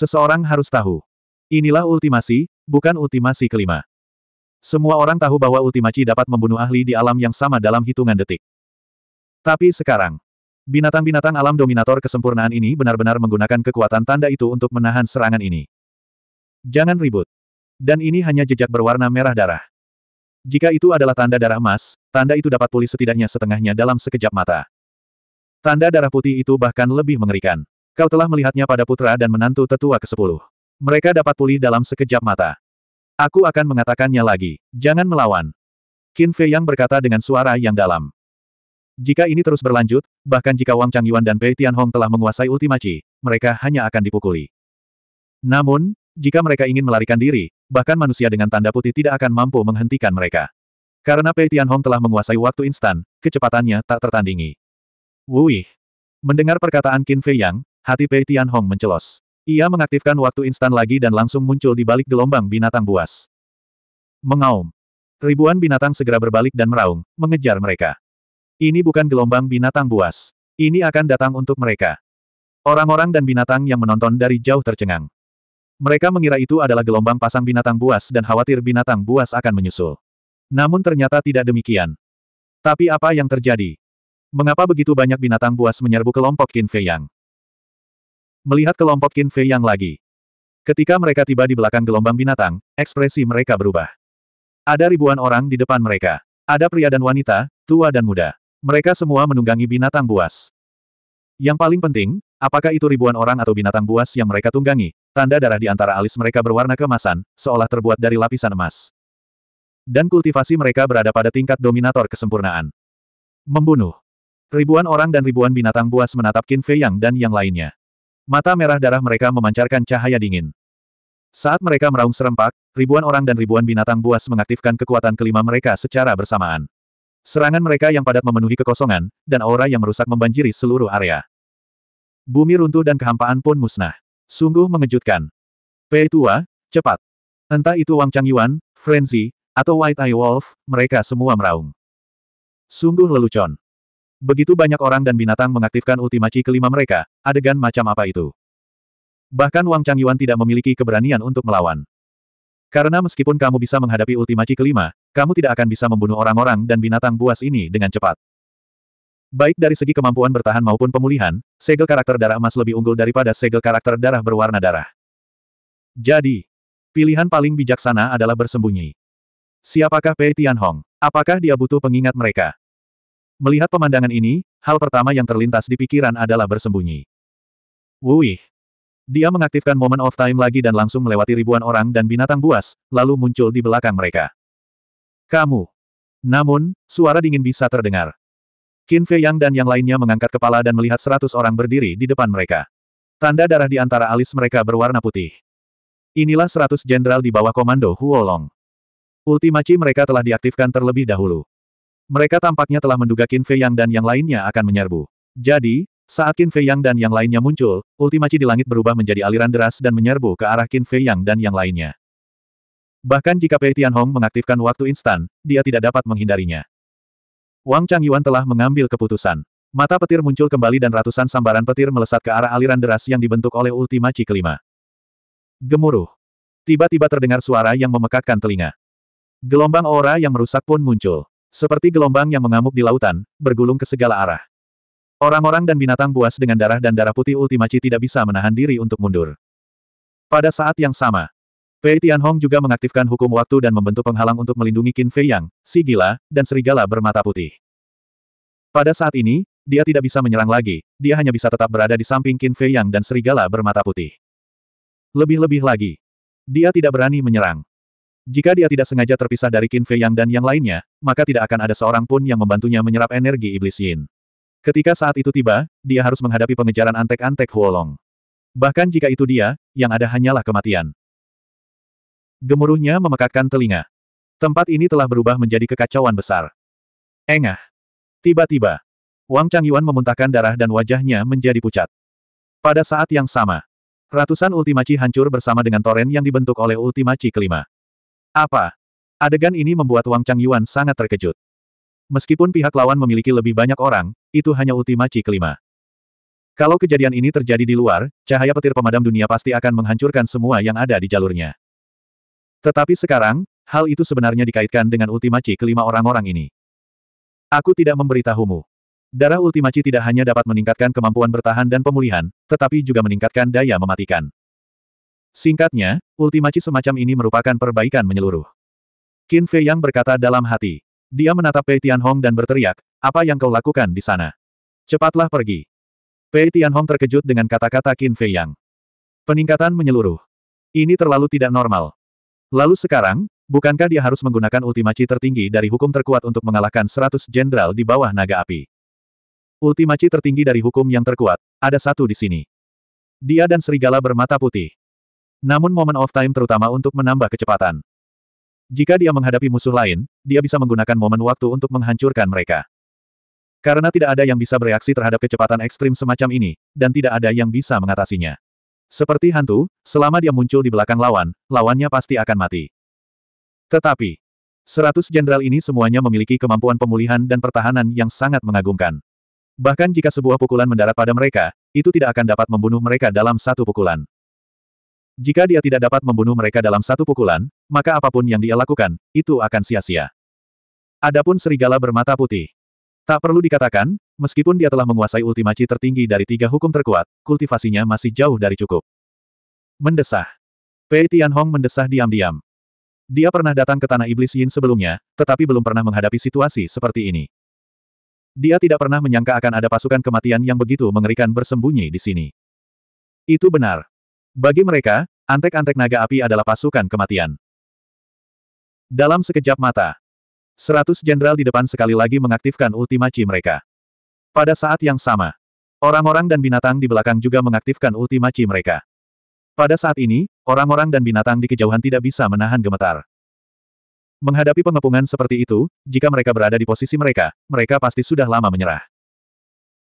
Seseorang harus tahu. Inilah ultimasi, bukan ultimasi kelima. Semua orang tahu bahwa ultimasi dapat membunuh ahli di alam yang sama dalam hitungan detik. Tapi sekarang, binatang-binatang alam dominator kesempurnaan ini benar-benar menggunakan kekuatan tanda itu untuk menahan serangan ini. Jangan ribut. Dan ini hanya jejak berwarna merah darah. Jika itu adalah tanda darah emas, tanda itu dapat pulih setidaknya setengahnya dalam sekejap mata. Tanda darah putih itu bahkan lebih mengerikan. Kau telah melihatnya pada putra dan menantu tetua ke-10. Mereka dapat pulih dalam sekejap mata. Aku akan mengatakannya lagi, jangan melawan. Qin Fei Yang berkata dengan suara yang dalam. Jika ini terus berlanjut, bahkan jika Wang Chang Yuan dan Pei Hong telah menguasai Ultimaci, mereka hanya akan dipukuli. Namun, jika mereka ingin melarikan diri, bahkan manusia dengan tanda putih tidak akan mampu menghentikan mereka. Karena Pei Hong telah menguasai waktu instan, kecepatannya tak tertandingi. Wuih! Mendengar perkataan Qin Fei Yang, Hati Pei Tianhong mencelos. Ia mengaktifkan waktu instan lagi dan langsung muncul di balik gelombang binatang buas. Mengaum. Ribuan binatang segera berbalik dan meraung, mengejar mereka. Ini bukan gelombang binatang buas. Ini akan datang untuk mereka. Orang-orang dan binatang yang menonton dari jauh tercengang. Mereka mengira itu adalah gelombang pasang binatang buas dan khawatir binatang buas akan menyusul. Namun ternyata tidak demikian. Tapi apa yang terjadi? Mengapa begitu banyak binatang buas menyerbu kelompok Qin Fei Yang? Melihat kelompok Qin Fei yang lagi. Ketika mereka tiba di belakang gelombang binatang, ekspresi mereka berubah. Ada ribuan orang di depan mereka. Ada pria dan wanita, tua dan muda. Mereka semua menunggangi binatang buas. Yang paling penting, apakah itu ribuan orang atau binatang buas yang mereka tunggangi, tanda darah di antara alis mereka berwarna kemasan, seolah terbuat dari lapisan emas. Dan kultivasi mereka berada pada tingkat dominator kesempurnaan. Membunuh. Ribuan orang dan ribuan binatang buas menatap Qin Fei Yang dan yang lainnya. Mata merah darah mereka memancarkan cahaya dingin. Saat mereka meraung serempak, ribuan orang dan ribuan binatang buas mengaktifkan kekuatan kelima mereka secara bersamaan. Serangan mereka yang padat memenuhi kekosongan, dan aura yang merusak membanjiri seluruh area. Bumi runtuh dan kehampaan pun musnah. Sungguh mengejutkan. Pei tua, cepat. Entah itu Wang Chang Yuan, Frenzy, atau White Eye Wolf, mereka semua meraung. Sungguh lelucon. Begitu banyak orang dan binatang mengaktifkan ultimaci kelima mereka, adegan macam apa itu? Bahkan Wang Changyuan tidak memiliki keberanian untuk melawan. Karena meskipun kamu bisa menghadapi ultimaci kelima, kamu tidak akan bisa membunuh orang-orang dan binatang buas ini dengan cepat. Baik dari segi kemampuan bertahan maupun pemulihan, segel karakter darah emas lebih unggul daripada segel karakter darah berwarna darah. Jadi, pilihan paling bijaksana adalah bersembunyi. Siapakah Pei Tianhong? Apakah dia butuh pengingat mereka? Melihat pemandangan ini, hal pertama yang terlintas di pikiran adalah bersembunyi. Wuih! Dia mengaktifkan moment of time lagi dan langsung melewati ribuan orang dan binatang buas, lalu muncul di belakang mereka. Kamu! Namun, suara dingin bisa terdengar. Qin Fei Yang dan yang lainnya mengangkat kepala dan melihat seratus orang berdiri di depan mereka. Tanda darah di antara alis mereka berwarna putih. Inilah seratus jenderal di bawah komando Huolong. Ultimaci mereka telah diaktifkan terlebih dahulu. Mereka tampaknya telah menduga Qin Fei Yang dan yang lainnya akan menyerbu. Jadi, saat Qin Fei Yang dan yang lainnya muncul, ultimaci di langit berubah menjadi aliran deras dan menyerbu ke arah Qin Fei Yang dan yang lainnya. Bahkan jika Pei Tianhong mengaktifkan waktu instan, dia tidak dapat menghindarinya. Wang Changyuan telah mengambil keputusan. Mata petir muncul kembali dan ratusan sambaran petir melesat ke arah aliran deras yang dibentuk oleh ultimaci kelima. Gemuruh. Tiba-tiba terdengar suara yang memekakkan telinga. Gelombang aura yang merusak pun muncul. Seperti gelombang yang mengamuk di lautan, bergulung ke segala arah. Orang-orang dan binatang buas dengan darah dan darah putih Ultimaci tidak bisa menahan diri untuk mundur. Pada saat yang sama, Pei Tianhong juga mengaktifkan hukum waktu dan membentuk penghalang untuk melindungi Qin Fei Yang, si gila, dan serigala bermata putih. Pada saat ini, dia tidak bisa menyerang lagi, dia hanya bisa tetap berada di samping Qin Fei Yang dan serigala bermata putih. Lebih-lebih lagi, dia tidak berani menyerang. Jika dia tidak sengaja terpisah dari Qin Fei Yang dan yang lainnya, maka tidak akan ada seorang pun yang membantunya menyerap energi iblis Yin. Ketika saat itu tiba, dia harus menghadapi pengejaran antek-antek Huolong. Bahkan jika itu dia, yang ada hanyalah kematian. Gemuruhnya memekakkan telinga. Tempat ini telah berubah menjadi kekacauan besar. Engah. Tiba-tiba, Wang Changyuan memuntahkan darah dan wajahnya menjadi pucat. Pada saat yang sama, ratusan Ultimaci hancur bersama dengan toren yang dibentuk oleh Ultimaci kelima. Apa? Adegan ini membuat Wang Chang Yuan sangat terkejut. Meskipun pihak lawan memiliki lebih banyak orang, itu hanya ultimaci kelima. Kalau kejadian ini terjadi di luar, cahaya petir pemadam dunia pasti akan menghancurkan semua yang ada di jalurnya. Tetapi sekarang, hal itu sebenarnya dikaitkan dengan ultimaci kelima orang-orang ini. Aku tidak memberitahumu. Darah ultimaci tidak hanya dapat meningkatkan kemampuan bertahan dan pemulihan, tetapi juga meningkatkan daya mematikan. Singkatnya, ultimaci semacam ini merupakan perbaikan menyeluruh. Qin Fei Yang berkata dalam hati. Dia menatap Pei Tianhong dan berteriak, apa yang kau lakukan di sana? Cepatlah pergi. Pei Tianhong terkejut dengan kata-kata Qin Fei Yang. Peningkatan menyeluruh. Ini terlalu tidak normal. Lalu sekarang, bukankah dia harus menggunakan ultimaci tertinggi dari hukum terkuat untuk mengalahkan 100 jenderal di bawah naga api? Ultimaci tertinggi dari hukum yang terkuat, ada satu di sini. Dia dan serigala bermata putih. Namun momen of time terutama untuk menambah kecepatan. Jika dia menghadapi musuh lain, dia bisa menggunakan momen waktu untuk menghancurkan mereka. Karena tidak ada yang bisa bereaksi terhadap kecepatan ekstrim semacam ini, dan tidak ada yang bisa mengatasinya. Seperti hantu, selama dia muncul di belakang lawan, lawannya pasti akan mati. Tetapi, Seratus jenderal ini semuanya memiliki kemampuan pemulihan dan pertahanan yang sangat mengagumkan. Bahkan jika sebuah pukulan mendarat pada mereka, itu tidak akan dapat membunuh mereka dalam satu pukulan. Jika dia tidak dapat membunuh mereka dalam satu pukulan, maka apapun yang dia lakukan, itu akan sia-sia. Adapun serigala bermata putih. Tak perlu dikatakan, meskipun dia telah menguasai ultimaci tertinggi dari tiga hukum terkuat, kultivasinya masih jauh dari cukup. Mendesah. Pei Tianhong mendesah diam-diam. Dia pernah datang ke Tanah Iblis Yin sebelumnya, tetapi belum pernah menghadapi situasi seperti ini. Dia tidak pernah menyangka akan ada pasukan kematian yang begitu mengerikan bersembunyi di sini. Itu benar. Bagi mereka, antek-antek naga api adalah pasukan kematian. Dalam sekejap mata, seratus jenderal di depan sekali lagi mengaktifkan ultimaci mereka. Pada saat yang sama, orang-orang dan binatang di belakang juga mengaktifkan ultimaci mereka. Pada saat ini, orang-orang dan binatang di kejauhan tidak bisa menahan gemetar. Menghadapi pengepungan seperti itu, jika mereka berada di posisi mereka, mereka pasti sudah lama menyerah.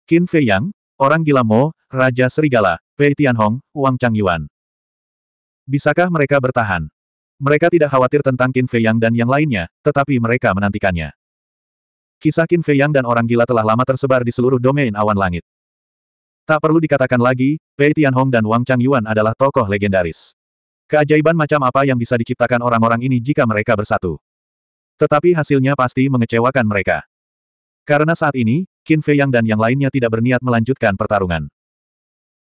Qin Fei Yang, orang gila Mo, Raja Serigala, Pei Tianhong, Wang Changyuan. Bisakah mereka bertahan? Mereka tidak khawatir tentang Qin Fei Yang dan yang lainnya, tetapi mereka menantikannya. Kisah Qin Fei Yang dan orang gila telah lama tersebar di seluruh domain awan langit. Tak perlu dikatakan lagi, Pei Tianhong dan Wang Changyuan adalah tokoh legendaris. Keajaiban macam apa yang bisa diciptakan orang-orang ini jika mereka bersatu? Tetapi hasilnya pasti mengecewakan mereka. Karena saat ini, Qin Fei Yang dan yang lainnya tidak berniat melanjutkan pertarungan.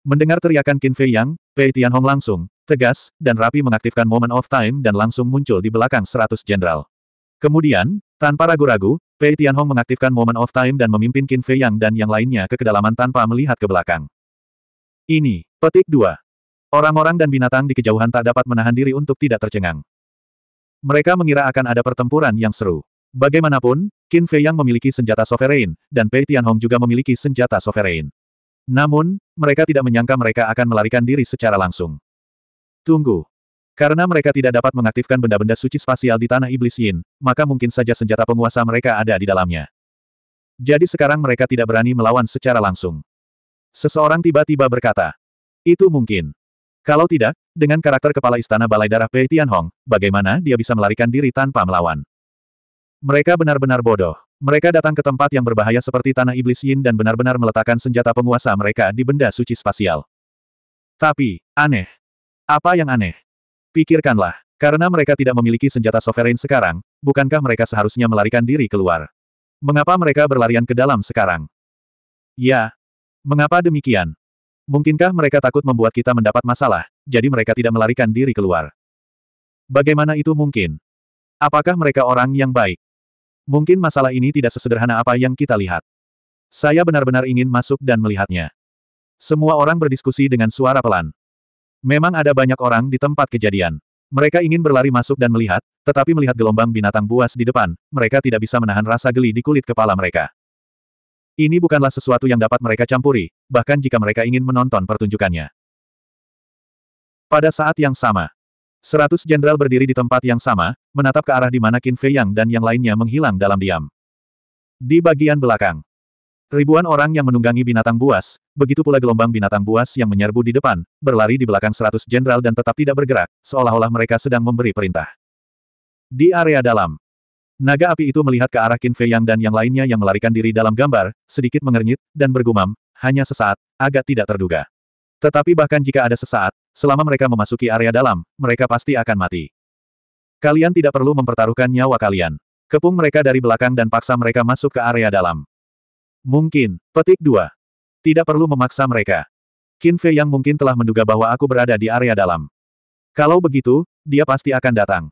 Mendengar teriakan Qin Fei Yang, Pei Tianhong langsung, tegas, dan rapi mengaktifkan Moment of Time dan langsung muncul di belakang seratus jenderal. Kemudian, tanpa ragu-ragu, Pei Tianhong mengaktifkan Moment of Time dan memimpin Qin Fei Yang dan yang lainnya ke kedalaman tanpa melihat ke belakang. Ini, petik dua. Orang-orang dan binatang di kejauhan tak dapat menahan diri untuk tidak tercengang. Mereka mengira akan ada pertempuran yang seru. Bagaimanapun, Qin Fei Yang memiliki senjata sovereign, dan Pei Tianhong juga memiliki senjata sovereign. Namun, mereka tidak menyangka mereka akan melarikan diri secara langsung. Tunggu. Karena mereka tidak dapat mengaktifkan benda-benda suci spasial di Tanah Iblis Yin, maka mungkin saja senjata penguasa mereka ada di dalamnya. Jadi sekarang mereka tidak berani melawan secara langsung. Seseorang tiba-tiba berkata, itu mungkin. Kalau tidak, dengan karakter kepala istana Balai Darah Pei Tianhong, bagaimana dia bisa melarikan diri tanpa melawan? Mereka benar-benar bodoh. Mereka datang ke tempat yang berbahaya seperti Tanah Iblis Yin dan benar-benar meletakkan senjata penguasa mereka di benda suci spasial. Tapi, aneh. Apa yang aneh? Pikirkanlah, karena mereka tidak memiliki senjata sovereign sekarang, bukankah mereka seharusnya melarikan diri keluar? Mengapa mereka berlarian ke dalam sekarang? Ya. Mengapa demikian? Mungkinkah mereka takut membuat kita mendapat masalah, jadi mereka tidak melarikan diri keluar? Bagaimana itu mungkin? Apakah mereka orang yang baik? Mungkin masalah ini tidak sesederhana apa yang kita lihat. Saya benar-benar ingin masuk dan melihatnya. Semua orang berdiskusi dengan suara pelan. Memang ada banyak orang di tempat kejadian. Mereka ingin berlari masuk dan melihat, tetapi melihat gelombang binatang buas di depan, mereka tidak bisa menahan rasa geli di kulit kepala mereka. Ini bukanlah sesuatu yang dapat mereka campuri, bahkan jika mereka ingin menonton pertunjukannya. Pada saat yang sama, seratus jenderal berdiri di tempat yang sama, menatap ke arah di mana Qin Fei Yang dan yang lainnya menghilang dalam diam. Di bagian belakang, ribuan orang yang menunggangi binatang buas, begitu pula gelombang binatang buas yang menyerbu di depan, berlari di belakang seratus jenderal dan tetap tidak bergerak, seolah-olah mereka sedang memberi perintah. Di area dalam, naga api itu melihat ke arah Qin Fei Yang dan yang lainnya yang melarikan diri dalam gambar, sedikit mengernyit, dan bergumam, hanya sesaat, agak tidak terduga. Tetapi bahkan jika ada sesaat, selama mereka memasuki area dalam, mereka pasti akan mati. Kalian tidak perlu mempertaruhkan nyawa kalian. Kepung mereka dari belakang dan paksa mereka masuk ke area dalam. Mungkin, petik dua. Tidak perlu memaksa mereka. Qin Fei yang mungkin telah menduga bahwa aku berada di area dalam. Kalau begitu, dia pasti akan datang.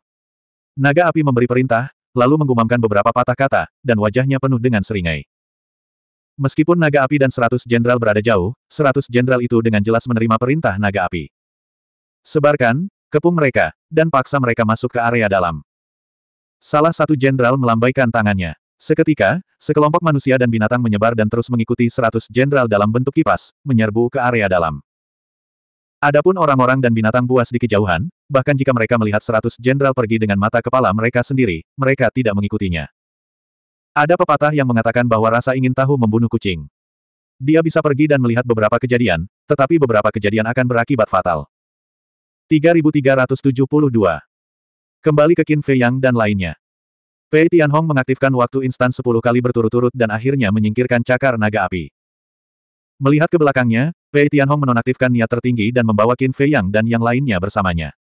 Naga api memberi perintah, lalu menggumamkan beberapa patah kata, dan wajahnya penuh dengan seringai. Meskipun naga api dan seratus jenderal berada jauh, seratus jenderal itu dengan jelas menerima perintah naga api. Sebarkan, Kepung mereka, dan paksa mereka masuk ke area dalam. Salah satu jenderal melambaikan tangannya. Seketika, sekelompok manusia dan binatang menyebar dan terus mengikuti seratus jenderal dalam bentuk kipas, menyerbu ke area dalam. Adapun orang-orang dan binatang buas di kejauhan, bahkan jika mereka melihat seratus jenderal pergi dengan mata kepala mereka sendiri, mereka tidak mengikutinya. Ada pepatah yang mengatakan bahwa rasa ingin tahu membunuh kucing. Dia bisa pergi dan melihat beberapa kejadian, tetapi beberapa kejadian akan berakibat fatal. 3372. Kembali ke Qin Fei Yang dan lainnya. Pei Tianhong mengaktifkan waktu instan 10 kali berturut-turut dan akhirnya menyingkirkan cakar naga api. Melihat ke belakangnya, Pei Tianhong menonaktifkan niat tertinggi dan membawa Qin Fei Yang dan yang lainnya bersamanya.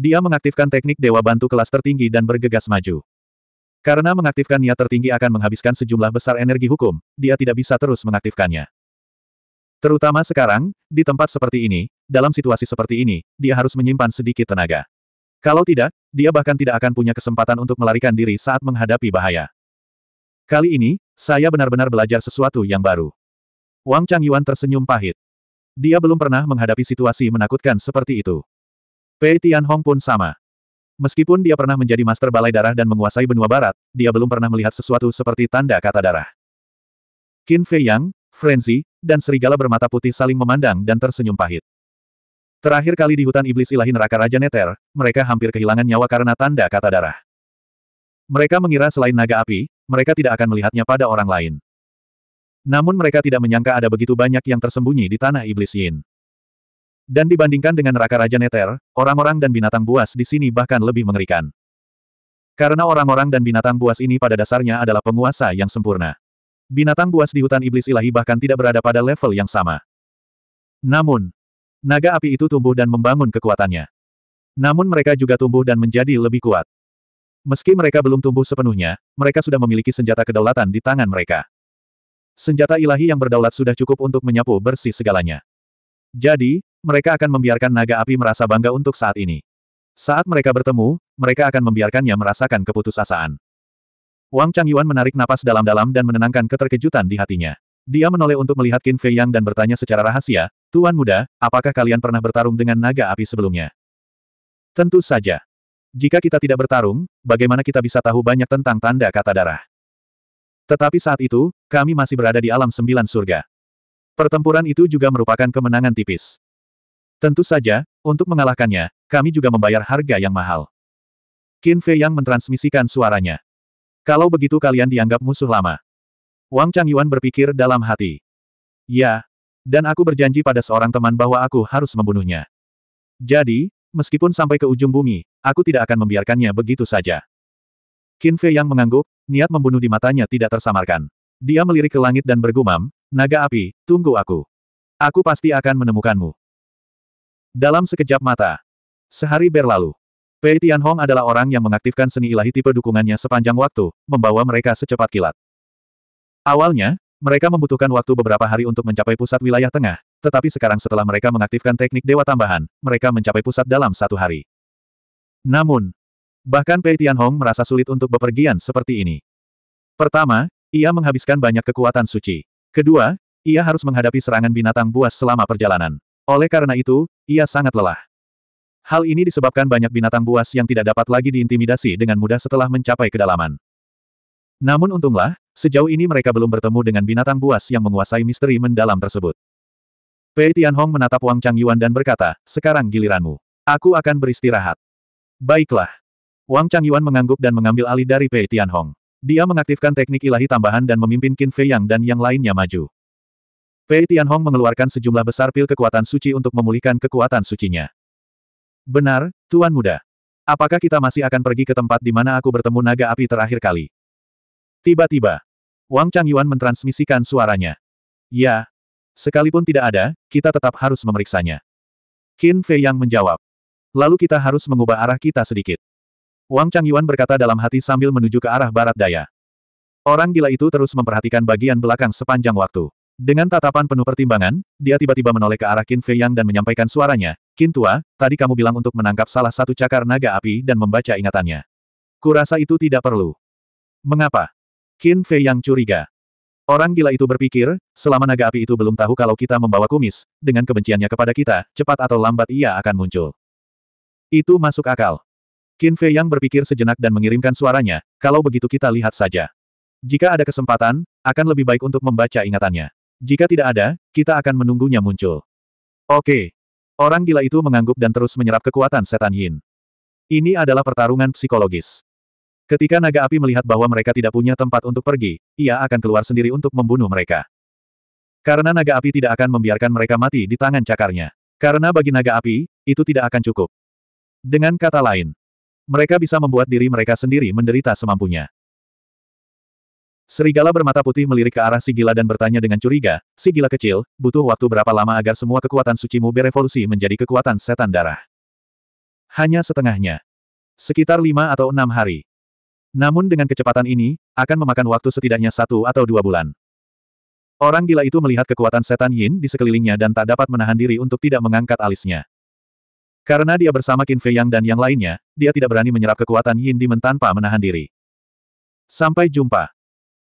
Dia mengaktifkan teknik dewa bantu kelas tertinggi dan bergegas maju. Karena mengaktifkan niat tertinggi akan menghabiskan sejumlah besar energi hukum, dia tidak bisa terus mengaktifkannya. Terutama sekarang, di tempat seperti ini, dalam situasi seperti ini, dia harus menyimpan sedikit tenaga. Kalau tidak, dia bahkan tidak akan punya kesempatan untuk melarikan diri saat menghadapi bahaya. Kali ini, saya benar-benar belajar sesuatu yang baru. Wang yuan tersenyum pahit. Dia belum pernah menghadapi situasi menakutkan seperti itu. Pei hong pun sama. Meskipun dia pernah menjadi master balai darah dan menguasai benua barat, dia belum pernah melihat sesuatu seperti tanda kata darah. Qin Fei Yang, frenzy, dan serigala bermata putih saling memandang dan tersenyum pahit. Terakhir kali di hutan iblis ilahi neraka Raja Neter, mereka hampir kehilangan nyawa karena tanda kata darah. Mereka mengira selain naga api, mereka tidak akan melihatnya pada orang lain. Namun mereka tidak menyangka ada begitu banyak yang tersembunyi di tanah iblis Yin. Dan dibandingkan dengan neraka Raja Neter, orang-orang dan binatang buas di sini bahkan lebih mengerikan. Karena orang-orang dan binatang buas ini pada dasarnya adalah penguasa yang sempurna. Binatang buas di hutan iblis ilahi bahkan tidak berada pada level yang sama. Namun, naga api itu tumbuh dan membangun kekuatannya. Namun mereka juga tumbuh dan menjadi lebih kuat. Meski mereka belum tumbuh sepenuhnya, mereka sudah memiliki senjata kedaulatan di tangan mereka. Senjata ilahi yang berdaulat sudah cukup untuk menyapu bersih segalanya. Jadi, mereka akan membiarkan naga api merasa bangga untuk saat ini. Saat mereka bertemu, mereka akan membiarkannya merasakan keputusasaan. Wang Changyuan menarik napas dalam-dalam dan menenangkan keterkejutan di hatinya. Dia menoleh untuk melihat Qin Fei Yang dan bertanya secara rahasia, Tuan muda, apakah kalian pernah bertarung dengan naga api sebelumnya? Tentu saja. Jika kita tidak bertarung, bagaimana kita bisa tahu banyak tentang tanda kata darah? Tetapi saat itu, kami masih berada di alam sembilan surga. Pertempuran itu juga merupakan kemenangan tipis. Tentu saja, untuk mengalahkannya, kami juga membayar harga yang mahal. Qin Fei Yang mentransmisikan suaranya. Kalau begitu kalian dianggap musuh lama. Wang Changyuan berpikir dalam hati. Ya, dan aku berjanji pada seorang teman bahwa aku harus membunuhnya. Jadi, meskipun sampai ke ujung bumi, aku tidak akan membiarkannya begitu saja. Qin Fei yang mengangguk, niat membunuh di matanya tidak tersamarkan. Dia melirik ke langit dan bergumam, Naga api, tunggu aku. Aku pasti akan menemukanmu. Dalam sekejap mata. Sehari berlalu. Pei Hong adalah orang yang mengaktifkan seni ilahi tipe dukungannya sepanjang waktu, membawa mereka secepat kilat. Awalnya, mereka membutuhkan waktu beberapa hari untuk mencapai pusat wilayah tengah, tetapi sekarang setelah mereka mengaktifkan teknik dewa tambahan, mereka mencapai pusat dalam satu hari. Namun, bahkan Pei Hong merasa sulit untuk bepergian seperti ini. Pertama, ia menghabiskan banyak kekuatan suci. Kedua, ia harus menghadapi serangan binatang buas selama perjalanan. Oleh karena itu, ia sangat lelah. Hal ini disebabkan banyak binatang buas yang tidak dapat lagi diintimidasi dengan mudah setelah mencapai kedalaman. Namun untunglah, sejauh ini mereka belum bertemu dengan binatang buas yang menguasai misteri mendalam tersebut. Pei Tianhong menatap Wang Changyuan dan berkata, sekarang giliranmu. Aku akan beristirahat. Baiklah. Wang Changyuan mengangguk dan mengambil alih dari Pei Tianhong. Dia mengaktifkan teknik ilahi tambahan dan memimpin Qin Fei Yang dan yang lainnya maju. Pei Tianhong mengeluarkan sejumlah besar pil kekuatan suci untuk memulihkan kekuatan sucinya. Benar, Tuan Muda. Apakah kita masih akan pergi ke tempat di mana aku bertemu naga api terakhir kali? Tiba-tiba, Wang Changyuan mentransmisikan suaranya. Ya, sekalipun tidak ada, kita tetap harus memeriksanya. Qin Fei Yang menjawab. Lalu kita harus mengubah arah kita sedikit. Wang Changyuan berkata dalam hati sambil menuju ke arah barat daya. Orang gila itu terus memperhatikan bagian belakang sepanjang waktu. Dengan tatapan penuh pertimbangan, dia tiba-tiba menoleh ke arah Qin Fei Yang dan menyampaikan suaranya, Qin Tua, tadi kamu bilang untuk menangkap salah satu cakar naga api dan membaca ingatannya. Kurasa itu tidak perlu. Mengapa? Qin Fei Yang curiga. Orang gila itu berpikir, selama naga api itu belum tahu kalau kita membawa kumis, dengan kebenciannya kepada kita, cepat atau lambat ia akan muncul. Itu masuk akal. Qin Fei Yang berpikir sejenak dan mengirimkan suaranya, kalau begitu kita lihat saja. Jika ada kesempatan, akan lebih baik untuk membaca ingatannya. Jika tidak ada, kita akan menunggunya muncul. Oke. Orang gila itu mengangguk dan terus menyerap kekuatan setan Yin. Ini adalah pertarungan psikologis. Ketika naga api melihat bahwa mereka tidak punya tempat untuk pergi, ia akan keluar sendiri untuk membunuh mereka. Karena naga api tidak akan membiarkan mereka mati di tangan cakarnya. Karena bagi naga api, itu tidak akan cukup. Dengan kata lain, mereka bisa membuat diri mereka sendiri menderita semampunya. Serigala bermata putih melirik ke arah Sigila dan bertanya dengan curiga, Sigila kecil, butuh waktu berapa lama agar semua kekuatan sucimu berevolusi menjadi kekuatan setan darah? Hanya setengahnya. Sekitar lima atau enam hari. Namun dengan kecepatan ini, akan memakan waktu setidaknya satu atau dua bulan. Orang gila itu melihat kekuatan setan Yin di sekelilingnya dan tak dapat menahan diri untuk tidak mengangkat alisnya. Karena dia bersama Qin Fei Yang dan yang lainnya, dia tidak berani menyerap kekuatan Yin di mentanpa menahan diri. Sampai jumpa.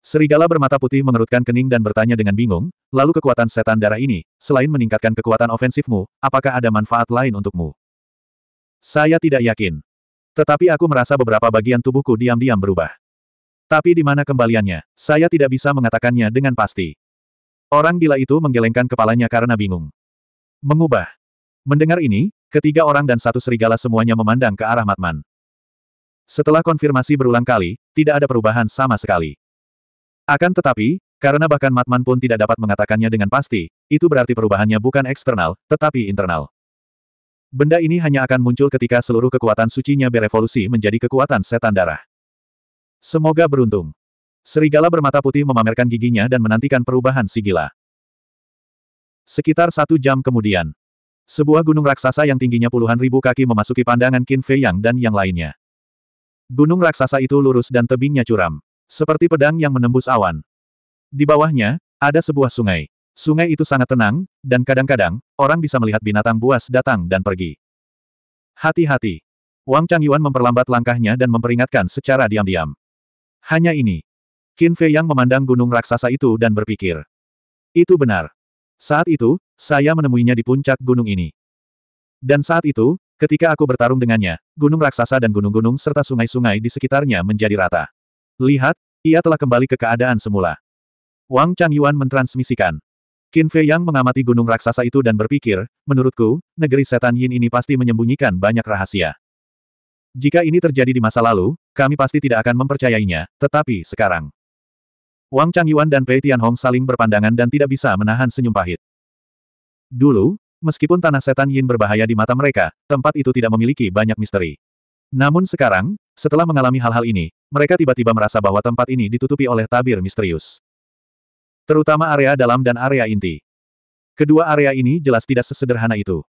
Serigala bermata putih mengerutkan kening dan bertanya dengan bingung, lalu kekuatan setan darah ini, selain meningkatkan kekuatan ofensifmu, apakah ada manfaat lain untukmu? Saya tidak yakin. Tetapi aku merasa beberapa bagian tubuhku diam-diam berubah. Tapi di mana kembaliannya, saya tidak bisa mengatakannya dengan pasti. Orang gila itu menggelengkan kepalanya karena bingung. Mengubah. Mendengar ini, ketiga orang dan satu serigala semuanya memandang ke arah Matman. Setelah konfirmasi berulang kali, tidak ada perubahan sama sekali. Akan tetapi, karena bahkan Matman pun tidak dapat mengatakannya dengan pasti, itu berarti perubahannya bukan eksternal, tetapi internal. Benda ini hanya akan muncul ketika seluruh kekuatan sucinya berevolusi menjadi kekuatan setan darah. Semoga beruntung. Serigala bermata putih memamerkan giginya dan menantikan perubahan Sigila. Sekitar satu jam kemudian, sebuah gunung raksasa yang tingginya puluhan ribu kaki memasuki pandangan Qin Fei Yang dan yang lainnya. Gunung raksasa itu lurus dan tebingnya curam. Seperti pedang yang menembus awan. Di bawahnya, ada sebuah sungai. Sungai itu sangat tenang, dan kadang-kadang, orang bisa melihat binatang buas datang dan pergi. Hati-hati. Wang Changyuan memperlambat langkahnya dan memperingatkan secara diam-diam. Hanya ini. Qin Fei yang memandang gunung raksasa itu dan berpikir. Itu benar. Saat itu, saya menemuinya di puncak gunung ini. Dan saat itu, ketika aku bertarung dengannya, gunung raksasa dan gunung-gunung serta sungai-sungai di sekitarnya menjadi rata. Lihat, ia telah kembali ke keadaan semula. Wang Changyuan mentransmisikan. Qin Fei Yang mengamati gunung raksasa itu dan berpikir, menurutku, negeri setan Yin ini pasti menyembunyikan banyak rahasia. Jika ini terjadi di masa lalu, kami pasti tidak akan mempercayainya, tetapi sekarang. Wang Changyuan dan Pei Tianhong saling berpandangan dan tidak bisa menahan senyum pahit. Dulu, meskipun tanah setan Yin berbahaya di mata mereka, tempat itu tidak memiliki banyak misteri. Namun sekarang, setelah mengalami hal-hal ini, mereka tiba-tiba merasa bahwa tempat ini ditutupi oleh tabir misterius. Terutama area dalam dan area inti. Kedua area ini jelas tidak sesederhana itu.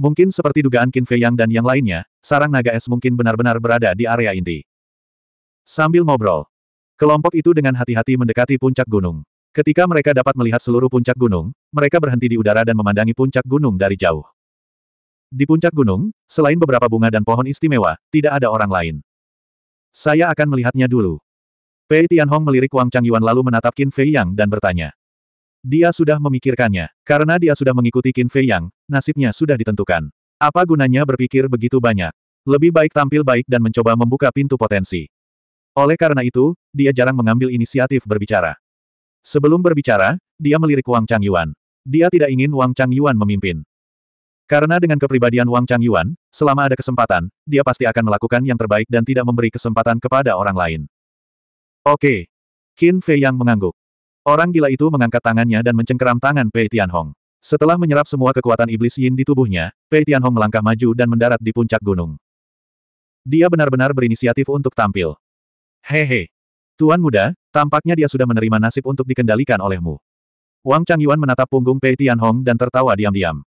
Mungkin seperti dugaan Qin Fei Yang dan yang lainnya, sarang naga es mungkin benar-benar berada di area inti. Sambil ngobrol, kelompok itu dengan hati-hati mendekati puncak gunung. Ketika mereka dapat melihat seluruh puncak gunung, mereka berhenti di udara dan memandangi puncak gunung dari jauh. Di puncak gunung, selain beberapa bunga dan pohon istimewa, tidak ada orang lain. Saya akan melihatnya dulu. Pei Tianhong melirik Wang Changyuan lalu menatap Qin Fei Yang dan bertanya. Dia sudah memikirkannya. Karena dia sudah mengikuti Qin Fei Yang, nasibnya sudah ditentukan. Apa gunanya berpikir begitu banyak? Lebih baik tampil baik dan mencoba membuka pintu potensi. Oleh karena itu, dia jarang mengambil inisiatif berbicara. Sebelum berbicara, dia melirik Wang Changyuan. Dia tidak ingin Wang Changyuan memimpin. Karena dengan kepribadian Wang Chang Yuan, selama ada kesempatan, dia pasti akan melakukan yang terbaik dan tidak memberi kesempatan kepada orang lain. Oke. Qin Fei Yang mengangguk. Orang gila itu mengangkat tangannya dan mencengkeram tangan Pei Tianhong. Setelah menyerap semua kekuatan iblis yin di tubuhnya, Pei Tianhong melangkah maju dan mendarat di puncak gunung. Dia benar-benar berinisiatif untuk tampil. Hehe. Tuan muda, tampaknya dia sudah menerima nasib untuk dikendalikan olehmu. Wang Chang Yuan menatap punggung Pei Tianhong dan tertawa diam-diam.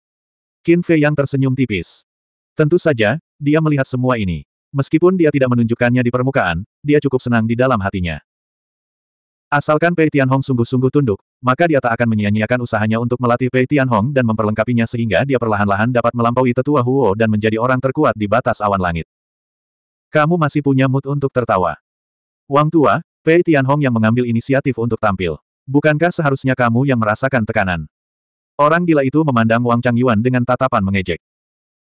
Qin Fei yang tersenyum tipis. Tentu saja, dia melihat semua ini. Meskipun dia tidak menunjukkannya di permukaan, dia cukup senang di dalam hatinya. Asalkan Pei Tianhong sungguh-sungguh tunduk, maka dia tak akan menyia-nyiakan usahanya untuk melatih Pei Tianhong dan memperlengkapinya sehingga dia perlahan-lahan dapat melampaui tetua Huo dan menjadi orang terkuat di batas awan langit. Kamu masih punya mood untuk tertawa. Wang tua, Pei Tianhong yang mengambil inisiatif untuk tampil. Bukankah seharusnya kamu yang merasakan tekanan? Orang gila itu memandang Wang Changyuan dengan tatapan mengejek.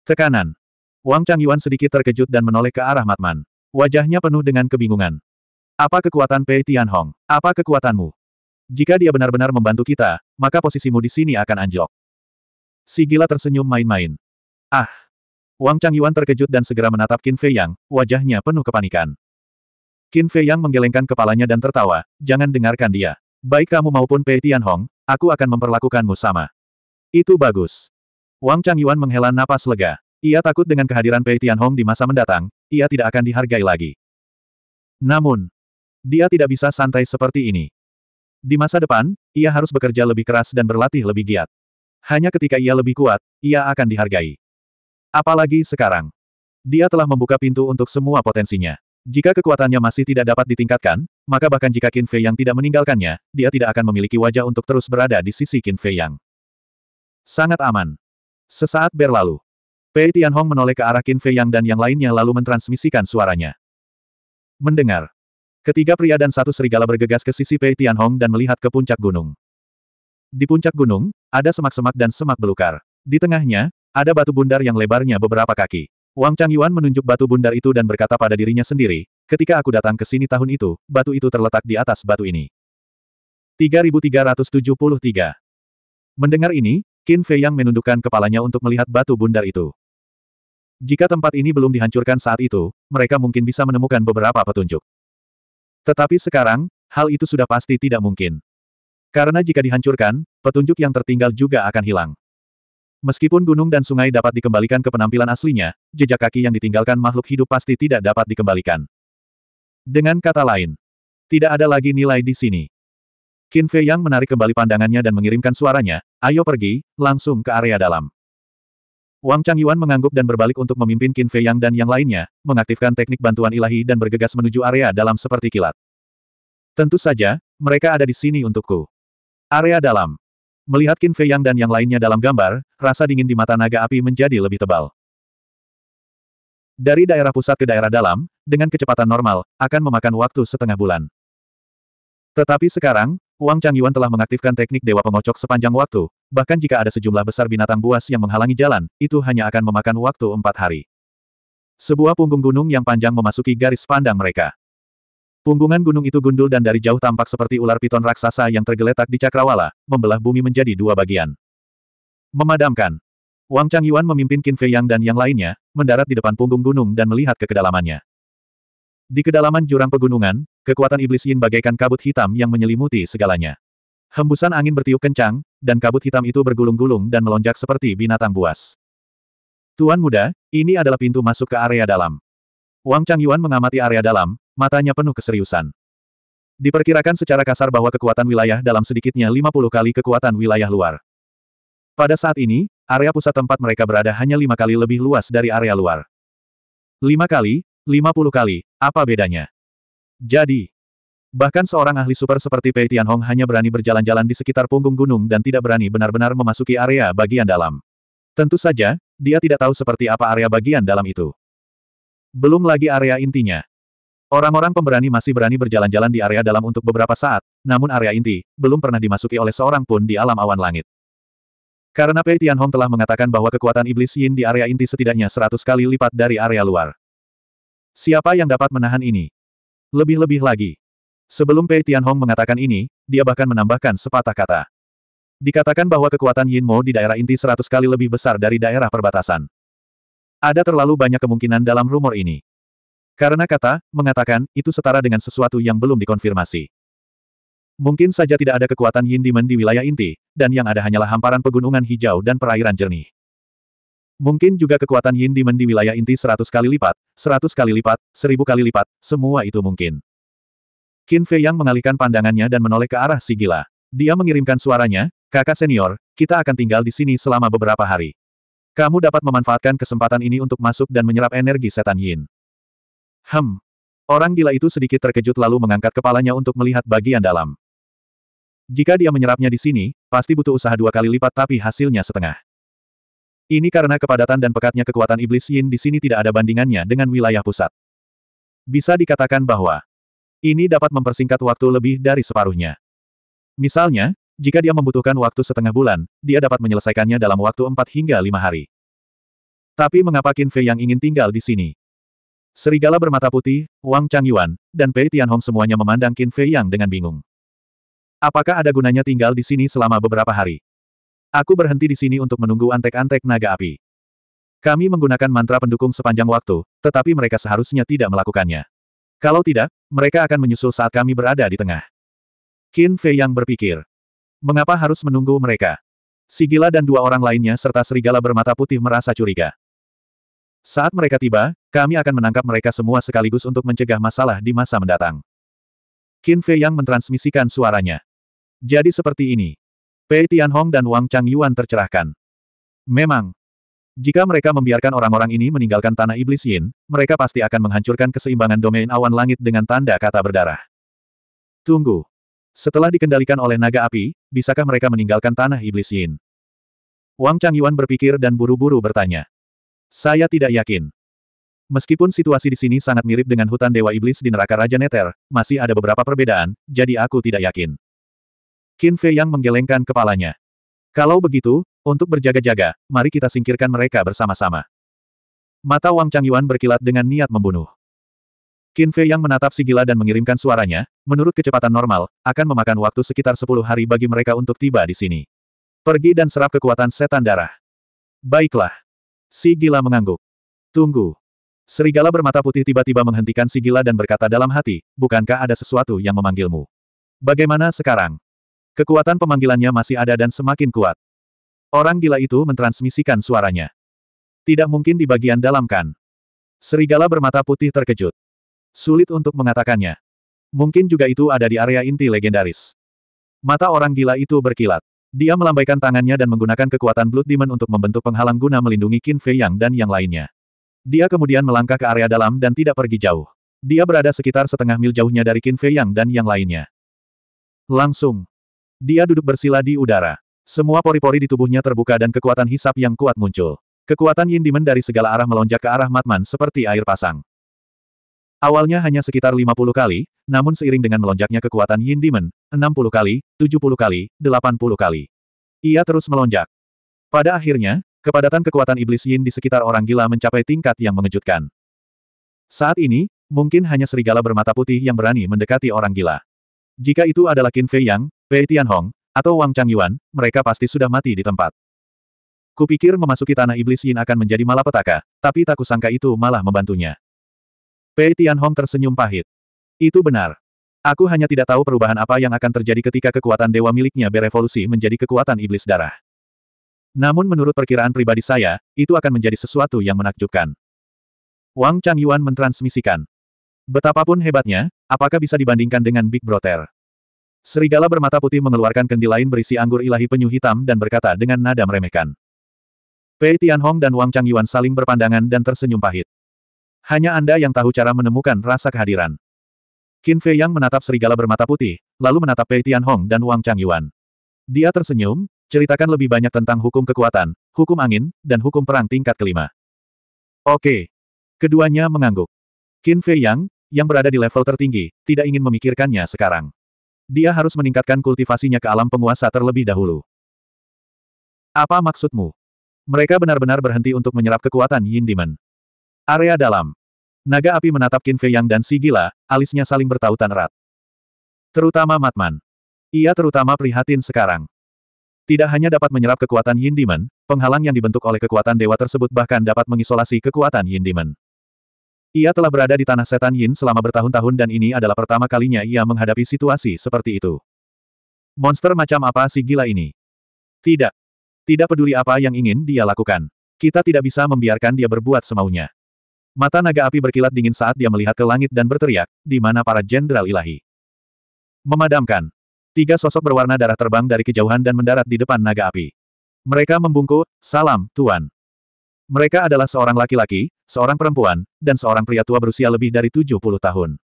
Tekanan. Wang Changyuan sedikit terkejut dan menoleh ke arah Matman. Wajahnya penuh dengan kebingungan. Apa kekuatan Pei Tianhong? Apa kekuatanmu? Jika dia benar-benar membantu kita, maka posisimu di sini akan anjlok. Si gila tersenyum main-main. Ah! Wang Changyuan terkejut dan segera menatap Qin Fei Yang, wajahnya penuh kepanikan. Qin Fei Yang menggelengkan kepalanya dan tertawa, jangan dengarkan dia. Baik kamu maupun Pei Tianhong, Aku akan memperlakukanmu sama. Itu bagus. Wang Changyuan menghela napas lega. Ia takut dengan kehadiran Pei Tianhong di masa mendatang, ia tidak akan dihargai lagi. Namun, dia tidak bisa santai seperti ini. Di masa depan, ia harus bekerja lebih keras dan berlatih lebih giat. Hanya ketika ia lebih kuat, ia akan dihargai. Apalagi sekarang. Dia telah membuka pintu untuk semua potensinya. Jika kekuatannya masih tidak dapat ditingkatkan, maka bahkan jika Qin Fei Yang tidak meninggalkannya, dia tidak akan memiliki wajah untuk terus berada di sisi Qin Fei Yang. Sangat aman. Sesaat berlalu. Pei Tianhong menoleh ke arah Qin Fei Yang dan yang lainnya lalu mentransmisikan suaranya. Mendengar. Ketiga pria dan satu serigala bergegas ke sisi Pei Tianhong dan melihat ke puncak gunung. Di puncak gunung, ada semak-semak dan semak belukar. Di tengahnya, ada batu bundar yang lebarnya beberapa kaki. Wang Chang Yuan menunjuk batu bundar itu dan berkata pada dirinya sendiri, ketika aku datang ke sini tahun itu, batu itu terletak di atas batu ini. 3373 Mendengar ini, Qin Fei Yang menundukkan kepalanya untuk melihat batu bundar itu. Jika tempat ini belum dihancurkan saat itu, mereka mungkin bisa menemukan beberapa petunjuk. Tetapi sekarang, hal itu sudah pasti tidak mungkin. Karena jika dihancurkan, petunjuk yang tertinggal juga akan hilang. Meskipun gunung dan sungai dapat dikembalikan ke penampilan aslinya, jejak kaki yang ditinggalkan makhluk hidup pasti tidak dapat dikembalikan. Dengan kata lain, tidak ada lagi nilai di sini. Qin Fei Yang menarik kembali pandangannya dan mengirimkan suaranya, ayo pergi, langsung ke area dalam. Wang Chang Yuan mengangguk dan berbalik untuk memimpin Qin Fei Yang dan yang lainnya, mengaktifkan teknik bantuan ilahi dan bergegas menuju area dalam seperti kilat. Tentu saja, mereka ada di sini untukku. Area dalam. Melihat Qin Fei Yang dan yang lainnya dalam gambar, rasa dingin di mata naga api menjadi lebih tebal. Dari daerah pusat ke daerah dalam, dengan kecepatan normal, akan memakan waktu setengah bulan. Tetapi sekarang, Wang Chang Yuan telah mengaktifkan teknik Dewa Pengocok sepanjang waktu, bahkan jika ada sejumlah besar binatang buas yang menghalangi jalan, itu hanya akan memakan waktu empat hari. Sebuah punggung gunung yang panjang memasuki garis pandang mereka. Punggungan gunung itu gundul dan dari jauh tampak seperti ular piton raksasa yang tergeletak di cakrawala, membelah bumi menjadi dua bagian. Memadamkan. Wang Chang Yuan memimpin Qin Fei Yang dan yang lainnya, mendarat di depan punggung gunung dan melihat ke kedalamannya. Di kedalaman jurang pegunungan, kekuatan iblis Yin bagaikan kabut hitam yang menyelimuti segalanya. Hembusan angin bertiup kencang, dan kabut hitam itu bergulung-gulung dan melonjak seperti binatang buas. Tuan muda, ini adalah pintu masuk ke area dalam. Wang Changyuan mengamati area dalam, matanya penuh keseriusan. Diperkirakan secara kasar bahwa kekuatan wilayah dalam sedikitnya 50 kali kekuatan wilayah luar. Pada saat ini, area pusat tempat mereka berada hanya lima kali lebih luas dari area luar. Lima kali, lima puluh kali, apa bedanya? Jadi, bahkan seorang ahli super seperti Pei Tianhong hanya berani berjalan-jalan di sekitar punggung gunung dan tidak berani benar-benar memasuki area bagian dalam. Tentu saja, dia tidak tahu seperti apa area bagian dalam itu. Belum lagi area intinya. Orang-orang pemberani masih berani berjalan-jalan di area dalam untuk beberapa saat, namun area inti, belum pernah dimasuki oleh seorang pun di alam awan langit. Karena Pei Tianhong telah mengatakan bahwa kekuatan iblis Yin di area inti setidaknya seratus kali lipat dari area luar. Siapa yang dapat menahan ini? Lebih-lebih lagi. Sebelum Pei Tianhong mengatakan ini, dia bahkan menambahkan sepatah kata. Dikatakan bahwa kekuatan Yin Mo di daerah inti seratus kali lebih besar dari daerah perbatasan. Ada terlalu banyak kemungkinan dalam rumor ini. Karena kata, mengatakan, itu setara dengan sesuatu yang belum dikonfirmasi. Mungkin saja tidak ada kekuatan Yin Demon di wilayah inti, dan yang ada hanyalah hamparan pegunungan hijau dan perairan jernih. Mungkin juga kekuatan Yin Demon di wilayah inti seratus kali lipat, seratus kali lipat, seribu kali lipat, semua itu mungkin. Qin Fei Yang mengalihkan pandangannya dan menoleh ke arah si gila. Dia mengirimkan suaranya, kakak senior, kita akan tinggal di sini selama beberapa hari. Kamu dapat memanfaatkan kesempatan ini untuk masuk dan menyerap energi setan Yin. Hem. Orang gila itu sedikit terkejut lalu mengangkat kepalanya untuk melihat bagian dalam. Jika dia menyerapnya di sini, pasti butuh usaha dua kali lipat tapi hasilnya setengah. Ini karena kepadatan dan pekatnya kekuatan iblis Yin di sini tidak ada bandingannya dengan wilayah pusat. Bisa dikatakan bahwa ini dapat mempersingkat waktu lebih dari separuhnya. Misalnya, jika dia membutuhkan waktu setengah bulan, dia dapat menyelesaikannya dalam waktu empat hingga lima hari. Tapi mengapa Qin Fei yang ingin tinggal di sini? Serigala bermata putih, Wang Changyuan, dan Pei Tianhong semuanya memandang Qin Fei yang dengan bingung. Apakah ada gunanya tinggal di sini selama beberapa hari? Aku berhenti di sini untuk menunggu antek-antek naga api. Kami menggunakan mantra pendukung sepanjang waktu, tetapi mereka seharusnya tidak melakukannya. Kalau tidak, mereka akan menyusul saat kami berada di tengah. Qin Fei yang berpikir. Mengapa harus menunggu mereka? Sigila dan dua orang lainnya serta serigala bermata putih merasa curiga. Saat mereka tiba, kami akan menangkap mereka semua sekaligus untuk mencegah masalah di masa mendatang. Qin Fei yang mentransmisikan suaranya. Jadi seperti ini. Pei Tianhong dan Wang Chang Yuan tercerahkan. Memang. Jika mereka membiarkan orang-orang ini meninggalkan tanah iblis Yin, mereka pasti akan menghancurkan keseimbangan domain awan langit dengan tanda kata berdarah. Tunggu. Setelah dikendalikan oleh naga api, bisakah mereka meninggalkan tanah iblis Yin? Wang Changyuan berpikir dan buru-buru bertanya. Saya tidak yakin. Meskipun situasi di sini sangat mirip dengan hutan Dewa Iblis di neraka Raja Neter, masih ada beberapa perbedaan, jadi aku tidak yakin. Qin Fei yang menggelengkan kepalanya. Kalau begitu, untuk berjaga-jaga, mari kita singkirkan mereka bersama-sama. Mata Wang Changyuan berkilat dengan niat membunuh. Qin Fei yang menatap si gila dan mengirimkan suaranya, menurut kecepatan normal, akan memakan waktu sekitar 10 hari bagi mereka untuk tiba di sini. Pergi dan serap kekuatan setan darah. Baiklah. Si gila mengangguk. Tunggu. Serigala bermata putih tiba-tiba menghentikan si gila dan berkata dalam hati, bukankah ada sesuatu yang memanggilmu? Bagaimana sekarang? Kekuatan pemanggilannya masih ada dan semakin kuat. Orang gila itu mentransmisikan suaranya. Tidak mungkin di bagian dalam kan? Serigala bermata putih terkejut. Sulit untuk mengatakannya. Mungkin juga itu ada di area inti legendaris. Mata orang gila itu berkilat. Dia melambaikan tangannya dan menggunakan kekuatan Blood Demon untuk membentuk penghalang guna melindungi Qin Fei Yang dan yang lainnya. Dia kemudian melangkah ke area dalam dan tidak pergi jauh. Dia berada sekitar setengah mil jauhnya dari Qin Fei Yang dan yang lainnya. Langsung. Dia duduk bersila di udara. Semua pori-pori di tubuhnya terbuka dan kekuatan hisap yang kuat muncul. Kekuatan Yin Demon dari segala arah melonjak ke arah Matman seperti air pasang. Awalnya hanya sekitar 50 kali, namun seiring dengan melonjaknya kekuatan Yin Demon, 60 kali, 70 kali, 80 kali. Ia terus melonjak. Pada akhirnya, kepadatan kekuatan iblis Yin di sekitar orang gila mencapai tingkat yang mengejutkan. Saat ini, mungkin hanya serigala bermata putih yang berani mendekati orang gila. Jika itu adalah Qin Fei Yang, Pei Tianhong, atau Wang Changyuan, mereka pasti sudah mati di tempat. Kupikir memasuki tanah iblis Yin akan menjadi malapetaka, tapi tak kusangka itu malah membantunya. Pei Tianhong tersenyum pahit. Itu benar. Aku hanya tidak tahu perubahan apa yang akan terjadi ketika kekuatan dewa miliknya berevolusi menjadi kekuatan iblis darah. Namun menurut perkiraan pribadi saya, itu akan menjadi sesuatu yang menakjubkan. Wang Changyuan mentransmisikan. Betapapun hebatnya, apakah bisa dibandingkan dengan Big Brother? Serigala bermata putih mengeluarkan kendi lain berisi anggur ilahi penyu hitam dan berkata dengan nada meremehkan. Pei Tianhong dan Wang Changyuan saling berpandangan dan tersenyum pahit. Hanya Anda yang tahu cara menemukan rasa kehadiran. Qin Fei Yang menatap serigala bermata putih, lalu menatap Pei Tian Hong dan Wang Chang Yuan. Dia tersenyum, ceritakan lebih banyak tentang hukum kekuatan, hukum angin, dan hukum perang tingkat kelima. Oke. Keduanya mengangguk. Qin Fei Yang, yang berada di level tertinggi, tidak ingin memikirkannya sekarang. Dia harus meningkatkan kultivasinya ke alam penguasa terlebih dahulu. Apa maksudmu? Mereka benar-benar berhenti untuk menyerap kekuatan Yin Demon. Area dalam. Naga api menatap Qin Fei Yang dan si gila, alisnya saling bertautan erat. Terutama Matman. Ia terutama prihatin sekarang. Tidak hanya dapat menyerap kekuatan Yin Demon, penghalang yang dibentuk oleh kekuatan dewa tersebut bahkan dapat mengisolasi kekuatan Yin Demon. Ia telah berada di tanah setan Yin selama bertahun-tahun dan ini adalah pertama kalinya ia menghadapi situasi seperti itu. Monster macam apa si gila ini? Tidak. Tidak peduli apa yang ingin dia lakukan. Kita tidak bisa membiarkan dia berbuat semaunya. Mata naga api berkilat dingin saat dia melihat ke langit dan berteriak, di mana para jenderal ilahi. Memadamkan. Tiga sosok berwarna darah terbang dari kejauhan dan mendarat di depan naga api. Mereka membungkuk, salam, Tuan. Mereka adalah seorang laki-laki, seorang perempuan, dan seorang pria tua berusia lebih dari 70 tahun.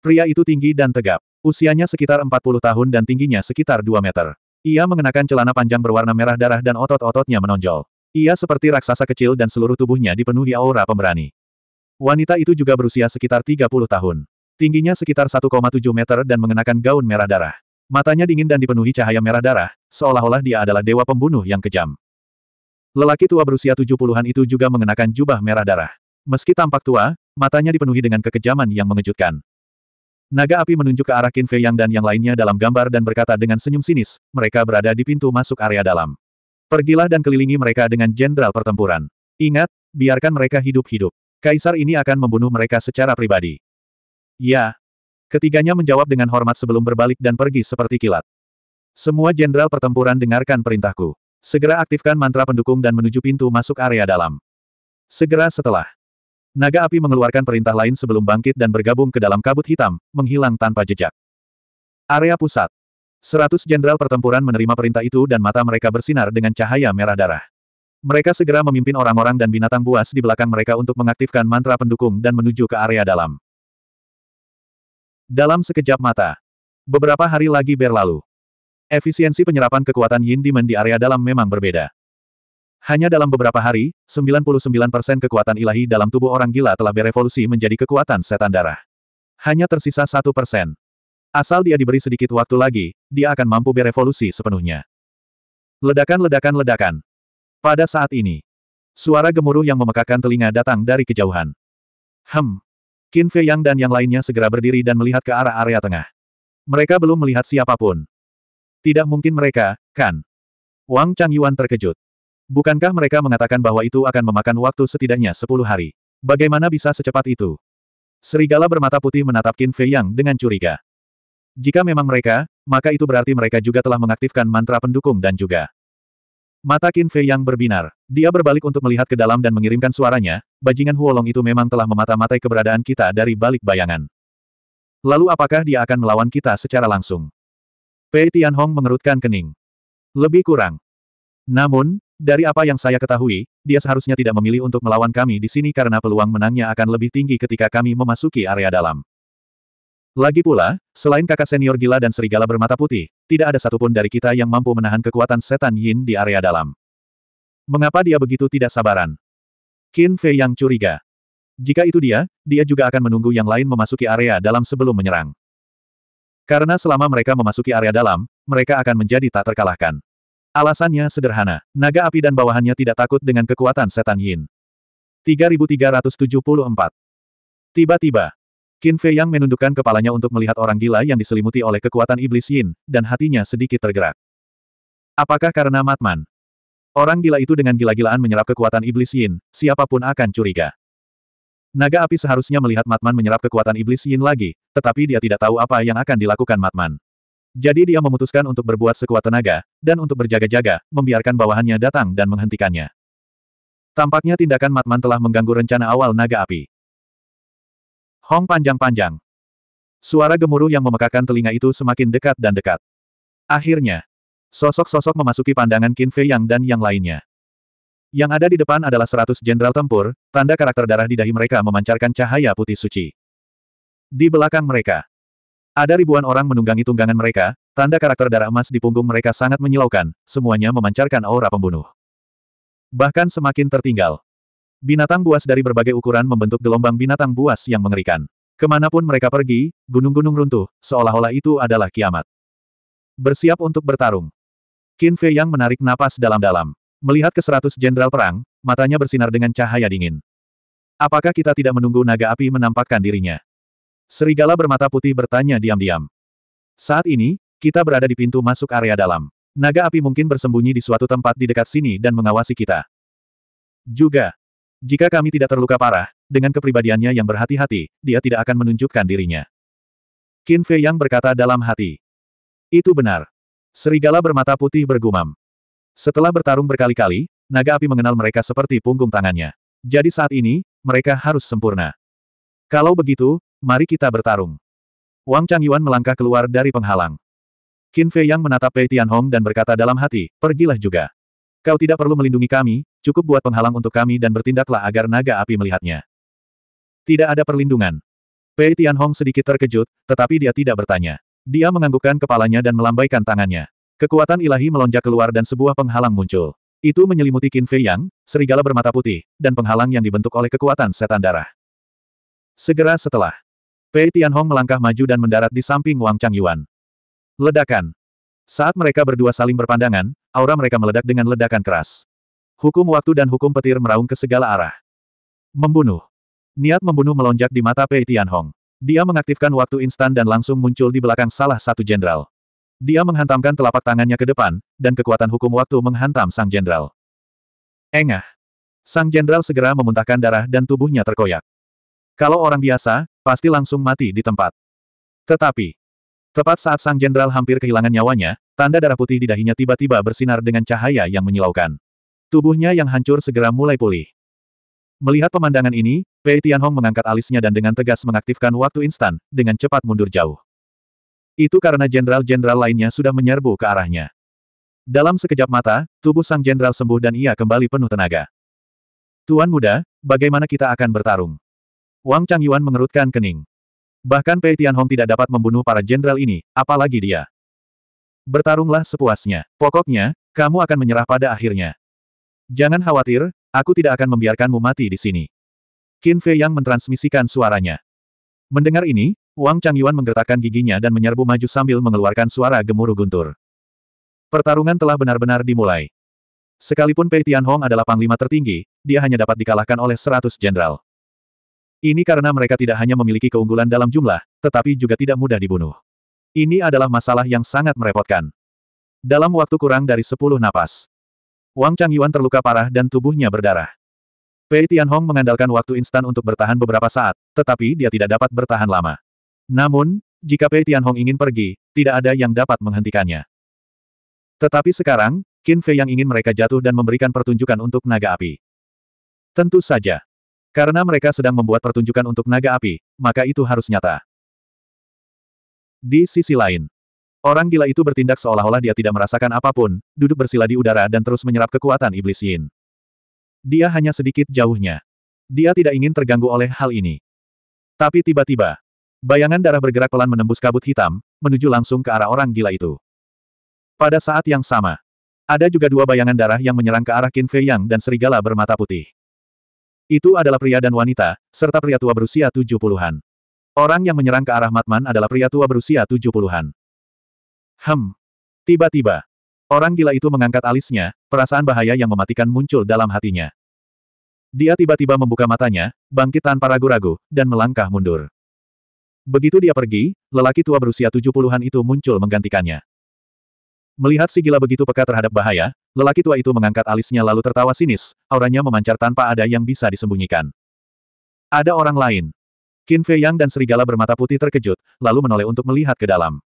Pria itu tinggi dan tegap. Usianya sekitar 40 tahun dan tingginya sekitar 2 meter. Ia mengenakan celana panjang berwarna merah darah dan otot-ototnya menonjol. Ia seperti raksasa kecil dan seluruh tubuhnya dipenuhi aura pemberani. Wanita itu juga berusia sekitar 30 tahun. Tingginya sekitar 1,7 meter dan mengenakan gaun merah darah. Matanya dingin dan dipenuhi cahaya merah darah, seolah-olah dia adalah dewa pembunuh yang kejam. Lelaki tua berusia 70-an itu juga mengenakan jubah merah darah. Meski tampak tua, matanya dipenuhi dengan kekejaman yang mengejutkan. Naga api menunjuk ke arah Qin Fei Yang dan yang lainnya dalam gambar dan berkata dengan senyum sinis, mereka berada di pintu masuk area dalam. Pergilah dan kelilingi mereka dengan jenderal pertempuran. Ingat, biarkan mereka hidup-hidup. Kaisar ini akan membunuh mereka secara pribadi. Ya. Ketiganya menjawab dengan hormat sebelum berbalik dan pergi seperti kilat. Semua jenderal pertempuran dengarkan perintahku. Segera aktifkan mantra pendukung dan menuju pintu masuk area dalam. Segera setelah. Naga api mengeluarkan perintah lain sebelum bangkit dan bergabung ke dalam kabut hitam, menghilang tanpa jejak. Area pusat. Seratus jenderal pertempuran menerima perintah itu dan mata mereka bersinar dengan cahaya merah darah. Mereka segera memimpin orang-orang dan binatang buas di belakang mereka untuk mengaktifkan mantra pendukung dan menuju ke area dalam. Dalam sekejap mata, beberapa hari lagi berlalu. Efisiensi penyerapan kekuatan Yin Demon di area dalam memang berbeda. Hanya dalam beberapa hari, 99% kekuatan ilahi dalam tubuh orang gila telah berevolusi menjadi kekuatan setan darah. Hanya tersisa satu persen. Asal dia diberi sedikit waktu lagi, dia akan mampu berevolusi sepenuhnya. Ledakan-ledakan-ledakan. Pada saat ini, suara gemuruh yang memekakan telinga datang dari kejauhan. Hem. Qin Fei Yang dan yang lainnya segera berdiri dan melihat ke arah area tengah. Mereka belum melihat siapapun. Tidak mungkin mereka, kan? Wang Chang Yuan terkejut. Bukankah mereka mengatakan bahwa itu akan memakan waktu setidaknya 10 hari? Bagaimana bisa secepat itu? Serigala bermata putih menatap Qin Fei Yang dengan curiga. Jika memang mereka, maka itu berarti mereka juga telah mengaktifkan mantra pendukung dan juga mata Qin Fei yang berbinar. Dia berbalik untuk melihat ke dalam dan mengirimkan suaranya, bajingan Huolong itu memang telah memata-matai keberadaan kita dari balik bayangan. Lalu apakah dia akan melawan kita secara langsung? Pei Tianhong mengerutkan kening. Lebih kurang. Namun, dari apa yang saya ketahui, dia seharusnya tidak memilih untuk melawan kami di sini karena peluang menangnya akan lebih tinggi ketika kami memasuki area dalam. Lagi pula, selain kakak senior gila dan serigala bermata putih, tidak ada satupun dari kita yang mampu menahan kekuatan setan yin di area dalam. Mengapa dia begitu tidak sabaran? Qin Fei yang curiga. Jika itu dia, dia juga akan menunggu yang lain memasuki area dalam sebelum menyerang. Karena selama mereka memasuki area dalam, mereka akan menjadi tak terkalahkan. Alasannya sederhana, naga api dan bawahannya tidak takut dengan kekuatan setan yin. 3374 Tiba-tiba, Qin Fei yang menundukkan kepalanya untuk melihat orang gila yang diselimuti oleh kekuatan iblis Yin, dan hatinya sedikit tergerak. Apakah karena Matman? Orang gila itu dengan gila-gilaan menyerap kekuatan iblis Yin, siapapun akan curiga. Naga api seharusnya melihat Matman menyerap kekuatan iblis Yin lagi, tetapi dia tidak tahu apa yang akan dilakukan Matman. Jadi dia memutuskan untuk berbuat sekuat tenaga, dan untuk berjaga-jaga, membiarkan bawahannya datang dan menghentikannya. Tampaknya tindakan Matman telah mengganggu rencana awal naga api. Hong panjang-panjang. Suara gemuruh yang memekakan telinga itu semakin dekat dan dekat. Akhirnya, sosok-sosok memasuki pandangan Qin Fei Yang dan yang lainnya. Yang ada di depan adalah seratus jenderal tempur, tanda karakter darah di dahi mereka memancarkan cahaya putih suci. Di belakang mereka, ada ribuan orang menunggangi tunggangan mereka, tanda karakter darah emas di punggung mereka sangat menyilaukan, semuanya memancarkan aura pembunuh. Bahkan semakin tertinggal. Binatang buas dari berbagai ukuran membentuk gelombang binatang buas yang mengerikan. Kemanapun mereka pergi, gunung-gunung runtuh, seolah-olah itu adalah kiamat. Bersiap untuk bertarung. Qin Fei Yang menarik napas dalam-dalam. Melihat ke seratus jenderal perang, matanya bersinar dengan cahaya dingin. Apakah kita tidak menunggu naga api menampakkan dirinya? Serigala bermata putih bertanya diam-diam. Saat ini, kita berada di pintu masuk area dalam. Naga api mungkin bersembunyi di suatu tempat di dekat sini dan mengawasi kita. Juga, jika kami tidak terluka parah, dengan kepribadiannya yang berhati-hati, dia tidak akan menunjukkan dirinya. Qin Fei Yang berkata dalam hati. Itu benar. Serigala bermata putih bergumam. Setelah bertarung berkali-kali, naga api mengenal mereka seperti punggung tangannya. Jadi saat ini, mereka harus sempurna. Kalau begitu, mari kita bertarung. Wang Changyuan melangkah keluar dari penghalang. Qin Fei Yang menatap Pei Tianhong dan berkata dalam hati, pergilah juga. Kau tidak perlu melindungi kami, cukup buat penghalang untuk kami dan bertindaklah agar naga api melihatnya. Tidak ada perlindungan. Pei Tianhong sedikit terkejut, tetapi dia tidak bertanya. Dia menganggukkan kepalanya dan melambaikan tangannya. Kekuatan ilahi melonjak keluar dan sebuah penghalang muncul. Itu menyelimuti Qin Fei Yang, serigala bermata putih, dan penghalang yang dibentuk oleh kekuatan setan darah. Segera setelah, Pei Tianhong melangkah maju dan mendarat di samping Wang Changyuan. Ledakan. Saat mereka berdua saling berpandangan, aura mereka meledak dengan ledakan keras. Hukum waktu dan hukum petir meraung ke segala arah. Membunuh. Niat membunuh melonjak di mata Pei Tianhong. Dia mengaktifkan waktu instan dan langsung muncul di belakang salah satu jenderal. Dia menghantamkan telapak tangannya ke depan, dan kekuatan hukum waktu menghantam sang jenderal. Engah. Sang jenderal segera memuntahkan darah dan tubuhnya terkoyak. Kalau orang biasa, pasti langsung mati di tempat. Tetapi, Tepat saat sang jenderal hampir kehilangan nyawanya, tanda darah putih di dahinya tiba-tiba bersinar dengan cahaya yang menyilaukan. Tubuhnya yang hancur segera mulai pulih. Melihat pemandangan ini, Pei Tianhong mengangkat alisnya dan dengan tegas mengaktifkan waktu instan, dengan cepat mundur jauh. Itu karena jenderal-jenderal lainnya sudah menyerbu ke arahnya. Dalam sekejap mata, tubuh sang jenderal sembuh dan ia kembali penuh tenaga. Tuan muda, bagaimana kita akan bertarung? Wang Changyuan mengerutkan kening. Bahkan Pei Tianhong tidak dapat membunuh para jenderal ini, apalagi dia. Bertarunglah sepuasnya. Pokoknya, kamu akan menyerah pada akhirnya. Jangan khawatir, aku tidak akan membiarkanmu mati di sini. Qin Fei yang mentransmisikan suaranya. Mendengar ini, Wang Changyuan menggertakkan giginya dan menyerbu maju sambil mengeluarkan suara gemuruh guntur. Pertarungan telah benar-benar dimulai. Sekalipun Pei Tianhong adalah panglima tertinggi, dia hanya dapat dikalahkan oleh seratus jenderal. Ini karena mereka tidak hanya memiliki keunggulan dalam jumlah, tetapi juga tidak mudah dibunuh. Ini adalah masalah yang sangat merepotkan. Dalam waktu kurang dari 10 napas, Wang Changyuan terluka parah dan tubuhnya berdarah. Pei Tianhong mengandalkan waktu instan untuk bertahan beberapa saat, tetapi dia tidak dapat bertahan lama. Namun, jika Pei Tianhong ingin pergi, tidak ada yang dapat menghentikannya. Tetapi sekarang, Qin Fei yang ingin mereka jatuh dan memberikan pertunjukan untuk naga api. Tentu saja, karena mereka sedang membuat pertunjukan untuk naga api, maka itu harus nyata. Di sisi lain, orang gila itu bertindak seolah-olah dia tidak merasakan apapun, duduk bersila di udara dan terus menyerap kekuatan iblis Yin. Dia hanya sedikit jauhnya. Dia tidak ingin terganggu oleh hal ini. Tapi tiba-tiba, bayangan darah bergerak pelan menembus kabut hitam, menuju langsung ke arah orang gila itu. Pada saat yang sama, ada juga dua bayangan darah yang menyerang ke arah Qin Fei Yang dan serigala bermata putih. Itu adalah pria dan wanita, serta pria tua berusia tujuh puluhan. Orang yang menyerang ke arah Matman adalah pria tua berusia tujuh puluhan. Hem. Tiba-tiba, orang gila itu mengangkat alisnya, perasaan bahaya yang mematikan muncul dalam hatinya. Dia tiba-tiba membuka matanya, bangkit tanpa ragu-ragu, dan melangkah mundur. Begitu dia pergi, lelaki tua berusia tujuh puluhan itu muncul menggantikannya. Melihat si gila begitu peka terhadap bahaya, lelaki tua itu mengangkat alisnya lalu tertawa sinis, auranya memancar tanpa ada yang bisa disembunyikan. Ada orang lain. Qin Fei Yang dan serigala bermata putih terkejut, lalu menoleh untuk melihat ke dalam.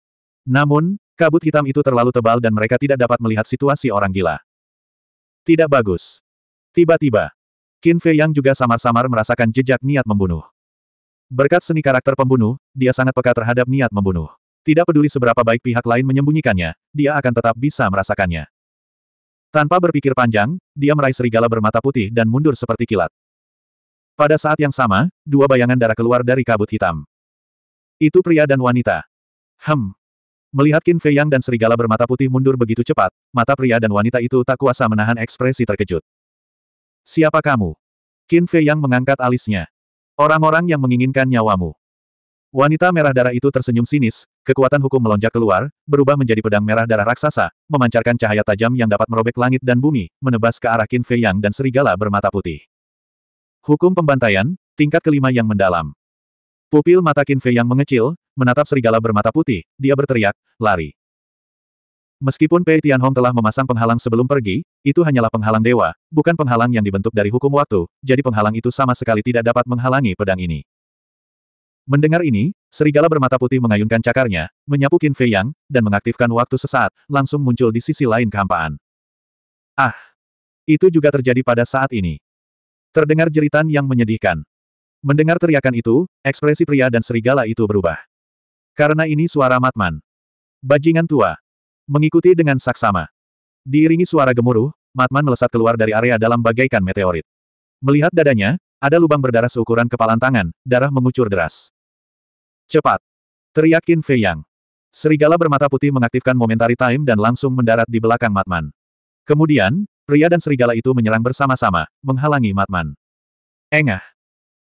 Namun, kabut hitam itu terlalu tebal dan mereka tidak dapat melihat situasi orang gila. Tidak bagus. Tiba-tiba, Qin Fei Yang juga samar-samar merasakan jejak niat membunuh. Berkat seni karakter pembunuh, dia sangat peka terhadap niat membunuh. Tidak peduli seberapa baik pihak lain menyembunyikannya, dia akan tetap bisa merasakannya. Tanpa berpikir panjang, dia meraih serigala bermata putih dan mundur seperti kilat. Pada saat yang sama, dua bayangan darah keluar dari kabut hitam. Itu pria dan wanita. Hem. Melihat Qin Fei Yang dan serigala bermata putih mundur begitu cepat, mata pria dan wanita itu tak kuasa menahan ekspresi terkejut. Siapa kamu? Qin Fei Yang mengangkat alisnya. Orang-orang yang menginginkan nyawamu. Wanita merah darah itu tersenyum sinis, kekuatan hukum melonjak keluar, berubah menjadi pedang merah darah raksasa, memancarkan cahaya tajam yang dapat merobek langit dan bumi, menebas ke arah Qin Fei Yang dan serigala bermata putih. Hukum pembantaian, tingkat kelima yang mendalam. Pupil mata Qin Fei Yang mengecil, menatap serigala bermata putih, dia berteriak, lari. Meskipun Pei Tianhong telah memasang penghalang sebelum pergi, itu hanyalah penghalang dewa, bukan penghalang yang dibentuk dari hukum waktu, jadi penghalang itu sama sekali tidak dapat menghalangi pedang ini. Mendengar ini, serigala bermata putih mengayunkan cakarnya, menyapu Qin Fei Yang, dan mengaktifkan waktu sesaat, langsung muncul di sisi lain kehampaan. Ah! Itu juga terjadi pada saat ini. Terdengar jeritan yang menyedihkan. Mendengar teriakan itu, ekspresi pria dan serigala itu berubah. Karena ini suara Matman. Bajingan tua. Mengikuti dengan saksama. Diiringi suara gemuruh, Matman melesat keluar dari area dalam bagaikan meteorit. Melihat dadanya, ada lubang berdarah seukuran kepalan tangan, darah mengucur deras. Cepat! teriakin Fei Yang. Serigala bermata putih mengaktifkan momentary time dan langsung mendarat di belakang Matman. Kemudian, pria dan serigala itu menyerang bersama-sama, menghalangi Matman. Engah!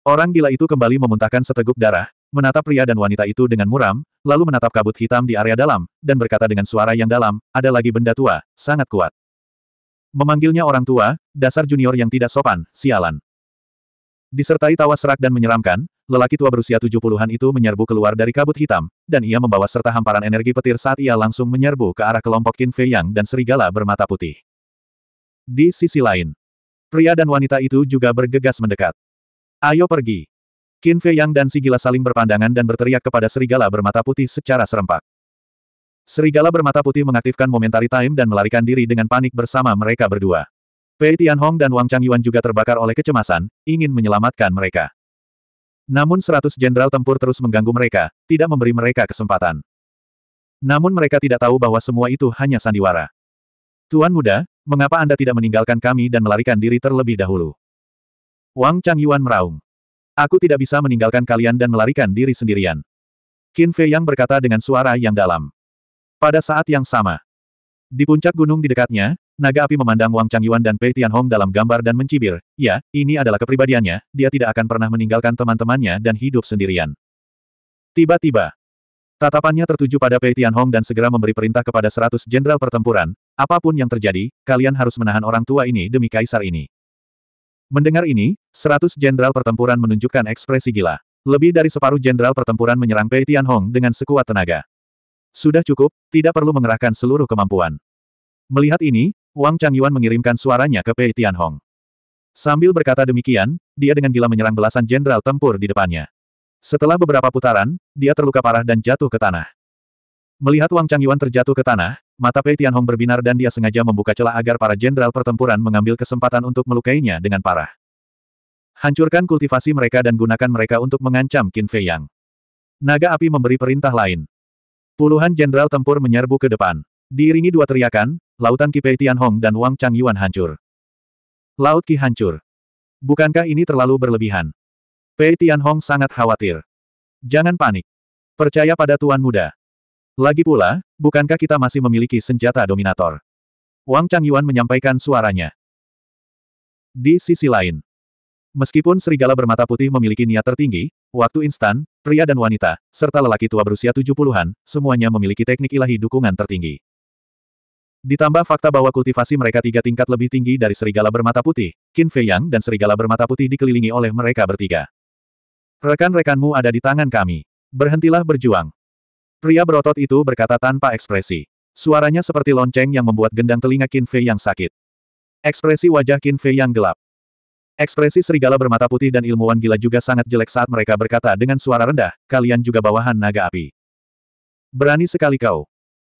Orang gila itu kembali memuntahkan seteguk darah, menatap pria dan wanita itu dengan muram, lalu menatap kabut hitam di area dalam, dan berkata dengan suara yang dalam, ada lagi benda tua, sangat kuat. Memanggilnya orang tua, dasar junior yang tidak sopan, sialan. Disertai tawa serak dan menyeramkan, lelaki tua berusia tujuh puluhan itu menyerbu keluar dari kabut hitam, dan ia membawa serta hamparan energi petir saat ia langsung menyerbu ke arah kelompok Qin Fei Yang dan serigala bermata putih. Di sisi lain, pria dan wanita itu juga bergegas mendekat. Ayo pergi. Qin Fei Yang dan si gila saling berpandangan dan berteriak kepada serigala bermata putih secara serempak. Serigala bermata putih mengaktifkan momentary time dan melarikan diri dengan panik bersama mereka berdua. Pei Tianhong dan Wang Changyuan juga terbakar oleh kecemasan, ingin menyelamatkan mereka. Namun seratus jenderal tempur terus mengganggu mereka, tidak memberi mereka kesempatan. Namun mereka tidak tahu bahwa semua itu hanya sandiwara. Tuan muda, mengapa Anda tidak meninggalkan kami dan melarikan diri terlebih dahulu? Wang Changyuan meraung. Aku tidak bisa meninggalkan kalian dan melarikan diri sendirian. Qin Fei Yang berkata dengan suara yang dalam. Pada saat yang sama, di puncak gunung di dekatnya, Naga api memandang Wang Changyuan dan Pei Tianhong dalam gambar dan mencibir, ya, ini adalah kepribadiannya, dia tidak akan pernah meninggalkan teman-temannya dan hidup sendirian. Tiba-tiba, tatapannya tertuju pada Pei Tianhong dan segera memberi perintah kepada seratus jenderal pertempuran, apapun yang terjadi, kalian harus menahan orang tua ini demi kaisar ini. Mendengar ini, seratus jenderal pertempuran menunjukkan ekspresi gila. Lebih dari separuh jenderal pertempuran menyerang Pei Tianhong dengan sekuat tenaga. Sudah cukup, tidak perlu mengerahkan seluruh kemampuan. Melihat ini, Wang Changyuan mengirimkan suaranya ke Pei Tianhong. Sambil berkata demikian, dia dengan gila menyerang belasan jenderal tempur di depannya. Setelah beberapa putaran, dia terluka parah dan jatuh ke tanah. Melihat Wang Changyuan terjatuh ke tanah, mata Pei Tianhong berbinar dan dia sengaja membuka celah agar para jenderal pertempuran mengambil kesempatan untuk melukainya dengan parah. Hancurkan kultivasi mereka dan gunakan mereka untuk mengancam Qin Fei Yang. Naga api memberi perintah lain. Puluhan jenderal tempur menyerbu ke depan. Diiringi dua teriakan, lautan Kipei Tianhong dan Wang Chang Yuan hancur. Laut Ki hancur. Bukankah ini terlalu berlebihan? Pei Tianhong sangat khawatir. Jangan panik. Percaya pada Tuan Muda. Lagi pula, bukankah kita masih memiliki senjata dominator? Wang Chang Yuan menyampaikan suaranya. Di sisi lain, meskipun serigala bermata putih memiliki niat tertinggi, waktu instan, pria dan wanita, serta lelaki tua berusia 70-an, semuanya memiliki teknik ilahi dukungan tertinggi. Ditambah fakta bahwa kultivasi mereka tiga tingkat lebih tinggi dari serigala bermata putih, Qin Fei Yang dan serigala bermata putih dikelilingi oleh mereka bertiga. Rekan-rekanmu ada di tangan kami. Berhentilah berjuang. Pria berotot itu berkata tanpa ekspresi. Suaranya seperti lonceng yang membuat gendang telinga Qin Fei Yang sakit. Ekspresi wajah Qin Fei Yang gelap. Ekspresi serigala bermata putih dan ilmuwan gila juga sangat jelek saat mereka berkata dengan suara rendah, kalian juga bawahan naga api. Berani sekali kau.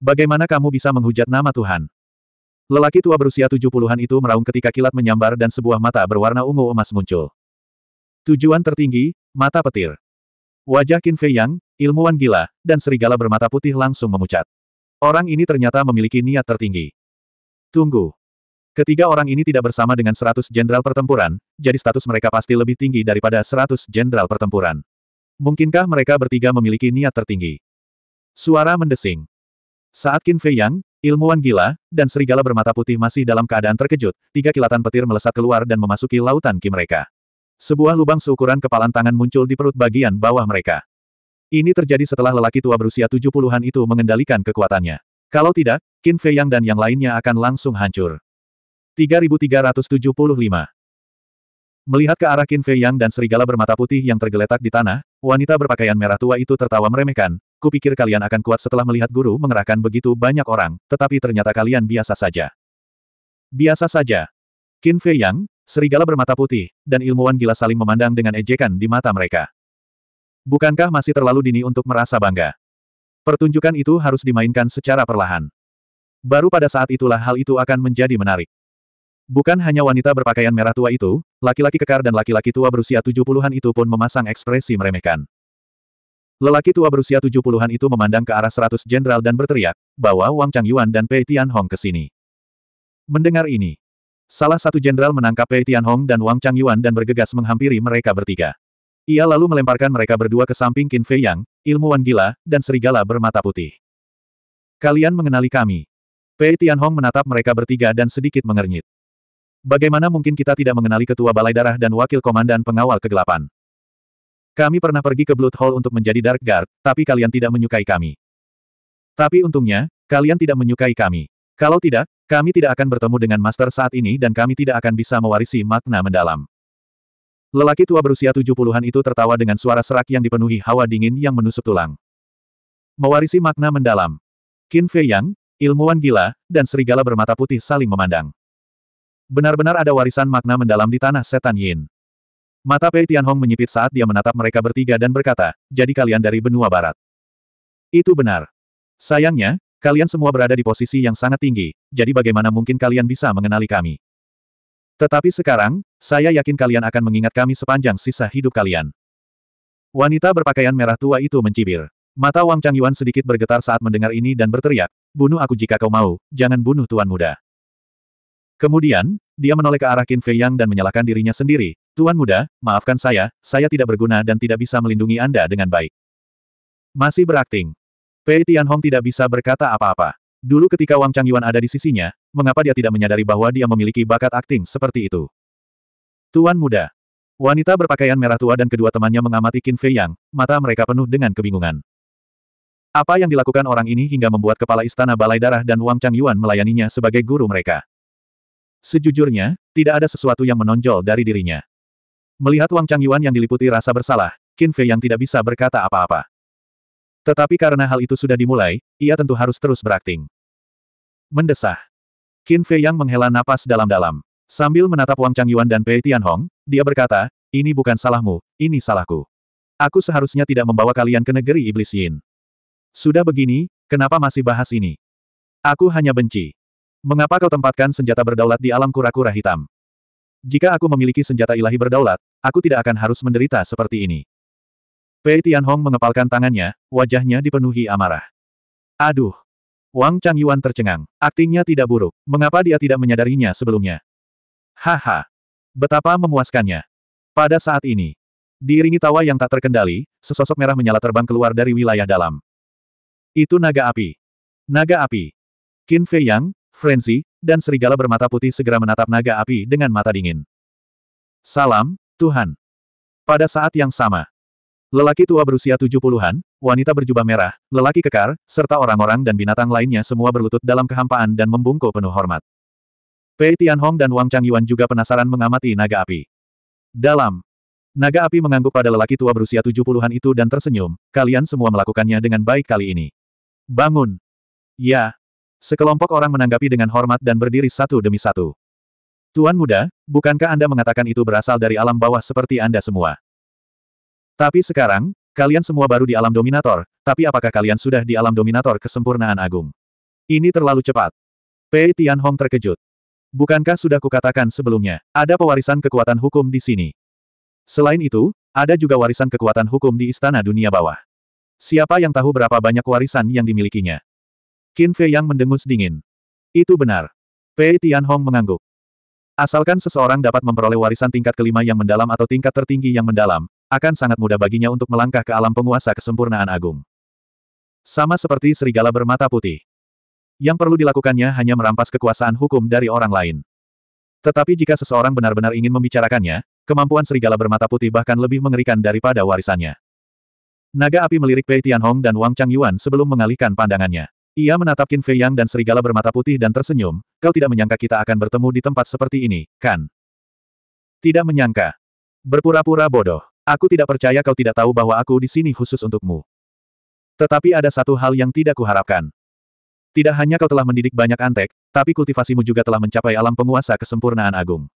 Bagaimana kamu bisa menghujat nama Tuhan? Lelaki tua berusia tujuh puluhan itu meraung ketika kilat menyambar dan sebuah mata berwarna ungu emas muncul. Tujuan tertinggi, mata petir. Wajah Qin Fei Yang, ilmuwan gila, dan serigala bermata putih langsung memucat. Orang ini ternyata memiliki niat tertinggi. Tunggu. Ketiga orang ini tidak bersama dengan seratus jenderal pertempuran, jadi status mereka pasti lebih tinggi daripada seratus jenderal pertempuran. Mungkinkah mereka bertiga memiliki niat tertinggi? Suara mendesing. Saat Qin Fei Yang, ilmuwan gila, dan serigala bermata putih masih dalam keadaan terkejut, tiga kilatan petir melesat keluar dan memasuki lautan Ki mereka. Sebuah lubang seukuran kepalan tangan muncul di perut bagian bawah mereka. Ini terjadi setelah lelaki tua berusia tujuh puluhan itu mengendalikan kekuatannya. Kalau tidak, Qin Fei Yang dan yang lainnya akan langsung hancur. 3375 Melihat ke arah Qin Fei Yang dan serigala bermata putih yang tergeletak di tanah, wanita berpakaian merah tua itu tertawa meremehkan, Kupikir kalian akan kuat setelah melihat guru mengerahkan begitu banyak orang, tetapi ternyata kalian biasa saja. Biasa saja. Qin Fei Yang, serigala bermata putih, dan ilmuwan gila saling memandang dengan ejekan di mata mereka. Bukankah masih terlalu dini untuk merasa bangga? Pertunjukan itu harus dimainkan secara perlahan. Baru pada saat itulah hal itu akan menjadi menarik. Bukan hanya wanita berpakaian merah tua itu, laki-laki kekar dan laki-laki tua berusia 70-an itu pun memasang ekspresi meremehkan. Lelaki tua berusia tujuh puluhan itu memandang ke arah seratus jenderal dan berteriak, bawa Wang Changyuan dan Pei Tianhong ke sini. Mendengar ini, salah satu jenderal menangkap Pei Tianhong dan Wang Changyuan dan bergegas menghampiri mereka bertiga. Ia lalu melemparkan mereka berdua ke samping Qin Fei Yang, ilmuwan gila, dan serigala bermata putih. Kalian mengenali kami. Pei Tianhong menatap mereka bertiga dan sedikit mengernyit. Bagaimana mungkin kita tidak mengenali ketua balai darah dan wakil komandan pengawal kegelapan? Kami pernah pergi ke Blood Hall untuk menjadi Dark Guard, tapi kalian tidak menyukai kami. Tapi untungnya, kalian tidak menyukai kami. Kalau tidak, kami tidak akan bertemu dengan Master saat ini dan kami tidak akan bisa mewarisi makna mendalam. Lelaki tua berusia 70-an itu tertawa dengan suara serak yang dipenuhi hawa dingin yang menusuk tulang. Mewarisi makna mendalam. Qin Fei Yang, ilmuwan gila, dan serigala bermata putih saling memandang. Benar-benar ada warisan makna mendalam di tanah setan Yin. Mata Pei Tianhong menyipit saat dia menatap mereka bertiga dan berkata, jadi kalian dari benua barat. Itu benar. Sayangnya, kalian semua berada di posisi yang sangat tinggi, jadi bagaimana mungkin kalian bisa mengenali kami? Tetapi sekarang, saya yakin kalian akan mengingat kami sepanjang sisa hidup kalian. Wanita berpakaian merah tua itu mencibir. Mata Wang Changyuan sedikit bergetar saat mendengar ini dan berteriak, bunuh aku jika kau mau, jangan bunuh tuan muda. Kemudian, dia menoleh ke arah Qin Fei Yang dan menyalahkan dirinya sendiri, Tuan muda, maafkan saya, saya tidak berguna dan tidak bisa melindungi Anda dengan baik. Masih berakting. Pei Tianhong tidak bisa berkata apa-apa. Dulu ketika Wang Changyuan ada di sisinya, mengapa dia tidak menyadari bahwa dia memiliki bakat akting seperti itu? Tuan muda. Wanita berpakaian merah tua dan kedua temannya mengamati Qin Fei Yang, mata mereka penuh dengan kebingungan. Apa yang dilakukan orang ini hingga membuat kepala istana balai darah dan Wang Changyuan melayaninya sebagai guru mereka? Sejujurnya, tidak ada sesuatu yang menonjol dari dirinya. Melihat Wang Chang Yuan yang diliputi rasa bersalah, Qin Fei yang tidak bisa berkata apa-apa. Tetapi karena hal itu sudah dimulai, ia tentu harus terus berakting. Mendesah. Qin Fei yang menghela napas dalam-dalam. Sambil menatap Wang Chang Yuan dan Pei Tianhong, dia berkata, ini bukan salahmu, ini salahku. Aku seharusnya tidak membawa kalian ke negeri Iblis Yin. Sudah begini, kenapa masih bahas ini? Aku hanya benci. Mengapa kau tempatkan senjata berdaulat di alam kura-kura hitam? Jika aku memiliki senjata ilahi berdaulat, Aku tidak akan harus menderita seperti ini. Pei Tianhong mengepalkan tangannya, wajahnya dipenuhi amarah. Aduh! Wang Chang Yuan tercengang. Aktingnya tidak buruk. Mengapa dia tidak menyadarinya sebelumnya? Haha! Betapa memuaskannya. Pada saat ini, diiringi tawa yang tak terkendali, sesosok merah menyala terbang keluar dari wilayah dalam. Itu naga api. Naga api. Qin Fei Yang, Frenzy, dan serigala bermata putih segera menatap naga api dengan mata dingin. Salam, Tuhan. Pada saat yang sama, lelaki tua berusia 70-an, wanita berjubah merah, lelaki kekar, serta orang-orang dan binatang lainnya semua berlutut dalam kehampaan dan membungkuk penuh hormat. Pei Tianhong dan Wang Changyuan juga penasaran mengamati naga api. Dalam Naga api mengangguk pada lelaki tua berusia 70-an itu dan tersenyum, kalian semua melakukannya dengan baik kali ini. Bangun! Ya! Sekelompok orang menanggapi dengan hormat dan berdiri satu demi satu. Tuan muda, bukankah Anda mengatakan itu berasal dari alam bawah seperti Anda semua? Tapi sekarang, kalian semua baru di alam dominator, tapi apakah kalian sudah di alam dominator kesempurnaan agung? Ini terlalu cepat. Pei Tianhong terkejut. Bukankah sudah kukatakan sebelumnya, ada pewarisan kekuatan hukum di sini. Selain itu, ada juga warisan kekuatan hukum di istana dunia bawah. Siapa yang tahu berapa banyak warisan yang dimilikinya? Qin Fei yang mendengus dingin. Itu benar. Pei Tianhong mengangguk. Asalkan seseorang dapat memperoleh warisan tingkat kelima yang mendalam atau tingkat tertinggi yang mendalam, akan sangat mudah baginya untuk melangkah ke alam penguasa kesempurnaan agung. Sama seperti serigala bermata putih. Yang perlu dilakukannya hanya merampas kekuasaan hukum dari orang lain. Tetapi jika seseorang benar-benar ingin membicarakannya, kemampuan serigala bermata putih bahkan lebih mengerikan daripada warisannya. Naga api melirik Pei Tianhong dan Wang Changyuan sebelum mengalihkan pandangannya. Ia menatap Qin Fei Yang dan serigala bermata putih dan tersenyum, kau tidak menyangka kita akan bertemu di tempat seperti ini, kan? Tidak menyangka. Berpura-pura bodoh. Aku tidak percaya kau tidak tahu bahwa aku di sini khusus untukmu. Tetapi ada satu hal yang tidak kuharapkan. Tidak hanya kau telah mendidik banyak antek, tapi kultivasimu juga telah mencapai alam penguasa kesempurnaan agung.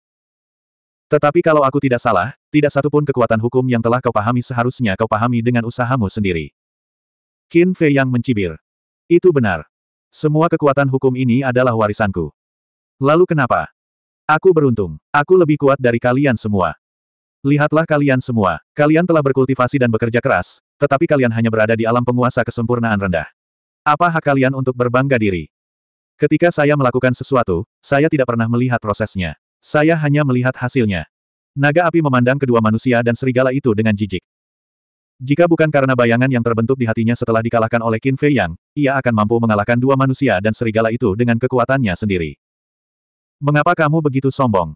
Tetapi kalau aku tidak salah, tidak satupun kekuatan hukum yang telah kau pahami seharusnya kau pahami dengan usahamu sendiri. Qin Fei Yang mencibir. Itu benar. Semua kekuatan hukum ini adalah warisanku. Lalu kenapa? Aku beruntung. Aku lebih kuat dari kalian semua. Lihatlah kalian semua. Kalian telah berkultivasi dan bekerja keras, tetapi kalian hanya berada di alam penguasa kesempurnaan rendah. Apa hak kalian untuk berbangga diri? Ketika saya melakukan sesuatu, saya tidak pernah melihat prosesnya. Saya hanya melihat hasilnya. Naga api memandang kedua manusia dan serigala itu dengan jijik. Jika bukan karena bayangan yang terbentuk di hatinya setelah dikalahkan oleh Qin Fei Yang, ia akan mampu mengalahkan dua manusia dan serigala itu dengan kekuatannya sendiri. Mengapa kamu begitu sombong?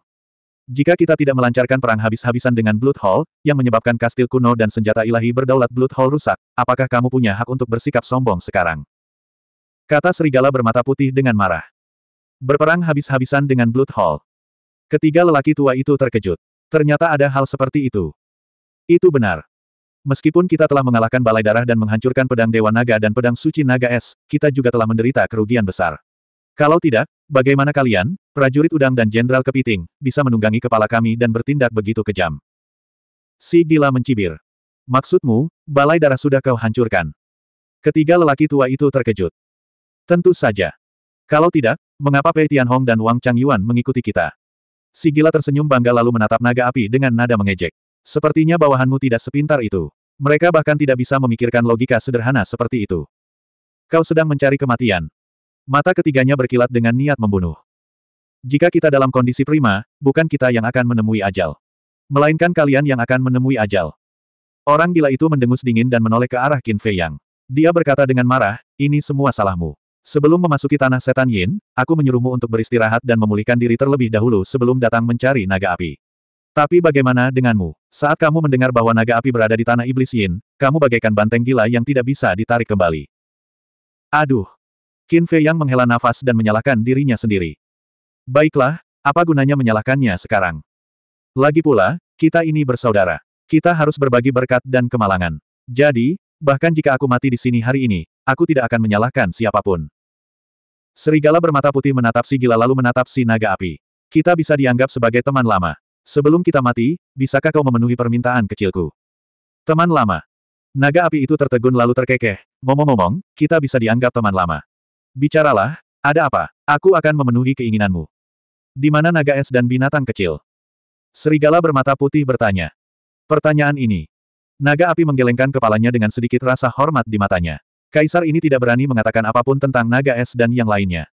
Jika kita tidak melancarkan perang habis-habisan dengan Blood Hall, yang menyebabkan kastil kuno dan senjata ilahi berdaulat Blood Hall rusak, apakah kamu punya hak untuk bersikap sombong sekarang? Kata serigala bermata putih dengan marah. Berperang habis-habisan dengan Blood Hall. Ketiga lelaki tua itu terkejut. Ternyata ada hal seperti itu. Itu benar. Meskipun kita telah mengalahkan Balai Darah dan menghancurkan pedang Dewa Naga dan pedang suci Naga Es, kita juga telah menderita kerugian besar. Kalau tidak, bagaimana kalian, prajurit udang dan jenderal kepiting, bisa menunggangi kepala kami dan bertindak begitu kejam? Si gila mencibir. Maksudmu, Balai Darah sudah kau hancurkan? Ketiga lelaki tua itu terkejut. Tentu saja. Kalau tidak, mengapa Pei Tianhong dan Wang Changyuan mengikuti kita? Si gila tersenyum bangga lalu menatap naga api dengan nada mengejek. Sepertinya bawahanmu tidak sepintar itu. Mereka bahkan tidak bisa memikirkan logika sederhana seperti itu. Kau sedang mencari kematian. Mata ketiganya berkilat dengan niat membunuh. Jika kita dalam kondisi prima, bukan kita yang akan menemui ajal. Melainkan kalian yang akan menemui ajal. Orang gila itu mendengus dingin dan menoleh ke arah Qin Fei Yang. Dia berkata dengan marah, ini semua salahmu. Sebelum memasuki tanah setan Yin, aku menyuruhmu untuk beristirahat dan memulihkan diri terlebih dahulu sebelum datang mencari naga api. Tapi bagaimana denganmu? Saat kamu mendengar bahwa naga api berada di tanah iblis Yin, kamu bagaikan banteng gila yang tidak bisa ditarik kembali. Aduh! Qin Fei yang menghela nafas dan menyalahkan dirinya sendiri. Baiklah, apa gunanya menyalahkannya sekarang? Lagi pula, kita ini bersaudara. Kita harus berbagi berkat dan kemalangan. Jadi, bahkan jika aku mati di sini hari ini, aku tidak akan menyalahkan siapapun. Serigala bermata putih menatap si gila lalu menatap si naga api. Kita bisa dianggap sebagai teman lama. Sebelum kita mati, bisakah kau memenuhi permintaan kecilku? Teman lama. Naga api itu tertegun lalu terkekeh. Ngomong-ngomong, kita bisa dianggap teman lama. Bicaralah, ada apa? Aku akan memenuhi keinginanmu. Di mana naga es dan binatang kecil? Serigala bermata putih bertanya. Pertanyaan ini. Naga api menggelengkan kepalanya dengan sedikit rasa hormat di matanya. Kaisar ini tidak berani mengatakan apapun tentang naga es dan yang lainnya.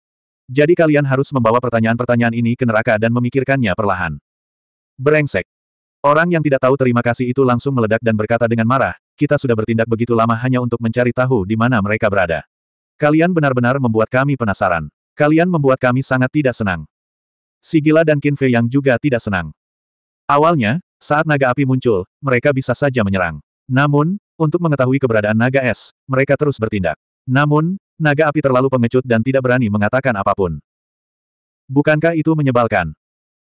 Jadi kalian harus membawa pertanyaan-pertanyaan ini ke neraka dan memikirkannya perlahan. Brengsek. Orang yang tidak tahu terima kasih itu langsung meledak dan berkata dengan marah, kita sudah bertindak begitu lama hanya untuk mencari tahu di mana mereka berada. Kalian benar-benar membuat kami penasaran. Kalian membuat kami sangat tidak senang. Sigila dan Kinfe yang juga tidak senang. Awalnya, saat naga api muncul, mereka bisa saja menyerang. Namun, untuk mengetahui keberadaan naga es, mereka terus bertindak. Namun, naga api terlalu pengecut dan tidak berani mengatakan apapun. Bukankah itu menyebalkan?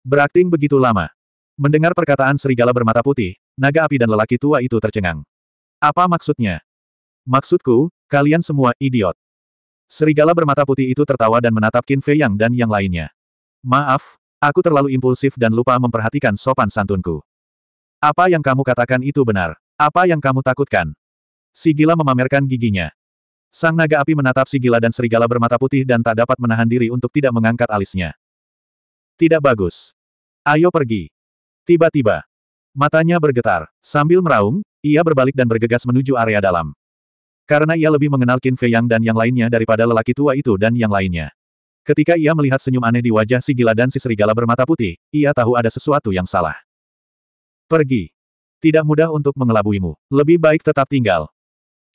Berakting begitu lama. Mendengar perkataan serigala bermata putih, naga api dan lelaki tua itu tercengang. Apa maksudnya? Maksudku, kalian semua idiot. Serigala bermata putih itu tertawa dan menatap Qin Fei Yang dan yang lainnya. Maaf, aku terlalu impulsif dan lupa memperhatikan sopan santunku. Apa yang kamu katakan itu benar. Apa yang kamu takutkan? Sigila memamerkan giginya. Sang naga api menatap Sigila dan serigala bermata putih dan tak dapat menahan diri untuk tidak mengangkat alisnya. Tidak bagus. Ayo pergi. Tiba-tiba, matanya bergetar. Sambil meraung, ia berbalik dan bergegas menuju area dalam. Karena ia lebih mengenal Qin Fei Yang dan yang lainnya daripada lelaki tua itu dan yang lainnya. Ketika ia melihat senyum aneh di wajah si gila dan si serigala bermata putih, ia tahu ada sesuatu yang salah. Pergi. Tidak mudah untuk mengelabuimu. Lebih baik tetap tinggal.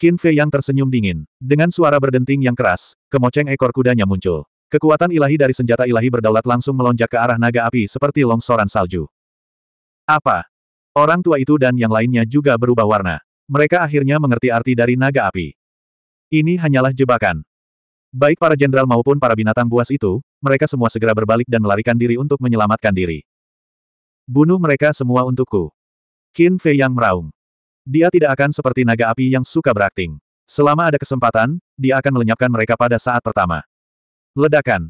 Qin Fei Yang tersenyum dingin. Dengan suara berdenting yang keras, kemoceng ekor kudanya muncul. Kekuatan ilahi dari senjata ilahi berdaulat langsung melonjak ke arah naga api seperti longsoran salju. Apa? Orang tua itu dan yang lainnya juga berubah warna. Mereka akhirnya mengerti arti dari naga api. Ini hanyalah jebakan. Baik para jenderal maupun para binatang buas itu, mereka semua segera berbalik dan melarikan diri untuk menyelamatkan diri. Bunuh mereka semua untukku. Qin Fei yang meraung. Dia tidak akan seperti naga api yang suka berakting. Selama ada kesempatan, dia akan melenyapkan mereka pada saat pertama. Ledakan.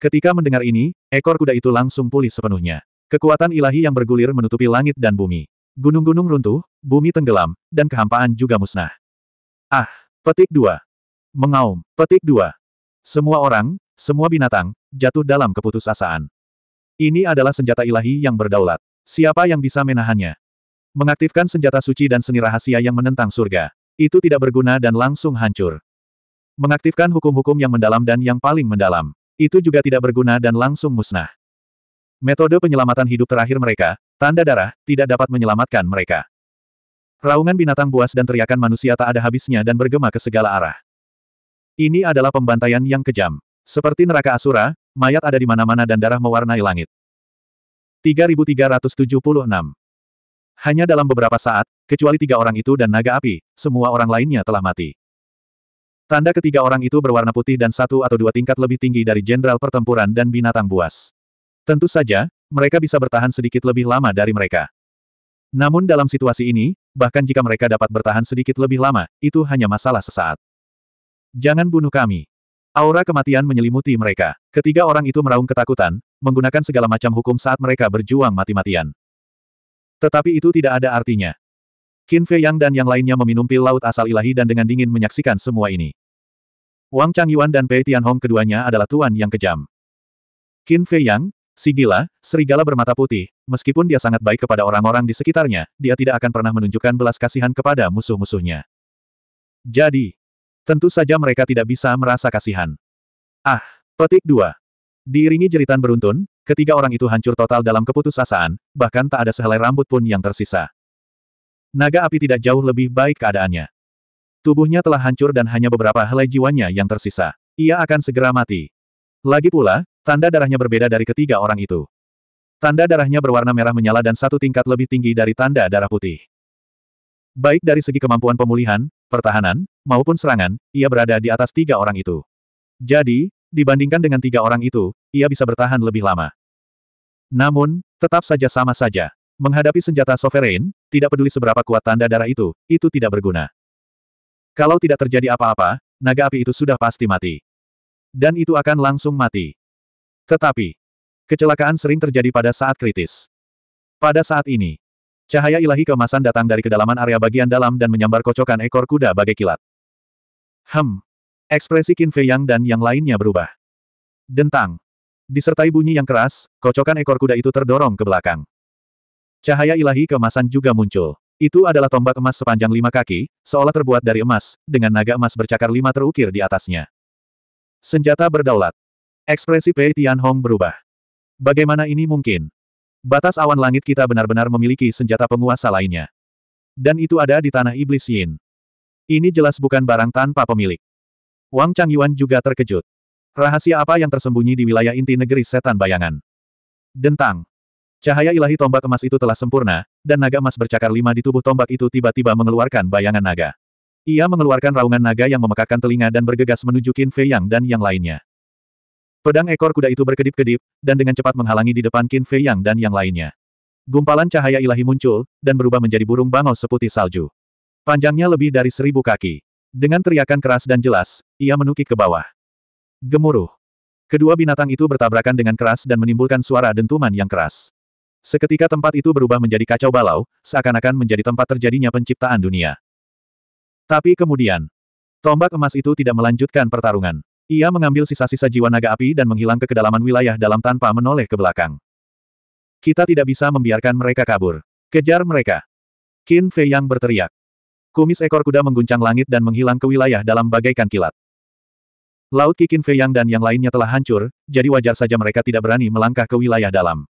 Ketika mendengar ini, ekor kuda itu langsung pulih sepenuhnya. Kekuatan ilahi yang bergulir menutupi langit dan bumi. Gunung-gunung runtuh, bumi tenggelam, dan kehampaan juga musnah. Ah, petik dua. Mengaum, petik dua. Semua orang, semua binatang, jatuh dalam keputusasaan. Ini adalah senjata ilahi yang berdaulat. Siapa yang bisa menahannya? Mengaktifkan senjata suci dan seni rahasia yang menentang surga. Itu tidak berguna dan langsung hancur. Mengaktifkan hukum-hukum yang mendalam dan yang paling mendalam. Itu juga tidak berguna dan langsung musnah. Metode penyelamatan hidup terakhir mereka, tanda darah, tidak dapat menyelamatkan mereka. Raungan binatang buas dan teriakan manusia tak ada habisnya dan bergema ke segala arah. Ini adalah pembantaian yang kejam. Seperti neraka Asura, mayat ada di mana-mana dan darah mewarnai langit. 3376 Hanya dalam beberapa saat, kecuali tiga orang itu dan naga api, semua orang lainnya telah mati. Tanda ketiga orang itu berwarna putih dan satu atau dua tingkat lebih tinggi dari jenderal pertempuran dan binatang buas. Tentu saja, mereka bisa bertahan sedikit lebih lama dari mereka. Namun dalam situasi ini, bahkan jika mereka dapat bertahan sedikit lebih lama, itu hanya masalah sesaat. Jangan bunuh kami. Aura kematian menyelimuti mereka. Ketiga orang itu meraung ketakutan, menggunakan segala macam hukum saat mereka berjuang mati-matian. Tetapi itu tidak ada artinya. Qin Fei Yang dan yang lainnya meminum pil laut asal ilahi dan dengan dingin menyaksikan semua ini. Wang Chang Yuan dan Pei Hong keduanya adalah tuan yang kejam. Qin Fei Yang, Sigila, serigala bermata putih, meskipun dia sangat baik kepada orang-orang di sekitarnya, dia tidak akan pernah menunjukkan belas kasihan kepada musuh-musuhnya. Jadi, tentu saja mereka tidak bisa merasa kasihan. Ah, petik dua. Diiringi jeritan beruntun, ketiga orang itu hancur total dalam keputusasaan, bahkan tak ada sehelai rambut pun yang tersisa. Naga api tidak jauh lebih baik keadaannya. Tubuhnya telah hancur dan hanya beberapa helai jiwanya yang tersisa. Ia akan segera mati. Lagi pula, Tanda darahnya berbeda dari ketiga orang itu. Tanda darahnya berwarna merah menyala dan satu tingkat lebih tinggi dari tanda darah putih. Baik dari segi kemampuan pemulihan, pertahanan, maupun serangan, ia berada di atas tiga orang itu. Jadi, dibandingkan dengan tiga orang itu, ia bisa bertahan lebih lama. Namun, tetap saja sama saja. Menghadapi senjata sovereign, tidak peduli seberapa kuat tanda darah itu, itu tidak berguna. Kalau tidak terjadi apa-apa, naga api itu sudah pasti mati. Dan itu akan langsung mati. Tetapi, kecelakaan sering terjadi pada saat kritis. Pada saat ini, cahaya ilahi kemasan datang dari kedalaman area bagian dalam dan menyambar kocokan ekor kuda bagai kilat. Hem. Ekspresi Qin Fei Yang dan yang lainnya berubah. Dentang. Disertai bunyi yang keras, kocokan ekor kuda itu terdorong ke belakang. Cahaya ilahi kemasan juga muncul. Itu adalah tombak emas sepanjang lima kaki, seolah terbuat dari emas, dengan naga emas bercakar lima terukir di atasnya. Senjata berdaulat. Ekspresi Pei Tianhong berubah. Bagaimana ini mungkin? Batas awan langit kita benar-benar memiliki senjata penguasa lainnya. Dan itu ada di tanah iblis Yin. Ini jelas bukan barang tanpa pemilik. Wang Changyuan juga terkejut. Rahasia apa yang tersembunyi di wilayah inti negeri setan bayangan? Dentang. Cahaya ilahi tombak emas itu telah sempurna, dan naga emas bercakar lima di tubuh tombak itu tiba-tiba mengeluarkan bayangan naga. Ia mengeluarkan raungan naga yang memekakkan telinga dan bergegas menuju Qin Fei Yang dan yang lainnya. Pedang ekor kuda itu berkedip-kedip, dan dengan cepat menghalangi di depan Qin Fei Yang dan yang lainnya. Gumpalan cahaya ilahi muncul, dan berubah menjadi burung bangau seputih salju. Panjangnya lebih dari seribu kaki. Dengan teriakan keras dan jelas, ia menukik ke bawah. Gemuruh. Kedua binatang itu bertabrakan dengan keras dan menimbulkan suara dentuman yang keras. Seketika tempat itu berubah menjadi kacau balau, seakan-akan menjadi tempat terjadinya penciptaan dunia. Tapi kemudian, tombak emas itu tidak melanjutkan pertarungan. Ia mengambil sisa-sisa jiwa naga api dan menghilang ke kedalaman wilayah dalam tanpa menoleh ke belakang. Kita tidak bisa membiarkan mereka kabur. Kejar mereka. Qin Fei Yang berteriak. Kumis ekor kuda mengguncang langit dan menghilang ke wilayah dalam bagaikan kilat. Laut Kikin Yang dan yang lainnya telah hancur, jadi wajar saja mereka tidak berani melangkah ke wilayah dalam.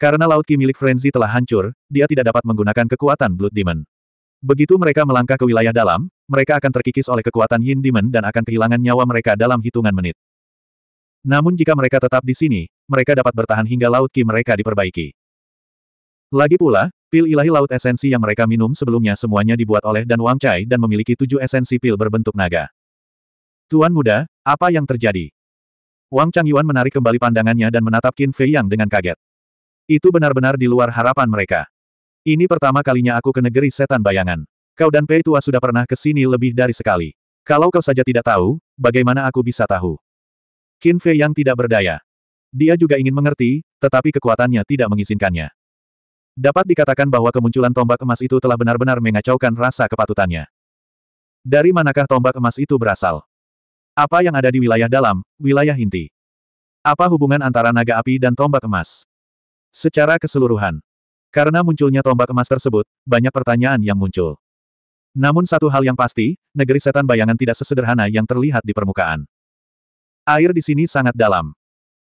Karena laut Ki milik Frenzy telah hancur, dia tidak dapat menggunakan kekuatan Blood Demon. Begitu mereka melangkah ke wilayah dalam, mereka akan terkikis oleh kekuatan Yin Demon dan akan kehilangan nyawa mereka dalam hitungan menit. Namun jika mereka tetap di sini, mereka dapat bertahan hingga laut ki mereka diperbaiki. Lagi pula, pil ilahi laut esensi yang mereka minum sebelumnya semuanya dibuat oleh Dan Wang Chai dan memiliki tujuh esensi pil berbentuk naga. Tuan muda, apa yang terjadi? Wang Chang Yuan menarik kembali pandangannya dan menatap Qin Fei Yang dengan kaget. Itu benar-benar di luar harapan mereka. Ini pertama kalinya aku ke negeri setan bayangan. Kau dan Pei Tua sudah pernah ke sini lebih dari sekali. Kalau kau saja tidak tahu, bagaimana aku bisa tahu? Qin Fei yang tidak berdaya. Dia juga ingin mengerti, tetapi kekuatannya tidak mengizinkannya. Dapat dikatakan bahwa kemunculan tombak emas itu telah benar-benar mengacaukan rasa kepatutannya. Dari manakah tombak emas itu berasal? Apa yang ada di wilayah dalam, wilayah inti? Apa hubungan antara naga api dan tombak emas? Secara keseluruhan. Karena munculnya tombak emas tersebut, banyak pertanyaan yang muncul. Namun satu hal yang pasti, negeri setan bayangan tidak sesederhana yang terlihat di permukaan. Air di sini sangat dalam.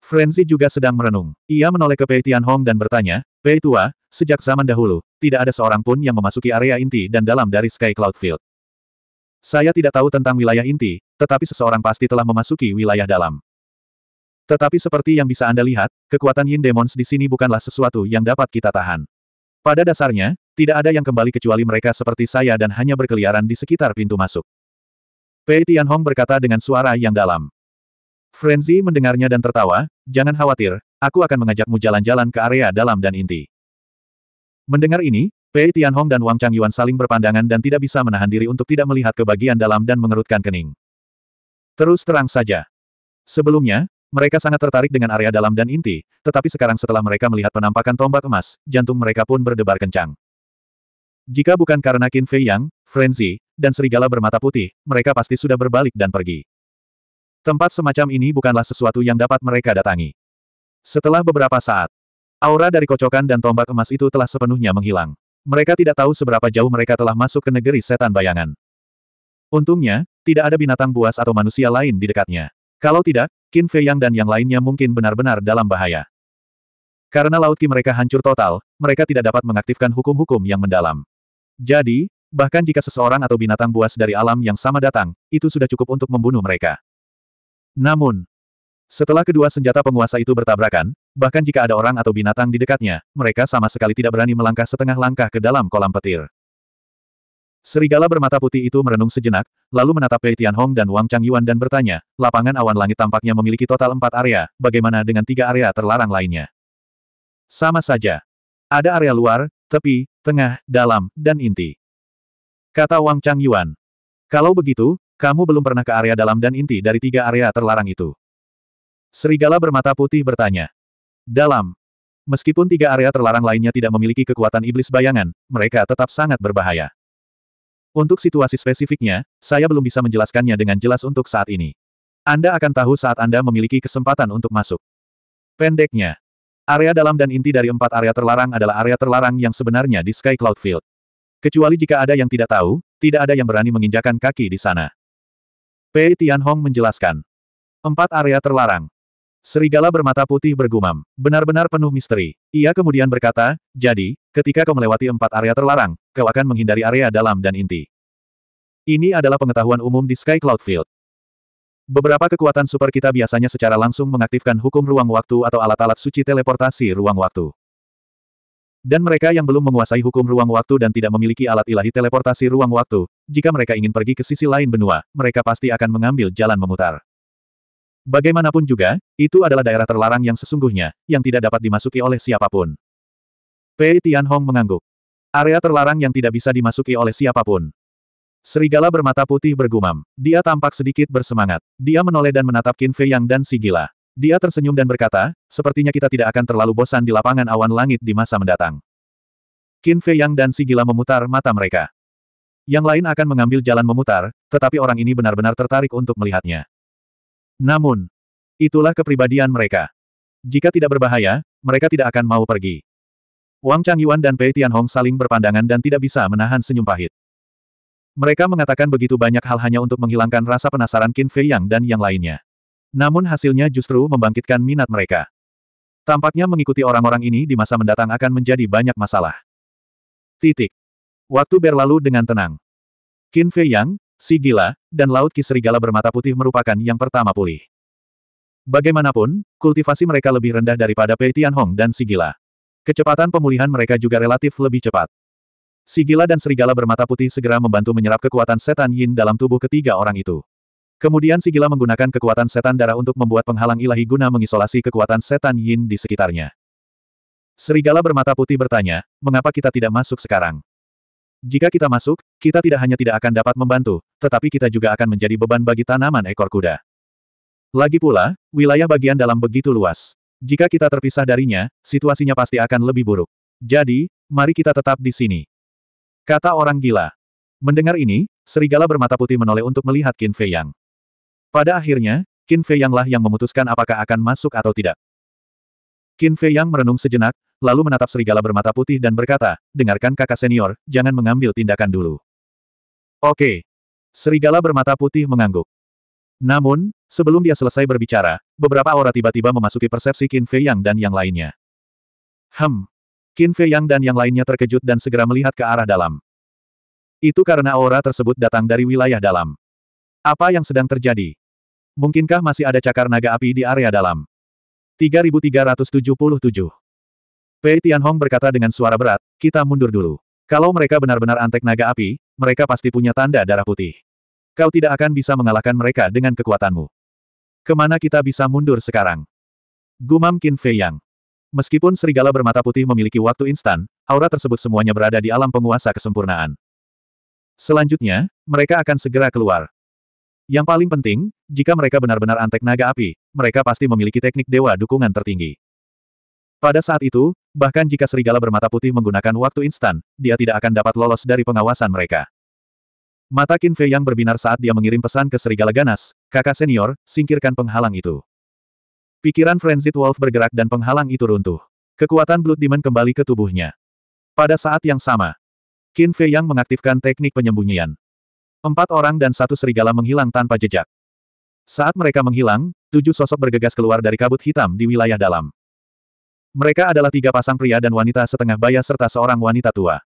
Frenzy juga sedang merenung. Ia menoleh ke Pei Hong dan bertanya, Pei Tua, sejak zaman dahulu, tidak ada seorang pun yang memasuki area inti dan dalam dari Sky Cloud Field. Saya tidak tahu tentang wilayah inti, tetapi seseorang pasti telah memasuki wilayah dalam. Tetapi seperti yang bisa Anda lihat, kekuatan Yin Demons di sini bukanlah sesuatu yang dapat kita tahan. Pada dasarnya, tidak ada yang kembali kecuali mereka seperti saya dan hanya berkeliaran di sekitar pintu masuk. Pei Tianhong berkata dengan suara yang dalam. Frenzy mendengarnya dan tertawa, jangan khawatir, aku akan mengajakmu jalan-jalan ke area dalam dan inti. Mendengar ini, Pei Tianhong dan Wang Changyuan saling berpandangan dan tidak bisa menahan diri untuk tidak melihat ke bagian dalam dan mengerutkan kening. Terus terang saja. Sebelumnya, mereka sangat tertarik dengan area dalam dan inti, tetapi sekarang setelah mereka melihat penampakan tombak emas, jantung mereka pun berdebar kencang. Jika bukan karena Qin Fei Yang, Frenzy, dan serigala bermata putih, mereka pasti sudah berbalik dan pergi. Tempat semacam ini bukanlah sesuatu yang dapat mereka datangi. Setelah beberapa saat, aura dari kocokan dan tombak emas itu telah sepenuhnya menghilang. Mereka tidak tahu seberapa jauh mereka telah masuk ke negeri setan bayangan. Untungnya, tidak ada binatang buas atau manusia lain di dekatnya. Kalau tidak, Qin Fei Yang dan yang lainnya mungkin benar-benar dalam bahaya. Karena laut ki mereka hancur total, mereka tidak dapat mengaktifkan hukum-hukum yang mendalam. Jadi, bahkan jika seseorang atau binatang buas dari alam yang sama datang, itu sudah cukup untuk membunuh mereka. Namun, setelah kedua senjata penguasa itu bertabrakan, bahkan jika ada orang atau binatang di dekatnya, mereka sama sekali tidak berani melangkah setengah langkah ke dalam kolam petir. Serigala bermata putih itu merenung sejenak, lalu menatap Pei Tianhong dan Wang Chang Yuan dan bertanya, lapangan awan langit tampaknya memiliki total empat area, bagaimana dengan tiga area terlarang lainnya? Sama saja. Ada area luar, tepi, tengah, dalam, dan inti. Kata Wang Chang Yuan. Kalau begitu, kamu belum pernah ke area dalam dan inti dari tiga area terlarang itu. Serigala bermata putih bertanya. Dalam. Meskipun tiga area terlarang lainnya tidak memiliki kekuatan iblis bayangan, mereka tetap sangat berbahaya. Untuk situasi spesifiknya, saya belum bisa menjelaskannya dengan jelas untuk saat ini. Anda akan tahu saat Anda memiliki kesempatan untuk masuk. Pendeknya, Area dalam dan inti dari empat area terlarang adalah area terlarang yang sebenarnya di Sky Cloud Field. Kecuali jika ada yang tidak tahu, tidak ada yang berani menginjakan kaki di sana. Pei Tianhong menjelaskan. Empat area terlarang. Serigala bermata putih bergumam. Benar-benar penuh misteri. Ia kemudian berkata, jadi, ketika kau melewati empat area terlarang, kau akan menghindari area dalam dan inti. Ini adalah pengetahuan umum di Sky Cloud Field. Beberapa kekuatan super kita biasanya secara langsung mengaktifkan hukum ruang waktu atau alat-alat suci teleportasi ruang waktu. Dan mereka yang belum menguasai hukum ruang waktu dan tidak memiliki alat ilahi teleportasi ruang waktu, jika mereka ingin pergi ke sisi lain benua, mereka pasti akan mengambil jalan memutar. Bagaimanapun juga, itu adalah daerah terlarang yang sesungguhnya, yang tidak dapat dimasuki oleh siapapun. Pei Tianhong mengangguk. Area terlarang yang tidak bisa dimasuki oleh siapapun. Serigala bermata putih bergumam. Dia tampak sedikit bersemangat. Dia menoleh dan menatap Qin Fei Yang dan si gila. Dia tersenyum dan berkata, sepertinya kita tidak akan terlalu bosan di lapangan awan langit di masa mendatang. Qin Fei Yang dan si gila memutar mata mereka. Yang lain akan mengambil jalan memutar, tetapi orang ini benar-benar tertarik untuk melihatnya. Namun, itulah kepribadian mereka. Jika tidak berbahaya, mereka tidak akan mau pergi. Wang Changyuan dan Pei Tianhong saling berpandangan dan tidak bisa menahan senyum pahit. Mereka mengatakan begitu banyak hal hanya untuk menghilangkan rasa penasaran Qin Fei Yang dan yang lainnya. Namun hasilnya justru membangkitkan minat mereka. Tampaknya mengikuti orang-orang ini di masa mendatang akan menjadi banyak masalah. Titik. Waktu berlalu dengan tenang. Qin Fei Yang, si gila, dan laut Serigala bermata putih merupakan yang pertama pulih. Bagaimanapun, kultivasi mereka lebih rendah daripada Pei Tianhong dan si gila. Kecepatan pemulihan mereka juga relatif lebih cepat. Si dan serigala bermata putih segera membantu menyerap kekuatan setan yin dalam tubuh ketiga orang itu. Kemudian si menggunakan kekuatan setan darah untuk membuat penghalang ilahi guna mengisolasi kekuatan setan yin di sekitarnya. Serigala bermata putih bertanya, mengapa kita tidak masuk sekarang? Jika kita masuk, kita tidak hanya tidak akan dapat membantu, tetapi kita juga akan menjadi beban bagi tanaman ekor kuda. Lagi pula, wilayah bagian dalam begitu luas. Jika kita terpisah darinya, situasinya pasti akan lebih buruk. Jadi, mari kita tetap di sini. Kata orang gila. Mendengar ini, serigala bermata putih menoleh untuk melihat Qin Fei Yang. Pada akhirnya, Qin Fei Yang lah yang memutuskan apakah akan masuk atau tidak. Qin Fei Yang merenung sejenak, lalu menatap serigala bermata putih dan berkata, dengarkan kakak senior, jangan mengambil tindakan dulu. Oke. Serigala bermata putih mengangguk. Namun, sebelum dia selesai berbicara, beberapa aura tiba-tiba memasuki persepsi Qin Fei Yang dan yang lainnya. Hmm. Qin Fei Yang dan yang lainnya terkejut dan segera melihat ke arah dalam. Itu karena aura tersebut datang dari wilayah dalam. Apa yang sedang terjadi? Mungkinkah masih ada cakar naga api di area dalam? 3377 Pei Tianhong berkata dengan suara berat, kita mundur dulu. Kalau mereka benar-benar antek naga api, mereka pasti punya tanda darah putih. Kau tidak akan bisa mengalahkan mereka dengan kekuatanmu. Kemana kita bisa mundur sekarang? Gumam Qin Fei Yang. Meskipun serigala bermata putih memiliki waktu instan, aura tersebut semuanya berada di alam penguasa kesempurnaan. Selanjutnya, mereka akan segera keluar. Yang paling penting, jika mereka benar-benar antek naga api, mereka pasti memiliki teknik dewa dukungan tertinggi. Pada saat itu, bahkan jika serigala bermata putih menggunakan waktu instan, dia tidak akan dapat lolos dari pengawasan mereka. Mata Qin Fei yang berbinar saat dia mengirim pesan ke serigala ganas, kakak senior, singkirkan penghalang itu. Pikiran Frenzied Wolf bergerak dan penghalang itu runtuh. Kekuatan Blood Demon kembali ke tubuhnya. Pada saat yang sama, Qin Fei Yang mengaktifkan teknik penyembunyian. Empat orang dan satu serigala menghilang tanpa jejak. Saat mereka menghilang, tujuh sosok bergegas keluar dari kabut hitam di wilayah dalam. Mereka adalah tiga pasang pria dan wanita setengah baya serta seorang wanita tua.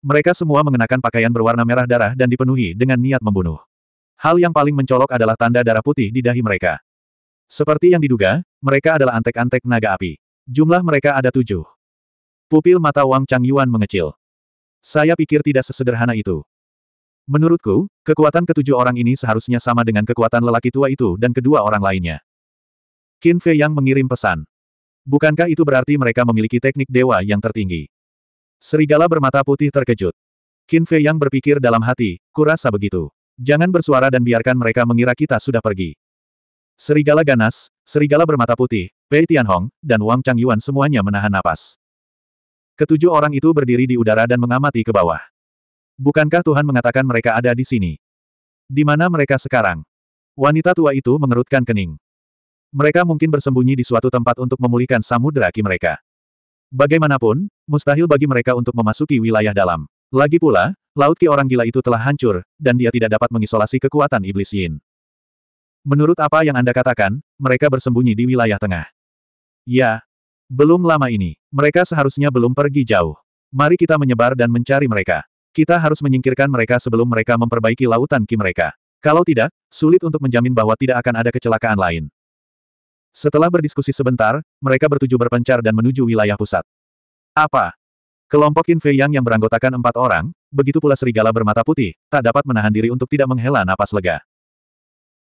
Mereka semua mengenakan pakaian berwarna merah darah dan dipenuhi dengan niat membunuh. Hal yang paling mencolok adalah tanda darah putih di dahi mereka. Seperti yang diduga, mereka adalah antek-antek naga api. Jumlah mereka ada tujuh. Pupil mata Wang Chang Yuan mengecil. Saya pikir tidak sesederhana itu. Menurutku, kekuatan ketujuh orang ini seharusnya sama dengan kekuatan lelaki tua itu dan kedua orang lainnya. Qin Fei Yang mengirim pesan. Bukankah itu berarti mereka memiliki teknik dewa yang tertinggi? Serigala bermata putih terkejut. Qin Fei Yang berpikir dalam hati, kurasa begitu. Jangan bersuara dan biarkan mereka mengira kita sudah pergi. Serigala ganas, serigala bermata putih, Pei Tianhong, dan Wang Changyuan semuanya menahan napas. Ketujuh orang itu berdiri di udara dan mengamati ke bawah. Bukankah Tuhan mengatakan mereka ada di sini? Di mana mereka sekarang? Wanita tua itu mengerutkan kening. Mereka mungkin bersembunyi di suatu tempat untuk memulihkan samudera ki mereka. Bagaimanapun, mustahil bagi mereka untuk memasuki wilayah dalam. Lagi pula, laut ki orang gila itu telah hancur, dan dia tidak dapat mengisolasi kekuatan iblis Yin. Menurut apa yang Anda katakan, mereka bersembunyi di wilayah tengah. Ya. Belum lama ini, mereka seharusnya belum pergi jauh. Mari kita menyebar dan mencari mereka. Kita harus menyingkirkan mereka sebelum mereka memperbaiki lautan ki mereka. Kalau tidak, sulit untuk menjamin bahwa tidak akan ada kecelakaan lain. Setelah berdiskusi sebentar, mereka bertuju berpencar dan menuju wilayah pusat. Apa? Kelompok infe Yang yang beranggotakan empat orang, begitu pula serigala bermata putih, tak dapat menahan diri untuk tidak menghela napas lega.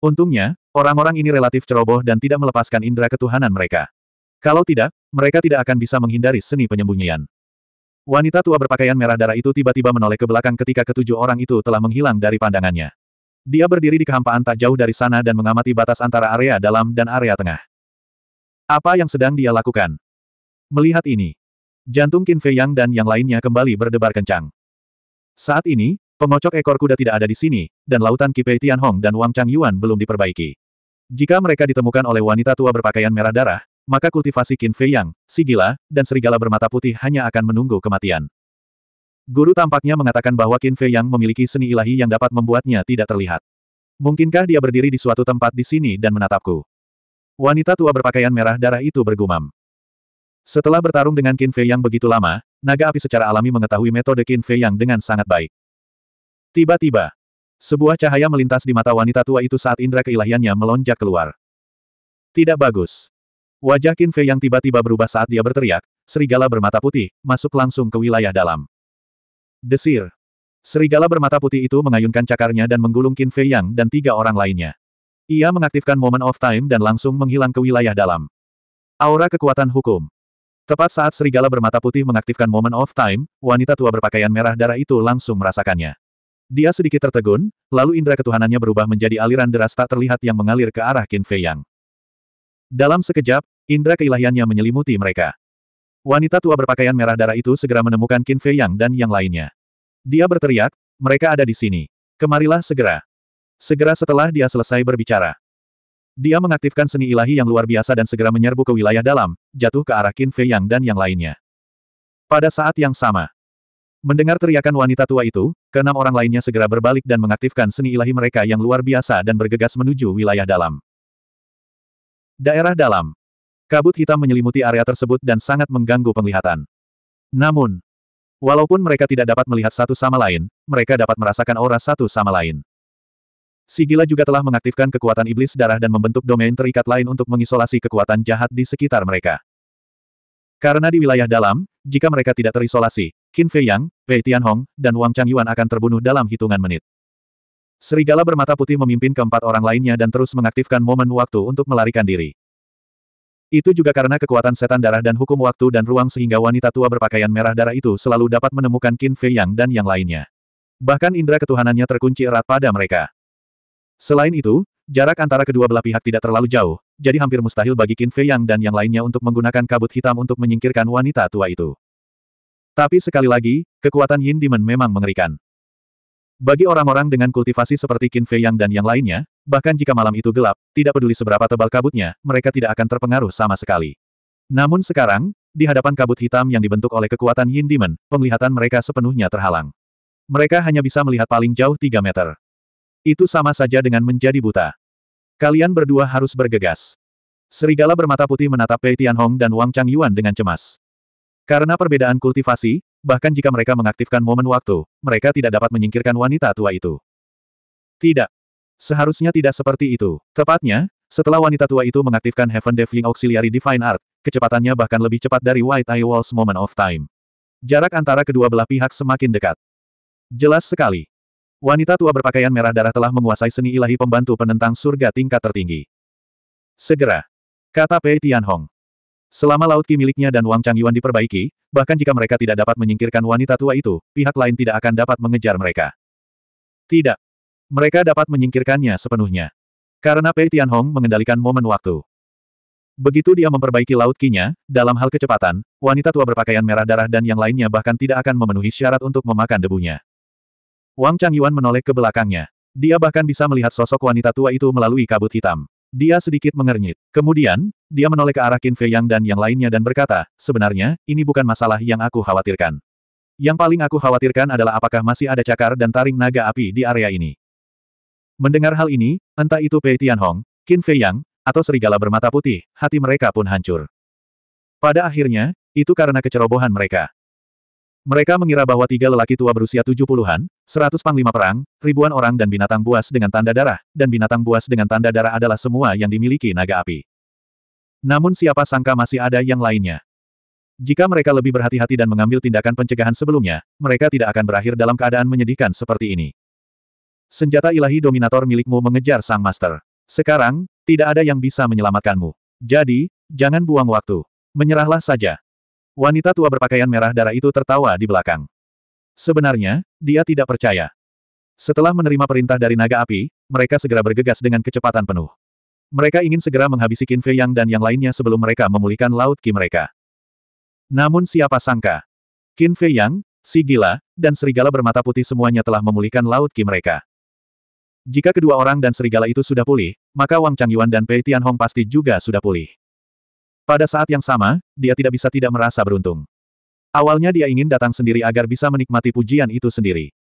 Untungnya, orang-orang ini relatif ceroboh dan tidak melepaskan indera ketuhanan mereka. Kalau tidak, mereka tidak akan bisa menghindari seni penyembunyian. Wanita tua berpakaian merah darah itu tiba-tiba menoleh ke belakang ketika ketujuh orang itu telah menghilang dari pandangannya. Dia berdiri di kehampaan tak jauh dari sana dan mengamati batas antara area dalam dan area tengah. Apa yang sedang dia lakukan? Melihat ini, jantung Qin Fei Yang dan yang lainnya kembali berdebar kencang. Saat ini, Pengocok ekor kuda tidak ada di sini, dan lautan Kipei Tianhong dan Wang Chang Yuan belum diperbaiki. Jika mereka ditemukan oleh wanita tua berpakaian merah darah, maka kultivasi Qin Fei Yang, si gila, dan serigala bermata putih hanya akan menunggu kematian. Guru tampaknya mengatakan bahwa Qin Fei Yang memiliki seni ilahi yang dapat membuatnya tidak terlihat. Mungkinkah dia berdiri di suatu tempat di sini dan menatapku? Wanita tua berpakaian merah darah itu bergumam. Setelah bertarung dengan Qin Fei Yang begitu lama, naga api secara alami mengetahui metode Qin Fei Yang dengan sangat baik. Tiba-tiba, sebuah cahaya melintas di mata wanita tua itu saat indera keilahiannya melonjak keluar. Tidak bagus. Wajah Qin Fei yang tiba-tiba berubah saat dia berteriak, serigala bermata putih, masuk langsung ke wilayah dalam. Desir. Serigala bermata putih itu mengayunkan cakarnya dan menggulung Qin Fei Yang dan tiga orang lainnya. Ia mengaktifkan Moment of Time dan langsung menghilang ke wilayah dalam. Aura kekuatan hukum. Tepat saat serigala bermata putih mengaktifkan Moment of Time, wanita tua berpakaian merah darah itu langsung merasakannya. Dia sedikit tertegun, lalu indera ketuhanannya berubah menjadi aliran deras tak terlihat yang mengalir ke arah Qin Fei Yang. Dalam sekejap, indera keilahiannya menyelimuti mereka. Wanita tua berpakaian merah darah itu segera menemukan Qin Fei Yang dan yang lainnya. Dia berteriak, mereka ada di sini. Kemarilah segera. Segera setelah dia selesai berbicara. Dia mengaktifkan seni ilahi yang luar biasa dan segera menyerbu ke wilayah dalam, jatuh ke arah Qin Fei Yang dan yang lainnya. Pada saat yang sama, Mendengar teriakan wanita tua itu, keenam orang lainnya segera berbalik dan mengaktifkan seni ilahi mereka yang luar biasa dan bergegas menuju wilayah dalam. Daerah dalam. Kabut hitam menyelimuti area tersebut dan sangat mengganggu penglihatan. Namun, walaupun mereka tidak dapat melihat satu sama lain, mereka dapat merasakan aura satu sama lain. Sigila juga telah mengaktifkan kekuatan iblis darah dan membentuk domain terikat lain untuk mengisolasi kekuatan jahat di sekitar mereka. Karena di wilayah dalam, jika mereka tidak terisolasi, Qin Fei Yang, Pei Tianhong, dan Wang Changyuan akan terbunuh dalam hitungan menit. Serigala bermata putih memimpin keempat orang lainnya dan terus mengaktifkan momen waktu untuk melarikan diri. Itu juga karena kekuatan setan darah dan hukum waktu dan ruang sehingga wanita tua berpakaian merah darah itu selalu dapat menemukan Qin Fei Yang dan yang lainnya. Bahkan indera ketuhanannya terkunci erat pada mereka. Selain itu, jarak antara kedua belah pihak tidak terlalu jauh, jadi hampir mustahil bagi Qin Fei Yang dan yang lainnya untuk menggunakan kabut hitam untuk menyingkirkan wanita tua itu. Tapi sekali lagi, kekuatan Yin Demon memang mengerikan. Bagi orang-orang dengan kultivasi seperti Qin Fei Yang dan yang lainnya, bahkan jika malam itu gelap, tidak peduli seberapa tebal kabutnya, mereka tidak akan terpengaruh sama sekali. Namun sekarang, di hadapan kabut hitam yang dibentuk oleh kekuatan Yin Demon, penglihatan mereka sepenuhnya terhalang. Mereka hanya bisa melihat paling jauh 3 meter. Itu sama saja dengan menjadi buta. Kalian berdua harus bergegas. Serigala bermata putih menatap Pei Tianhong dan Wang Chang Yuan dengan cemas. Karena perbedaan kultivasi, bahkan jika mereka mengaktifkan momen waktu, mereka tidak dapat menyingkirkan wanita tua itu. Tidak. Seharusnya tidak seperti itu. Tepatnya, setelah wanita tua itu mengaktifkan Heaven Devling Auxiliary Divine Art, kecepatannya bahkan lebih cepat dari White Eye Wall's Moment of Time. Jarak antara kedua belah pihak semakin dekat. Jelas sekali. Wanita tua berpakaian merah darah telah menguasai seni ilahi pembantu penentang surga tingkat tertinggi. Segera. Kata Pei Tianhong. Selama laut ki miliknya dan Wang Changyuan diperbaiki, bahkan jika mereka tidak dapat menyingkirkan wanita tua itu, pihak lain tidak akan dapat mengejar mereka. Tidak. Mereka dapat menyingkirkannya sepenuhnya. Karena Pei Tianhong mengendalikan momen waktu. Begitu dia memperbaiki laut kinya, dalam hal kecepatan, wanita tua berpakaian merah darah dan yang lainnya bahkan tidak akan memenuhi syarat untuk memakan debunya. Wang Changyuan menoleh ke belakangnya. Dia bahkan bisa melihat sosok wanita tua itu melalui kabut hitam. Dia sedikit mengernyit. Kemudian, dia menoleh ke arah Qin Fei Yang dan yang lainnya dan berkata, sebenarnya, ini bukan masalah yang aku khawatirkan. Yang paling aku khawatirkan adalah apakah masih ada cakar dan taring naga api di area ini. Mendengar hal ini, entah itu Pei Tianhong, Qin Fei Yang, atau serigala bermata putih, hati mereka pun hancur. Pada akhirnya, itu karena kecerobohan mereka. Mereka mengira bahwa tiga lelaki tua berusia tujuh puluhan, seratus panglima perang, ribuan orang dan binatang buas dengan tanda darah, dan binatang buas dengan tanda darah adalah semua yang dimiliki naga api. Namun siapa sangka masih ada yang lainnya. Jika mereka lebih berhati-hati dan mengambil tindakan pencegahan sebelumnya, mereka tidak akan berakhir dalam keadaan menyedihkan seperti ini. Senjata ilahi dominator milikmu mengejar sang master. Sekarang, tidak ada yang bisa menyelamatkanmu. Jadi, jangan buang waktu. Menyerahlah saja. Wanita tua berpakaian merah darah itu tertawa di belakang. Sebenarnya, dia tidak percaya. Setelah menerima perintah dari naga api, mereka segera bergegas dengan kecepatan penuh. Mereka ingin segera menghabisi Qin Fei Yang dan yang lainnya sebelum mereka memulihkan laut Qi mereka. Namun siapa sangka? Qin Fei Yang, si gila, dan serigala bermata putih semuanya telah memulihkan laut Qi mereka. Jika kedua orang dan serigala itu sudah pulih, maka Wang Changyuan dan Pei Tianhong pasti juga sudah pulih. Pada saat yang sama, dia tidak bisa tidak merasa beruntung. Awalnya dia ingin datang sendiri agar bisa menikmati pujian itu sendiri.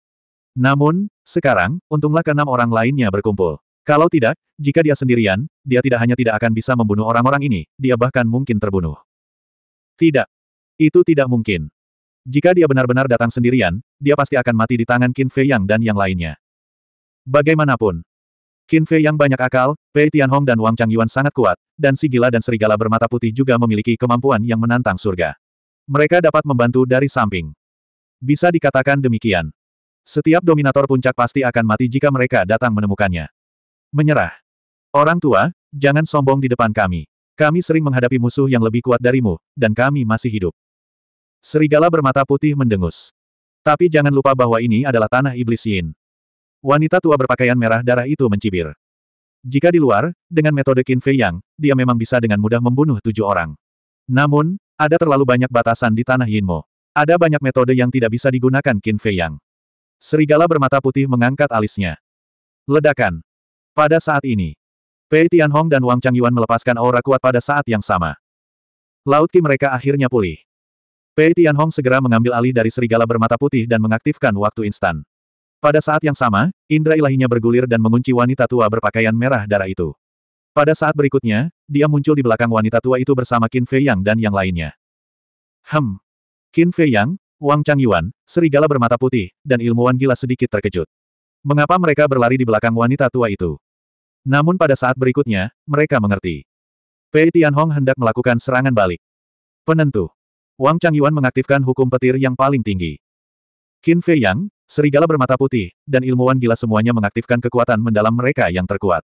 Namun, sekarang, untunglah keenam orang lainnya berkumpul. Kalau tidak, jika dia sendirian, dia tidak hanya tidak akan bisa membunuh orang-orang ini, dia bahkan mungkin terbunuh. Tidak. Itu tidak mungkin. Jika dia benar-benar datang sendirian, dia pasti akan mati di tangan Qin Fei Yang dan yang lainnya. Bagaimanapun, Qin Fei yang banyak akal, Pei Tianhong dan Wang Changyuan sangat kuat, dan si gila dan serigala bermata putih juga memiliki kemampuan yang menantang surga. Mereka dapat membantu dari samping. Bisa dikatakan demikian. Setiap dominator puncak pasti akan mati jika mereka datang menemukannya. Menyerah. Orang tua, jangan sombong di depan kami. Kami sering menghadapi musuh yang lebih kuat darimu, dan kami masih hidup. Serigala bermata putih mendengus. Tapi jangan lupa bahwa ini adalah tanah iblis Yin. Wanita tua berpakaian merah darah itu mencibir. Jika di luar, dengan metode Qin Fei Yang, dia memang bisa dengan mudah membunuh tujuh orang. Namun, ada terlalu banyak batasan di tanah Yin Mo. Ada banyak metode yang tidak bisa digunakan Qin Fei Yang. Serigala bermata putih mengangkat alisnya. Ledakan. Pada saat ini, Pei Hong dan Wang Chang Yuan melepaskan aura kuat pada saat yang sama. Laut Ki mereka akhirnya pulih. Pei Hong segera mengambil alih dari serigala bermata putih dan mengaktifkan waktu instan. Pada saat yang sama, indra ilahinya bergulir dan mengunci wanita tua berpakaian merah darah itu. Pada saat berikutnya, dia muncul di belakang wanita tua itu bersama Qin Fei Yang dan yang lainnya. Hem. Qin Fei Yang, Wang Chang Yuan, serigala bermata putih, dan ilmuwan gila sedikit terkejut. Mengapa mereka berlari di belakang wanita tua itu? Namun pada saat berikutnya, mereka mengerti. Pei Tianhong hendak melakukan serangan balik. Penentu. Wang Chang Yuan mengaktifkan hukum petir yang paling tinggi. Qin Fei Yang, Serigala bermata putih, dan ilmuwan gila semuanya mengaktifkan kekuatan mendalam mereka yang terkuat.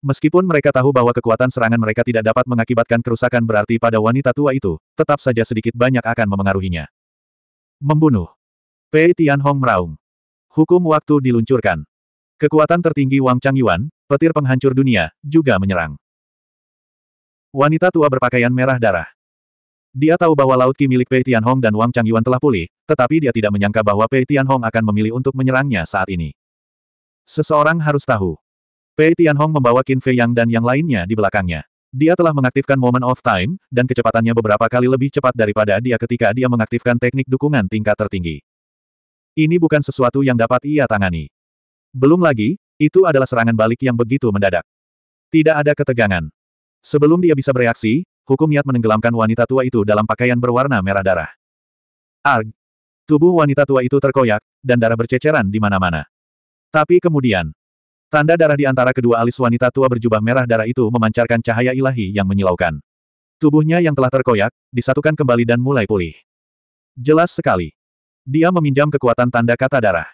Meskipun mereka tahu bahwa kekuatan serangan mereka tidak dapat mengakibatkan kerusakan berarti pada wanita tua itu, tetap saja sedikit banyak akan memengaruhinya. Membunuh. Pei Tianhong meraung. Hukum waktu diluncurkan. Kekuatan tertinggi Wang Changyuan, petir penghancur dunia, juga menyerang. Wanita tua berpakaian merah darah. Dia tahu bahwa Laut Qi milik Pei Tianhong dan Wang Changyuan telah pulih, tetapi dia tidak menyangka bahwa Pei Tianhong akan memilih untuk menyerangnya saat ini. Seseorang harus tahu. Pei Tianhong membawa Qin Fei Yang dan yang lainnya di belakangnya. Dia telah mengaktifkan Moment of Time, dan kecepatannya beberapa kali lebih cepat daripada dia ketika dia mengaktifkan teknik dukungan tingkat tertinggi. Ini bukan sesuatu yang dapat ia tangani. Belum lagi, itu adalah serangan balik yang begitu mendadak. Tidak ada ketegangan. Sebelum dia bisa bereaksi, Hukum niat menenggelamkan wanita tua itu dalam pakaian berwarna merah darah. Arg! Tubuh wanita tua itu terkoyak, dan darah berceceran di mana-mana. Tapi kemudian, tanda darah di antara kedua alis wanita tua berjubah merah darah itu memancarkan cahaya ilahi yang menyilaukan. Tubuhnya yang telah terkoyak, disatukan kembali dan mulai pulih. Jelas sekali. Dia meminjam kekuatan tanda kata darah.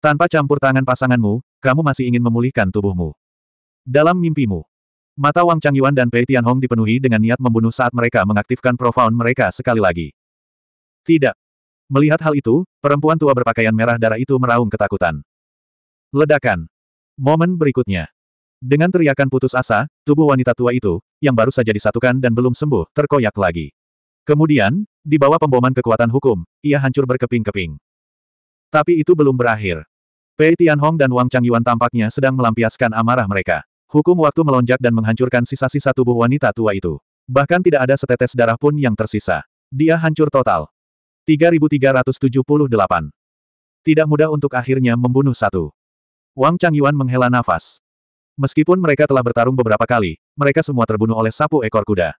Tanpa campur tangan pasanganmu, kamu masih ingin memulihkan tubuhmu. Dalam mimpimu, Mata Wang Changyuan dan Pei Tianhong dipenuhi dengan niat membunuh saat mereka mengaktifkan profound mereka sekali lagi. Tidak. Melihat hal itu, perempuan tua berpakaian merah darah itu meraung ketakutan. Ledakan. Momen berikutnya. Dengan teriakan putus asa, tubuh wanita tua itu, yang baru saja disatukan dan belum sembuh, terkoyak lagi. Kemudian, di bawah pemboman kekuatan hukum, ia hancur berkeping-keping. Tapi itu belum berakhir. Pei Tianhong dan Wang Changyuan tampaknya sedang melampiaskan amarah mereka. Hukum waktu melonjak dan menghancurkan sisa-sisa tubuh wanita tua itu. Bahkan tidak ada setetes darah pun yang tersisa. Dia hancur total. 3378. Tidak mudah untuk akhirnya membunuh satu. Wang Changyuan menghela nafas. Meskipun mereka telah bertarung beberapa kali, mereka semua terbunuh oleh sapu ekor kuda.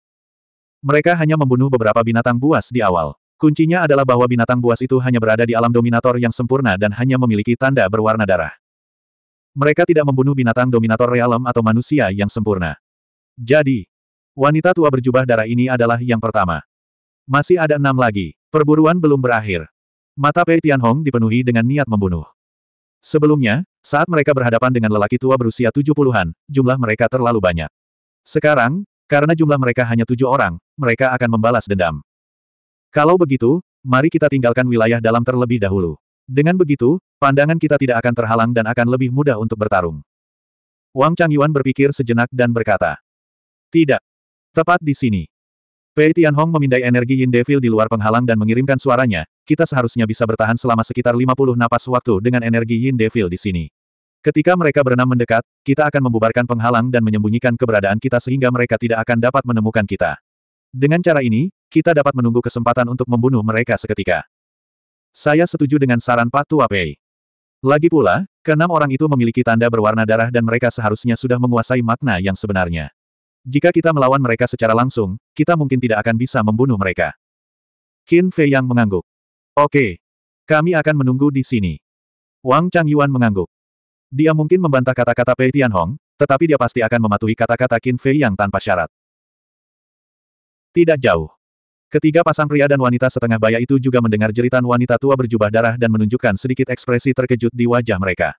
Mereka hanya membunuh beberapa binatang buas di awal. Kuncinya adalah bahwa binatang buas itu hanya berada di alam dominator yang sempurna dan hanya memiliki tanda berwarna darah. Mereka tidak membunuh binatang dominator realem atau manusia yang sempurna. Jadi, wanita tua berjubah darah ini adalah yang pertama. Masih ada enam lagi. Perburuan belum berakhir. Mata Pei Tianhong dipenuhi dengan niat membunuh. Sebelumnya, saat mereka berhadapan dengan lelaki tua berusia tujuh puluhan, jumlah mereka terlalu banyak. Sekarang, karena jumlah mereka hanya tujuh orang, mereka akan membalas dendam. Kalau begitu, mari kita tinggalkan wilayah dalam terlebih dahulu. Dengan begitu, pandangan kita tidak akan terhalang dan akan lebih mudah untuk bertarung. Wang Changyuan berpikir sejenak dan berkata, Tidak. Tepat di sini. Pei Tianhong memindai energi Yin Devil di luar penghalang dan mengirimkan suaranya, kita seharusnya bisa bertahan selama sekitar 50 napas waktu dengan energi Yin Devil di sini. Ketika mereka berenam mendekat, kita akan membubarkan penghalang dan menyembunyikan keberadaan kita sehingga mereka tidak akan dapat menemukan kita. Dengan cara ini, kita dapat menunggu kesempatan untuk membunuh mereka seketika. Saya setuju dengan saran Pak Tua Pei. Lagi pula, keenam orang itu memiliki tanda berwarna darah dan mereka seharusnya sudah menguasai makna yang sebenarnya. Jika kita melawan mereka secara langsung, kita mungkin tidak akan bisa membunuh mereka. Qin Fei yang mengangguk. Oke. Kami akan menunggu di sini. Wang Chang Yuan mengangguk. Dia mungkin membantah kata-kata Pei Tianhong, tetapi dia pasti akan mematuhi kata-kata Qin Fei yang tanpa syarat. Tidak jauh. Ketiga pasang pria dan wanita setengah baya itu juga mendengar jeritan wanita tua berjubah darah dan menunjukkan sedikit ekspresi terkejut di wajah mereka.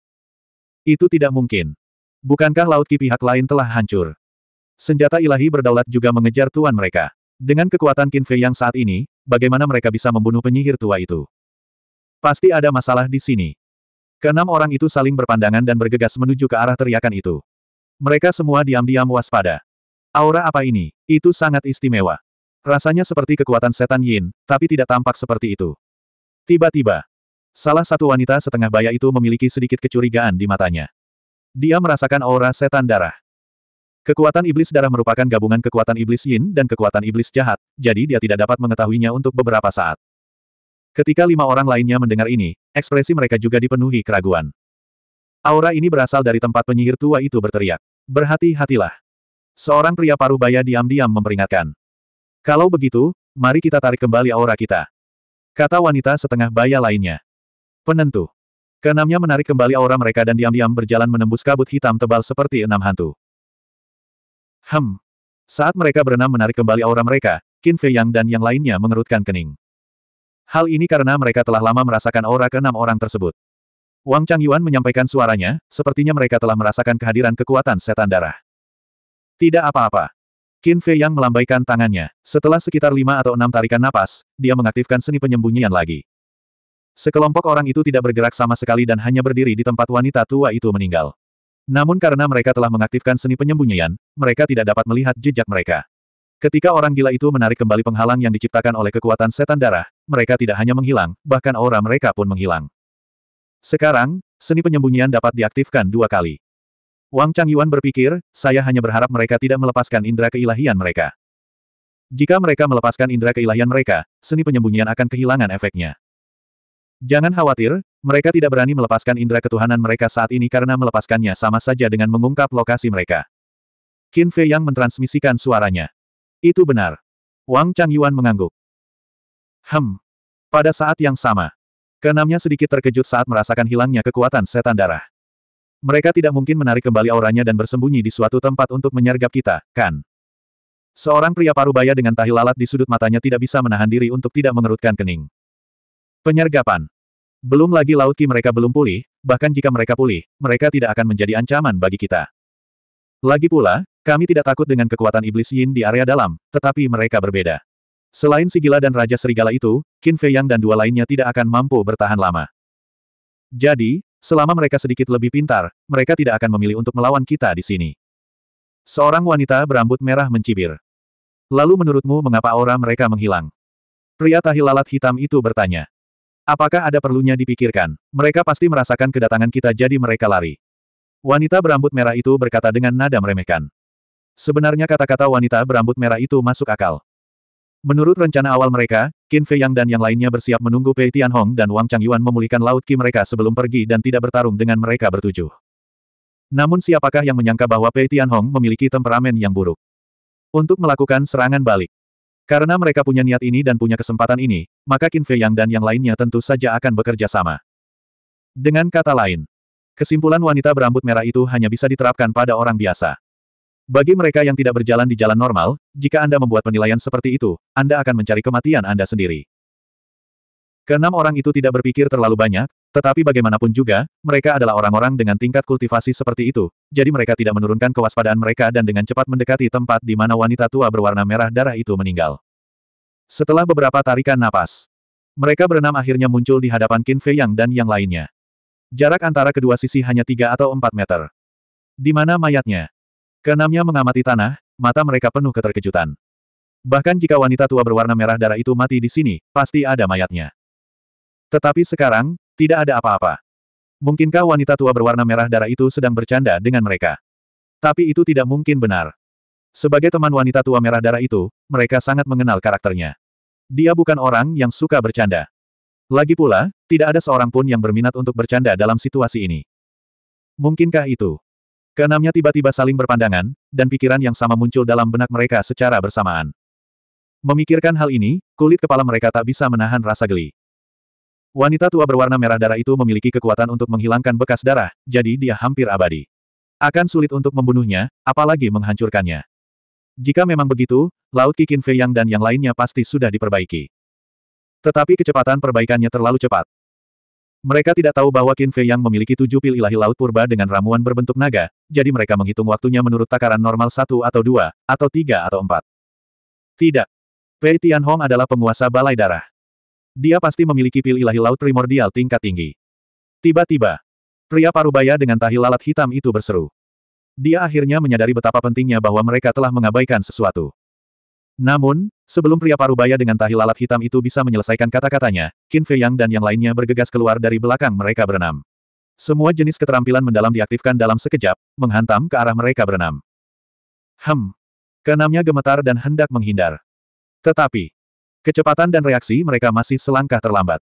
Itu tidak mungkin. Bukankah laut ki pihak lain telah hancur? Senjata ilahi berdaulat juga mengejar tuan mereka. Dengan kekuatan kinfe yang saat ini, bagaimana mereka bisa membunuh penyihir tua itu? Pasti ada masalah di sini. Keenam orang itu saling berpandangan dan bergegas menuju ke arah teriakan itu. Mereka semua diam-diam waspada. Aura apa ini? Itu sangat istimewa. Rasanya seperti kekuatan setan Yin, tapi tidak tampak seperti itu. Tiba-tiba, salah satu wanita setengah baya itu memiliki sedikit kecurigaan di matanya. Dia merasakan aura setan darah. Kekuatan iblis darah merupakan gabungan kekuatan iblis Yin dan kekuatan iblis jahat, jadi dia tidak dapat mengetahuinya untuk beberapa saat. Ketika lima orang lainnya mendengar ini, ekspresi mereka juga dipenuhi keraguan. Aura ini berasal dari tempat penyihir tua itu berteriak. Berhati-hatilah. Seorang pria paruh baya diam-diam memperingatkan. Kalau begitu, mari kita tarik kembali aura kita. Kata wanita setengah baya lainnya. Penentu. Keenamnya menarik kembali aura mereka dan diam-diam berjalan menembus kabut hitam tebal seperti enam hantu. Hem. Saat mereka berenam menarik kembali aura mereka, Qin Fei Yang dan yang lainnya mengerutkan kening. Hal ini karena mereka telah lama merasakan aura keenam orang tersebut. Wang Chang Yuan menyampaikan suaranya, sepertinya mereka telah merasakan kehadiran kekuatan setan darah. Tidak apa-apa. Qin Fei yang melambaikan tangannya. Setelah sekitar lima atau enam tarikan napas, dia mengaktifkan seni penyembunyian lagi. Sekelompok orang itu tidak bergerak sama sekali dan hanya berdiri di tempat wanita tua itu meninggal. Namun karena mereka telah mengaktifkan seni penyembunyian, mereka tidak dapat melihat jejak mereka. Ketika orang gila itu menarik kembali penghalang yang diciptakan oleh kekuatan setan darah, mereka tidak hanya menghilang, bahkan aura mereka pun menghilang. Sekarang, seni penyembunyian dapat diaktifkan dua kali. Wang Chang Yuan berpikir, saya hanya berharap mereka tidak melepaskan indera keilahian mereka. Jika mereka melepaskan indera keilahian mereka, seni penyembunyian akan kehilangan efeknya. Jangan khawatir, mereka tidak berani melepaskan indera ketuhanan mereka saat ini karena melepaskannya sama saja dengan mengungkap lokasi mereka. Qin Fei yang mentransmisikan suaranya. Itu benar. Wang Chang Yuan mengangguk. Hem. Pada saat yang sama, Kenamnya sedikit terkejut saat merasakan hilangnya kekuatan setan darah. Mereka tidak mungkin menarik kembali auranya dan bersembunyi di suatu tempat untuk menyergap kita, kan? Seorang pria parubaya dengan tahi lalat di sudut matanya tidak bisa menahan diri untuk tidak mengerutkan kening. Penyergapan. Belum lagi laut ki mereka belum pulih, bahkan jika mereka pulih, mereka tidak akan menjadi ancaman bagi kita. Lagi pula, kami tidak takut dengan kekuatan iblis yin di area dalam, tetapi mereka berbeda. Selain Sigila dan Raja Serigala itu, Qin Fei Yang dan dua lainnya tidak akan mampu bertahan lama. Jadi, Selama mereka sedikit lebih pintar, mereka tidak akan memilih untuk melawan kita di sini. Seorang wanita berambut merah mencibir. Lalu menurutmu mengapa aura mereka menghilang? Pria tahi lalat hitam itu bertanya. Apakah ada perlunya dipikirkan? Mereka pasti merasakan kedatangan kita jadi mereka lari. Wanita berambut merah itu berkata dengan nada meremehkan. Sebenarnya kata-kata wanita berambut merah itu masuk akal. Menurut rencana awal mereka, Qin Fei Yang dan yang lainnya bersiap menunggu Pei Hong dan Wang Chang Yuan memulihkan laut Qi mereka sebelum pergi dan tidak bertarung dengan mereka bertujuh. Namun siapakah yang menyangka bahwa Pei Hong memiliki temperamen yang buruk? Untuk melakukan serangan balik. Karena mereka punya niat ini dan punya kesempatan ini, maka Qin Fei Yang dan yang lainnya tentu saja akan bekerja sama. Dengan kata lain, kesimpulan wanita berambut merah itu hanya bisa diterapkan pada orang biasa. Bagi mereka yang tidak berjalan di jalan normal, jika Anda membuat penilaian seperti itu, Anda akan mencari kematian Anda sendiri. Keenam orang itu tidak berpikir terlalu banyak, tetapi bagaimanapun juga, mereka adalah orang-orang dengan tingkat kultivasi seperti itu, jadi mereka tidak menurunkan kewaspadaan mereka dan dengan cepat mendekati tempat di mana wanita tua berwarna merah darah itu meninggal. Setelah beberapa tarikan napas, mereka berenam akhirnya muncul di hadapan Qin Fei Yang dan yang lainnya. Jarak antara kedua sisi hanya tiga atau empat meter. Di mana mayatnya? Keenamnya mengamati tanah, mata mereka penuh keterkejutan. Bahkan jika wanita tua berwarna merah darah itu mati di sini, pasti ada mayatnya. Tetapi sekarang, tidak ada apa-apa. Mungkinkah wanita tua berwarna merah darah itu sedang bercanda dengan mereka? Tapi itu tidak mungkin benar. Sebagai teman wanita tua merah darah itu, mereka sangat mengenal karakternya. Dia bukan orang yang suka bercanda. Lagi pula, tidak ada seorang pun yang berminat untuk bercanda dalam situasi ini. Mungkinkah itu? Keenamnya tiba-tiba saling berpandangan, dan pikiran yang sama muncul dalam benak mereka secara bersamaan. Memikirkan hal ini, kulit kepala mereka tak bisa menahan rasa geli. Wanita tua berwarna merah darah itu memiliki kekuatan untuk menghilangkan bekas darah, jadi dia hampir abadi. Akan sulit untuk membunuhnya, apalagi menghancurkannya. Jika memang begitu, Laut Kikin Fei Yang dan yang lainnya pasti sudah diperbaiki. Tetapi kecepatan perbaikannya terlalu cepat, mereka tidak tahu bahwa Qin Fei yang memiliki tujuh pil ilahi laut purba dengan ramuan berbentuk naga, jadi mereka menghitung waktunya menurut takaran normal satu atau dua, atau tiga atau empat. Tidak. Pei Hong adalah penguasa balai darah. Dia pasti memiliki pil ilahi laut primordial tingkat tinggi. Tiba-tiba, pria parubaya dengan tahi lalat hitam itu berseru. Dia akhirnya menyadari betapa pentingnya bahwa mereka telah mengabaikan sesuatu. Namun, sebelum pria parubaya dengan tahi lalat hitam itu bisa menyelesaikan kata-katanya, Qin Fei Yang dan yang lainnya bergegas keluar dari belakang mereka berenam. Semua jenis keterampilan mendalam diaktifkan dalam sekejap, menghantam ke arah mereka berenam. Hem. Keenamnya gemetar dan hendak menghindar. Tetapi, kecepatan dan reaksi mereka masih selangkah terlambat.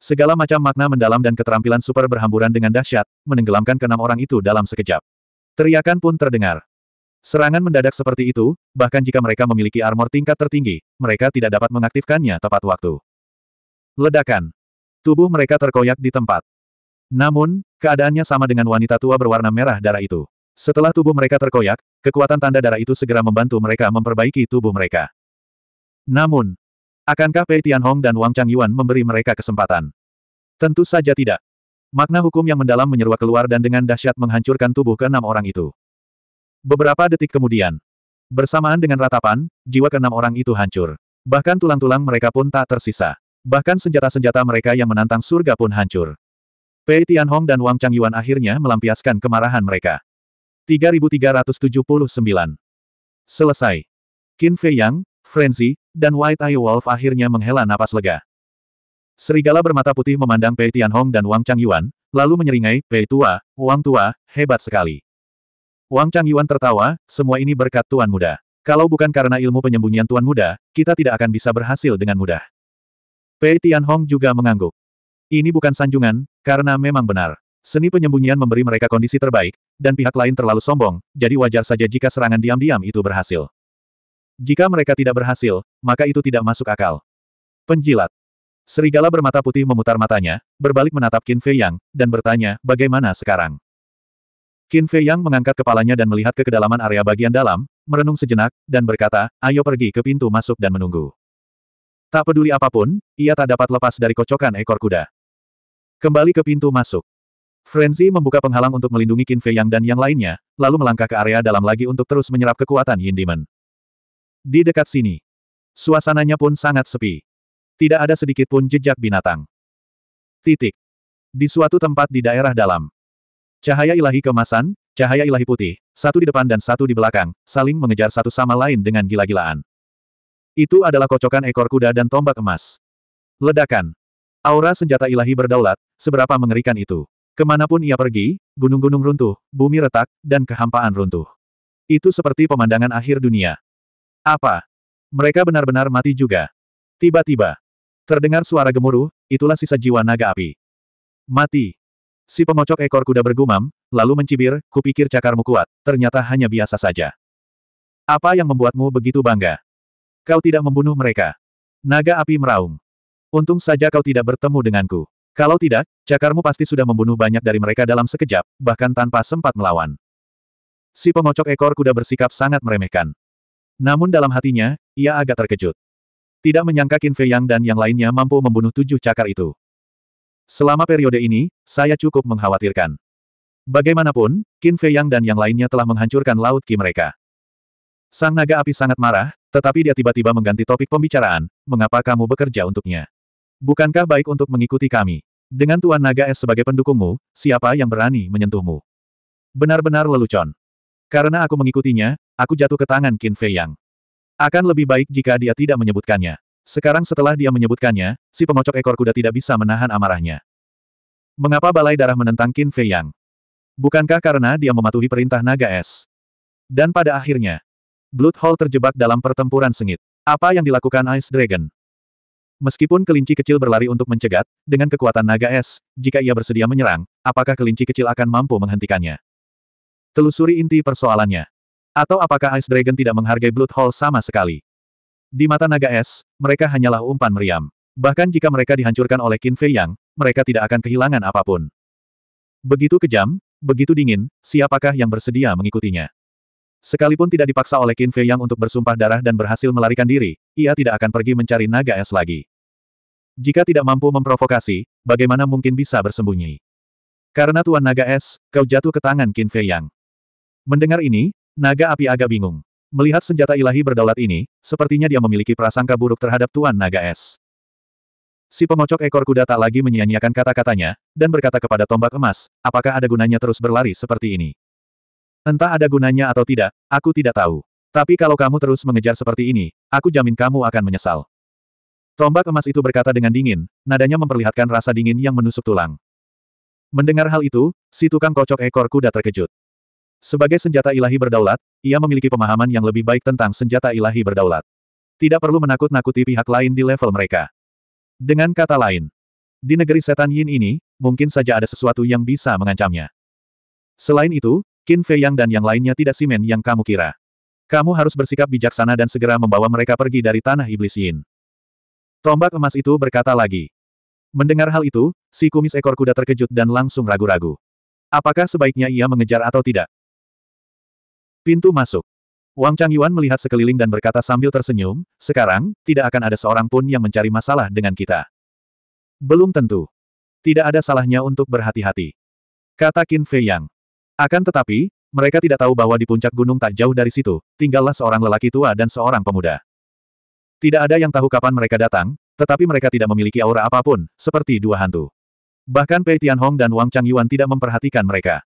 Segala macam makna mendalam dan keterampilan super berhamburan dengan dahsyat, menenggelamkan keenam orang itu dalam sekejap. Teriakan pun terdengar. Serangan mendadak seperti itu, bahkan jika mereka memiliki armor tingkat tertinggi, mereka tidak dapat mengaktifkannya tepat waktu. Ledakan. Tubuh mereka terkoyak di tempat. Namun, keadaannya sama dengan wanita tua berwarna merah darah itu. Setelah tubuh mereka terkoyak, kekuatan tanda darah itu segera membantu mereka memperbaiki tubuh mereka. Namun, akankah Pei Tianhong dan Wang Changyuan memberi mereka kesempatan? Tentu saja tidak. Makna hukum yang mendalam menyeruak keluar dan dengan dahsyat menghancurkan tubuh keenam orang itu. Beberapa detik kemudian, bersamaan dengan ratapan, jiwa keenam orang itu hancur. Bahkan tulang-tulang mereka pun tak tersisa. Bahkan senjata-senjata mereka yang menantang surga pun hancur. Pei Tianhong dan Wang Changyuan akhirnya melampiaskan kemarahan mereka. 3379. Selesai. Qin Fei Yang, Frenzy, dan White Eye Wolf akhirnya menghela napas lega. Serigala bermata putih memandang Pei Tianhong dan Wang Changyuan, lalu menyeringai, Pei tua, Wang tua, hebat sekali. Wang Chang Yuan tertawa, semua ini berkat Tuan Muda. Kalau bukan karena ilmu penyembunyian Tuan Muda, kita tidak akan bisa berhasil dengan mudah. Pei Tianhong juga mengangguk. Ini bukan sanjungan, karena memang benar. Seni penyembunyian memberi mereka kondisi terbaik, dan pihak lain terlalu sombong, jadi wajar saja jika serangan diam-diam itu berhasil. Jika mereka tidak berhasil, maka itu tidak masuk akal. Penjilat. Serigala bermata putih memutar matanya, berbalik menatap Qin Fei Yang, dan bertanya, bagaimana sekarang? Qin Fei Yang mengangkat kepalanya dan melihat ke kedalaman area bagian dalam, merenung sejenak, dan berkata, ayo pergi ke pintu masuk dan menunggu. Tak peduli apapun, ia tak dapat lepas dari kocokan ekor kuda. Kembali ke pintu masuk. Frenzy membuka penghalang untuk melindungi Qin Fei Yang dan yang lainnya, lalu melangkah ke area dalam lagi untuk terus menyerap kekuatan Yin Demon. Di dekat sini, suasananya pun sangat sepi. Tidak ada sedikit pun jejak binatang. Titik. Di suatu tempat di daerah dalam, Cahaya ilahi kemasan, cahaya ilahi putih, satu di depan dan satu di belakang, saling mengejar satu sama lain dengan gila-gilaan. Itu adalah kocokan ekor kuda dan tombak emas. Ledakan. Aura senjata ilahi berdaulat, seberapa mengerikan itu. Kemanapun ia pergi, gunung-gunung runtuh, bumi retak, dan kehampaan runtuh. Itu seperti pemandangan akhir dunia. Apa? Mereka benar-benar mati juga. Tiba-tiba, terdengar suara gemuruh, itulah sisa jiwa naga api. Mati. Si pengocok ekor kuda bergumam, lalu mencibir, kupikir cakarmu kuat, ternyata hanya biasa saja. Apa yang membuatmu begitu bangga? Kau tidak membunuh mereka. Naga api meraung. Untung saja kau tidak bertemu denganku. Kalau tidak, cakarmu pasti sudah membunuh banyak dari mereka dalam sekejap, bahkan tanpa sempat melawan. Si pengocok ekor kuda bersikap sangat meremehkan. Namun dalam hatinya, ia agak terkejut. Tidak menyangka Qin Fei Yang dan yang lainnya mampu membunuh tujuh cakar itu. Selama periode ini, saya cukup mengkhawatirkan. Bagaimanapun, Qin Fei Yang dan yang lainnya telah menghancurkan laut Qi mereka. Sang naga api sangat marah, tetapi dia tiba-tiba mengganti topik pembicaraan, mengapa kamu bekerja untuknya? Bukankah baik untuk mengikuti kami? Dengan Tuan Naga Es sebagai pendukungmu, siapa yang berani menyentuhmu? Benar-benar lelucon. Karena aku mengikutinya, aku jatuh ke tangan Qin Fei Yang. Akan lebih baik jika dia tidak menyebutkannya. Sekarang setelah dia menyebutkannya, si pengocok ekor kuda tidak bisa menahan amarahnya. Mengapa Balai Darah menentang Qin Fei Yang? Bukankah karena dia mematuhi perintah naga es? Dan pada akhirnya, Blood Hall terjebak dalam pertempuran sengit. Apa yang dilakukan Ice Dragon? Meskipun kelinci kecil berlari untuk mencegat, dengan kekuatan naga es, jika ia bersedia menyerang, apakah kelinci kecil akan mampu menghentikannya? Telusuri inti persoalannya. Atau apakah Ice Dragon tidak menghargai Blood Hall sama sekali? Di mata naga es, mereka hanyalah umpan meriam. Bahkan jika mereka dihancurkan oleh Qin Fei Yang, mereka tidak akan kehilangan apapun. Begitu kejam, begitu dingin, siapakah yang bersedia mengikutinya? Sekalipun tidak dipaksa oleh Qin Fei Yang untuk bersumpah darah dan berhasil melarikan diri, ia tidak akan pergi mencari naga es lagi. Jika tidak mampu memprovokasi, bagaimana mungkin bisa bersembunyi? Karena Tuan Naga Es, kau jatuh ke tangan Qin Fei Yang. Mendengar ini, naga api agak bingung. Melihat senjata ilahi berdaulat ini, sepertinya dia memiliki prasangka buruk terhadap Tuan Naga Es. Si pemocok ekor kuda tak lagi menyia-nyiakan kata-katanya, dan berkata kepada tombak emas, apakah ada gunanya terus berlari seperti ini? Entah ada gunanya atau tidak, aku tidak tahu. Tapi kalau kamu terus mengejar seperti ini, aku jamin kamu akan menyesal. Tombak emas itu berkata dengan dingin, nadanya memperlihatkan rasa dingin yang menusuk tulang. Mendengar hal itu, si tukang kocok ekor kuda terkejut. Sebagai senjata ilahi berdaulat, ia memiliki pemahaman yang lebih baik tentang senjata ilahi berdaulat. Tidak perlu menakut-nakuti pihak lain di level mereka. Dengan kata lain, di negeri setan Yin ini, mungkin saja ada sesuatu yang bisa mengancamnya. Selain itu, Qin Fei Yang dan yang lainnya tidak simen yang kamu kira. Kamu harus bersikap bijaksana dan segera membawa mereka pergi dari tanah iblis Yin. Tombak emas itu berkata lagi. Mendengar hal itu, si kumis ekor kuda terkejut dan langsung ragu-ragu. Apakah sebaiknya ia mengejar atau tidak? Pintu masuk. Wang Changyuan melihat sekeliling dan berkata sambil tersenyum, sekarang, tidak akan ada seorang pun yang mencari masalah dengan kita. Belum tentu. Tidak ada salahnya untuk berhati-hati. Kata Qin Fei Yang. Akan tetapi, mereka tidak tahu bahwa di puncak gunung tak jauh dari situ, tinggallah seorang lelaki tua dan seorang pemuda. Tidak ada yang tahu kapan mereka datang, tetapi mereka tidak memiliki aura apapun, seperti dua hantu. Bahkan Pei Tianhong dan Wang Changyuan tidak memperhatikan mereka.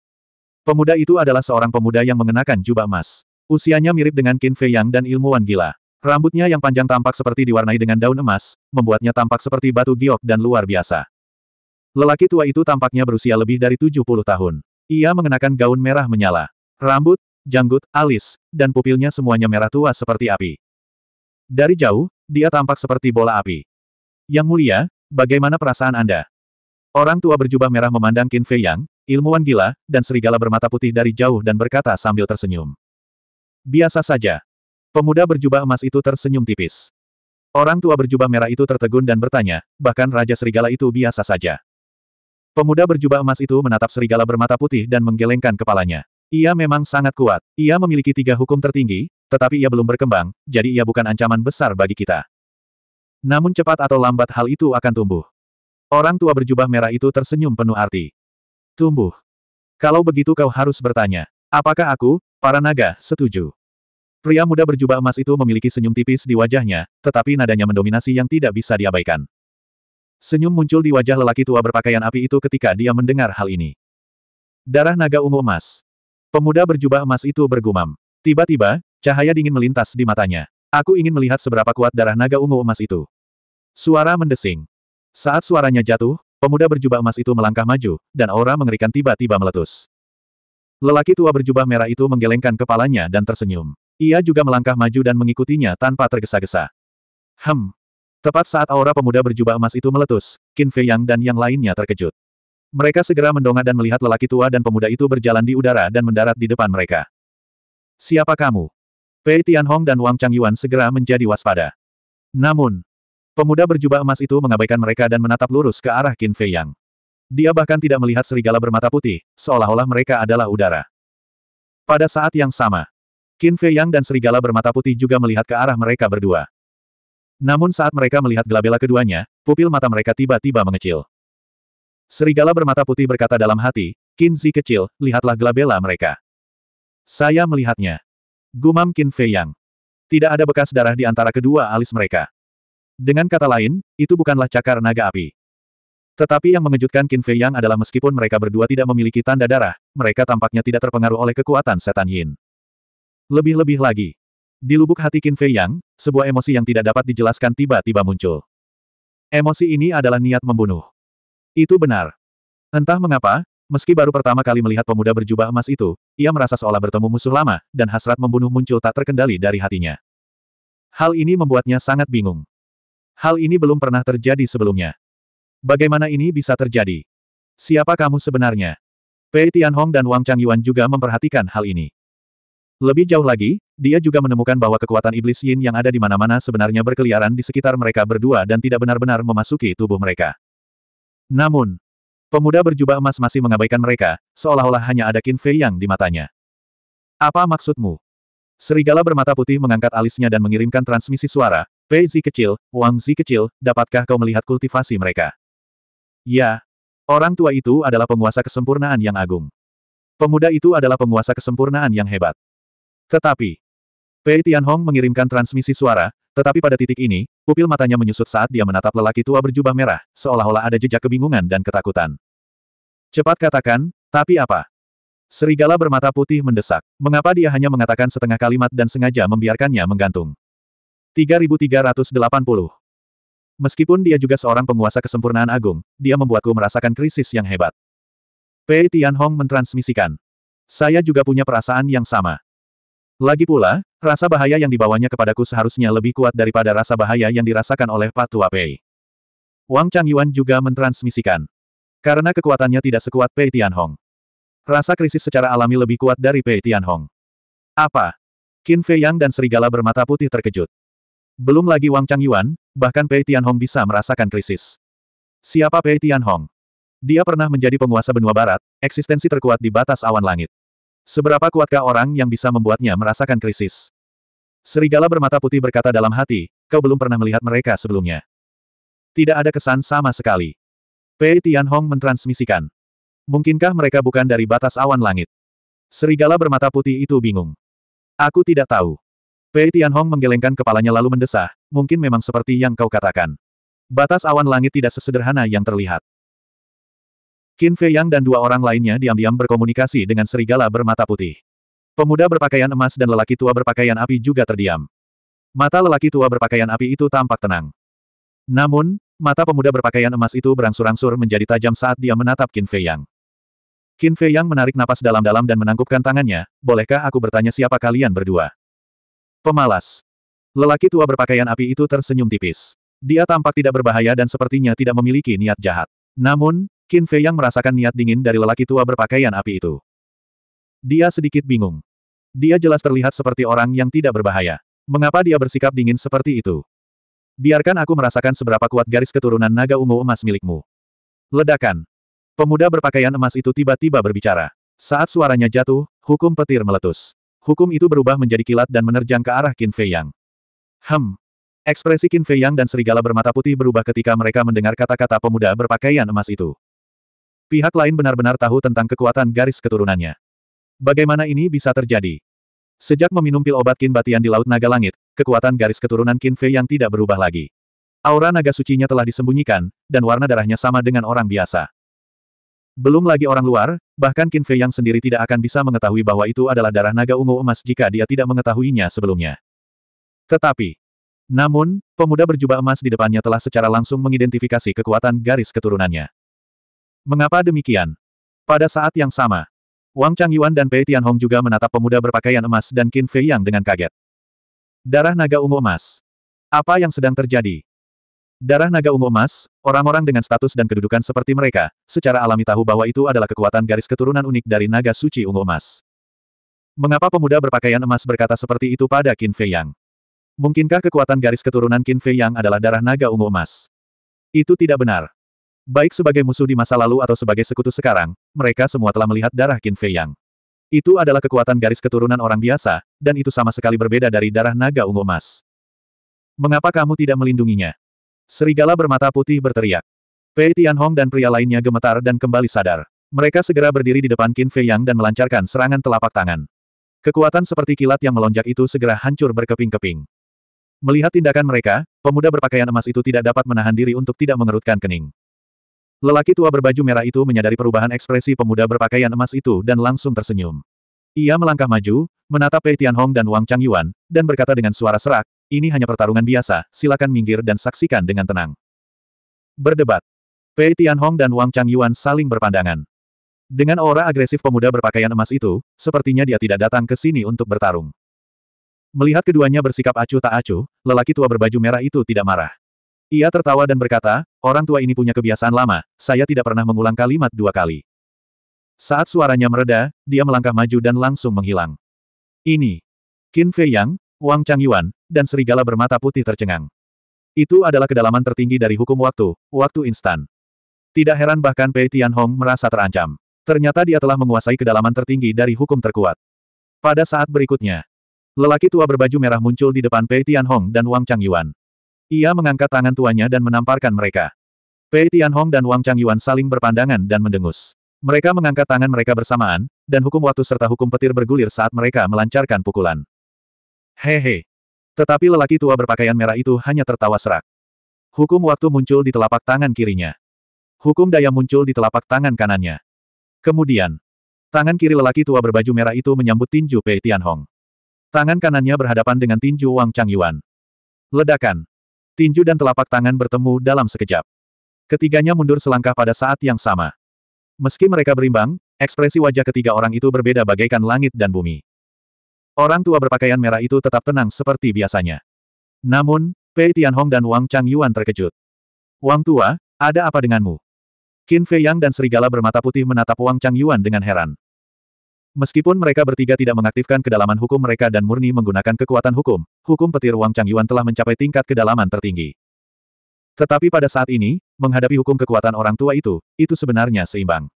Pemuda itu adalah seorang pemuda yang mengenakan jubah emas. Usianya mirip dengan Qin Fei Yang dan ilmuwan gila. Rambutnya yang panjang tampak seperti diwarnai dengan daun emas, membuatnya tampak seperti batu giok dan luar biasa. Lelaki tua itu tampaknya berusia lebih dari 70 tahun. Ia mengenakan gaun merah menyala. Rambut, janggut, alis, dan pupilnya semuanya merah tua seperti api. Dari jauh, dia tampak seperti bola api. Yang mulia, bagaimana perasaan Anda? Orang tua berjubah merah memandang Qin Fei Yang, Ilmuwan gila, dan serigala bermata putih dari jauh dan berkata sambil tersenyum. Biasa saja. Pemuda berjubah emas itu tersenyum tipis. Orang tua berjubah merah itu tertegun dan bertanya, bahkan Raja Serigala itu biasa saja. Pemuda berjubah emas itu menatap serigala bermata putih dan menggelengkan kepalanya. Ia memang sangat kuat. Ia memiliki tiga hukum tertinggi, tetapi ia belum berkembang, jadi ia bukan ancaman besar bagi kita. Namun cepat atau lambat hal itu akan tumbuh. Orang tua berjubah merah itu tersenyum penuh arti. Tumbuh. Kalau begitu kau harus bertanya, apakah aku, para naga, setuju? Pria muda berjubah emas itu memiliki senyum tipis di wajahnya, tetapi nadanya mendominasi yang tidak bisa diabaikan. Senyum muncul di wajah lelaki tua berpakaian api itu ketika dia mendengar hal ini. Darah naga ungu emas. Pemuda berjubah emas itu bergumam. Tiba-tiba, cahaya dingin melintas di matanya. Aku ingin melihat seberapa kuat darah naga ungu emas itu. Suara mendesing. Saat suaranya jatuh, Pemuda berjubah emas itu melangkah maju, dan aura mengerikan tiba-tiba meletus. Lelaki tua berjubah merah itu menggelengkan kepalanya dan tersenyum. Ia juga melangkah maju dan mengikutinya tanpa tergesa-gesa. Hem. Tepat saat aura pemuda berjubah emas itu meletus, Qin Fei Yang dan yang lainnya terkejut. Mereka segera mendongak dan melihat lelaki tua dan pemuda itu berjalan di udara dan mendarat di depan mereka. Siapa kamu? Pei Tianhong dan Wang Changyuan segera menjadi waspada. Namun, Pemuda berjubah emas itu mengabaikan mereka dan menatap lurus ke arah Qin Fei Yang. Dia bahkan tidak melihat serigala bermata putih, seolah-olah mereka adalah udara. Pada saat yang sama, Qin Fei Yang dan serigala bermata putih juga melihat ke arah mereka berdua. Namun saat mereka melihat gelabela keduanya, pupil mata mereka tiba-tiba mengecil. Serigala bermata putih berkata dalam hati, Qin Zi kecil, lihatlah gelabela mereka. Saya melihatnya. Gumam Qin Fei Yang. Tidak ada bekas darah di antara kedua alis mereka. Dengan kata lain, itu bukanlah cakar naga api. Tetapi yang mengejutkan Qin Fei Yang adalah meskipun mereka berdua tidak memiliki tanda darah, mereka tampaknya tidak terpengaruh oleh kekuatan setan Yin. Lebih-lebih lagi. Di lubuk hati Qin Fei Yang, sebuah emosi yang tidak dapat dijelaskan tiba-tiba muncul. Emosi ini adalah niat membunuh. Itu benar. Entah mengapa, meski baru pertama kali melihat pemuda berjubah emas itu, ia merasa seolah bertemu musuh lama, dan hasrat membunuh muncul tak terkendali dari hatinya. Hal ini membuatnya sangat bingung. Hal ini belum pernah terjadi sebelumnya. Bagaimana ini bisa terjadi? Siapa kamu sebenarnya? Pei Tianhong dan Wang Changyuan juga memperhatikan hal ini. Lebih jauh lagi, dia juga menemukan bahwa kekuatan iblis yin yang ada di mana-mana sebenarnya berkeliaran di sekitar mereka berdua dan tidak benar-benar memasuki tubuh mereka. Namun, pemuda berjubah emas masih mengabaikan mereka, seolah-olah hanya ada Qin Fei yang di matanya. Apa maksudmu? Serigala bermata putih mengangkat alisnya dan mengirimkan transmisi suara, Pei Zi kecil, Wang Zi kecil, dapatkah kau melihat kultivasi mereka? Ya. Orang tua itu adalah penguasa kesempurnaan yang agung. Pemuda itu adalah penguasa kesempurnaan yang hebat. Tetapi, Pei Tianhong mengirimkan transmisi suara, tetapi pada titik ini, pupil matanya menyusut saat dia menatap lelaki tua berjubah merah, seolah-olah ada jejak kebingungan dan ketakutan. Cepat katakan, tapi apa? Serigala bermata putih mendesak. Mengapa dia hanya mengatakan setengah kalimat dan sengaja membiarkannya menggantung? 3380. Meskipun dia juga seorang penguasa kesempurnaan agung, dia membuatku merasakan krisis yang hebat. Pei Tianhong mentransmisikan. Saya juga punya perasaan yang sama. Lagi pula, rasa bahaya yang dibawanya kepadaku seharusnya lebih kuat daripada rasa bahaya yang dirasakan oleh Patua Pei. Wang Changyuan juga mentransmisikan. Karena kekuatannya tidak sekuat Pei Tianhong. Rasa krisis secara alami lebih kuat dari Pei Tianhong. Apa? Qin Fei Yang dan serigala bermata putih terkejut. Belum lagi Wang Changyuan, bahkan Pei Tianhong bisa merasakan krisis. Siapa Pei Tianhong? Dia pernah menjadi penguasa benua barat, eksistensi terkuat di batas awan langit. Seberapa kuatkah orang yang bisa membuatnya merasakan krisis? Serigala bermata putih berkata dalam hati, kau belum pernah melihat mereka sebelumnya. Tidak ada kesan sama sekali. Pei Tianhong mentransmisikan. Mungkinkah mereka bukan dari batas awan langit? Serigala bermata putih itu bingung. Aku tidak tahu. Pei Tianhong menggelengkan kepalanya lalu mendesah, mungkin memang seperti yang kau katakan. Batas awan langit tidak sesederhana yang terlihat. Qin Fei Yang dan dua orang lainnya diam-diam berkomunikasi dengan serigala bermata putih. Pemuda berpakaian emas dan lelaki tua berpakaian api juga terdiam. Mata lelaki tua berpakaian api itu tampak tenang. Namun, mata pemuda berpakaian emas itu berangsur-angsur menjadi tajam saat dia menatap Qin Fei Yang. Qin Fei Yang menarik napas dalam-dalam dan menangkupkan tangannya, bolehkah aku bertanya siapa kalian berdua? Pemalas. Lelaki tua berpakaian api itu tersenyum tipis. Dia tampak tidak berbahaya dan sepertinya tidak memiliki niat jahat. Namun, Qin Fei yang merasakan niat dingin dari lelaki tua berpakaian api itu. Dia sedikit bingung. Dia jelas terlihat seperti orang yang tidak berbahaya. Mengapa dia bersikap dingin seperti itu? Biarkan aku merasakan seberapa kuat garis keturunan naga ungu emas milikmu. Ledakan. Pemuda berpakaian emas itu tiba-tiba berbicara. Saat suaranya jatuh, hukum petir meletus. Hukum itu berubah menjadi kilat dan menerjang ke arah Qin Fei Yang. Hem. Ekspresi Qin Fei Yang dan serigala bermata putih berubah ketika mereka mendengar kata-kata pemuda berpakaian emas itu. Pihak lain benar-benar tahu tentang kekuatan garis keturunannya. Bagaimana ini bisa terjadi? Sejak meminum pil obat Qin Batian di Laut Naga Langit, kekuatan garis keturunan Qin Fei yang tidak berubah lagi. Aura naga sucinya telah disembunyikan, dan warna darahnya sama dengan orang biasa. Belum lagi orang luar, bahkan Qin Fei yang sendiri tidak akan bisa mengetahui bahwa itu adalah darah naga ungu emas jika dia tidak mengetahuinya sebelumnya. Tetapi, namun, pemuda berjubah emas di depannya telah secara langsung mengidentifikasi kekuatan garis keturunannya. Mengapa demikian? Pada saat yang sama, Wang Changyuan dan Pei Tianhong juga menatap pemuda berpakaian emas dan Qin Fei Yang dengan kaget. Darah naga ungu emas. Apa yang sedang terjadi? Darah naga ungu emas, orang-orang dengan status dan kedudukan seperti mereka, secara alami tahu bahwa itu adalah kekuatan garis keturunan unik dari naga suci ungu emas. Mengapa pemuda berpakaian emas berkata seperti itu pada Qin Fei Yang? Mungkinkah kekuatan garis keturunan Qin Fei Yang adalah darah naga ungu emas? Itu tidak benar. Baik sebagai musuh di masa lalu atau sebagai sekutu sekarang, mereka semua telah melihat darah Qin Fei Yang. Itu adalah kekuatan garis keturunan orang biasa, dan itu sama sekali berbeda dari darah naga ungu emas. Mengapa kamu tidak melindunginya? Serigala bermata putih berteriak. Pei Tianhong dan pria lainnya gemetar dan kembali sadar. Mereka segera berdiri di depan Qin Fei Yang dan melancarkan serangan telapak tangan. Kekuatan seperti kilat yang melonjak itu segera hancur berkeping-keping. Melihat tindakan mereka, pemuda berpakaian emas itu tidak dapat menahan diri untuk tidak mengerutkan kening. Lelaki tua berbaju merah itu menyadari perubahan ekspresi pemuda berpakaian emas itu dan langsung tersenyum. Ia melangkah maju, menatap Pei Tianhong dan Wang Changyuan, dan berkata dengan suara serak, ini hanya pertarungan biasa, silakan minggir dan saksikan dengan tenang. Berdebat. Pei Tianhong dan Wang Changyuan saling berpandangan. Dengan aura agresif pemuda berpakaian emas itu, sepertinya dia tidak datang ke sini untuk bertarung. Melihat keduanya bersikap acuh tak acuh, lelaki tua berbaju merah itu tidak marah. Ia tertawa dan berkata, orang tua ini punya kebiasaan lama, saya tidak pernah mengulang kalimat dua kali. Saat suaranya mereda, dia melangkah maju dan langsung menghilang. Ini. Qin Fei Yang, Wang Changyuan, dan serigala bermata putih tercengang. Itu adalah kedalaman tertinggi dari hukum waktu, waktu instan. Tidak heran bahkan Pei Hong merasa terancam. Ternyata dia telah menguasai kedalaman tertinggi dari hukum terkuat. Pada saat berikutnya, lelaki tua berbaju merah muncul di depan Pei Hong dan Wang Changyuan. Ia mengangkat tangan tuanya dan menamparkan mereka. Pei Hong dan Wang Changyuan saling berpandangan dan mendengus. Mereka mengangkat tangan mereka bersamaan, dan hukum waktu serta hukum petir bergulir saat mereka melancarkan pukulan. Hehe. Tetapi lelaki tua berpakaian merah itu hanya tertawa serak. Hukum waktu muncul di telapak tangan kirinya. Hukum daya muncul di telapak tangan kanannya. Kemudian, tangan kiri lelaki tua berbaju merah itu menyambut tinju Pei Tianhong. Tangan kanannya berhadapan dengan tinju Wang Changyuan. Ledakan. Tinju dan telapak tangan bertemu dalam sekejap. Ketiganya mundur selangkah pada saat yang sama. Meski mereka berimbang, ekspresi wajah ketiga orang itu berbeda bagaikan langit dan bumi. Orang tua berpakaian merah itu tetap tenang seperti biasanya. Namun, Pei Tianhong dan Wang Chang Yuan terkejut. Wang tua, ada apa denganmu? Qin Fei Yang dan serigala bermata putih menatap Wang Chang Yuan dengan heran. Meskipun mereka bertiga tidak mengaktifkan kedalaman hukum mereka dan murni menggunakan kekuatan hukum, hukum petir Wang Chang Yuan telah mencapai tingkat kedalaman tertinggi. Tetapi pada saat ini, menghadapi hukum kekuatan orang tua itu, itu sebenarnya seimbang.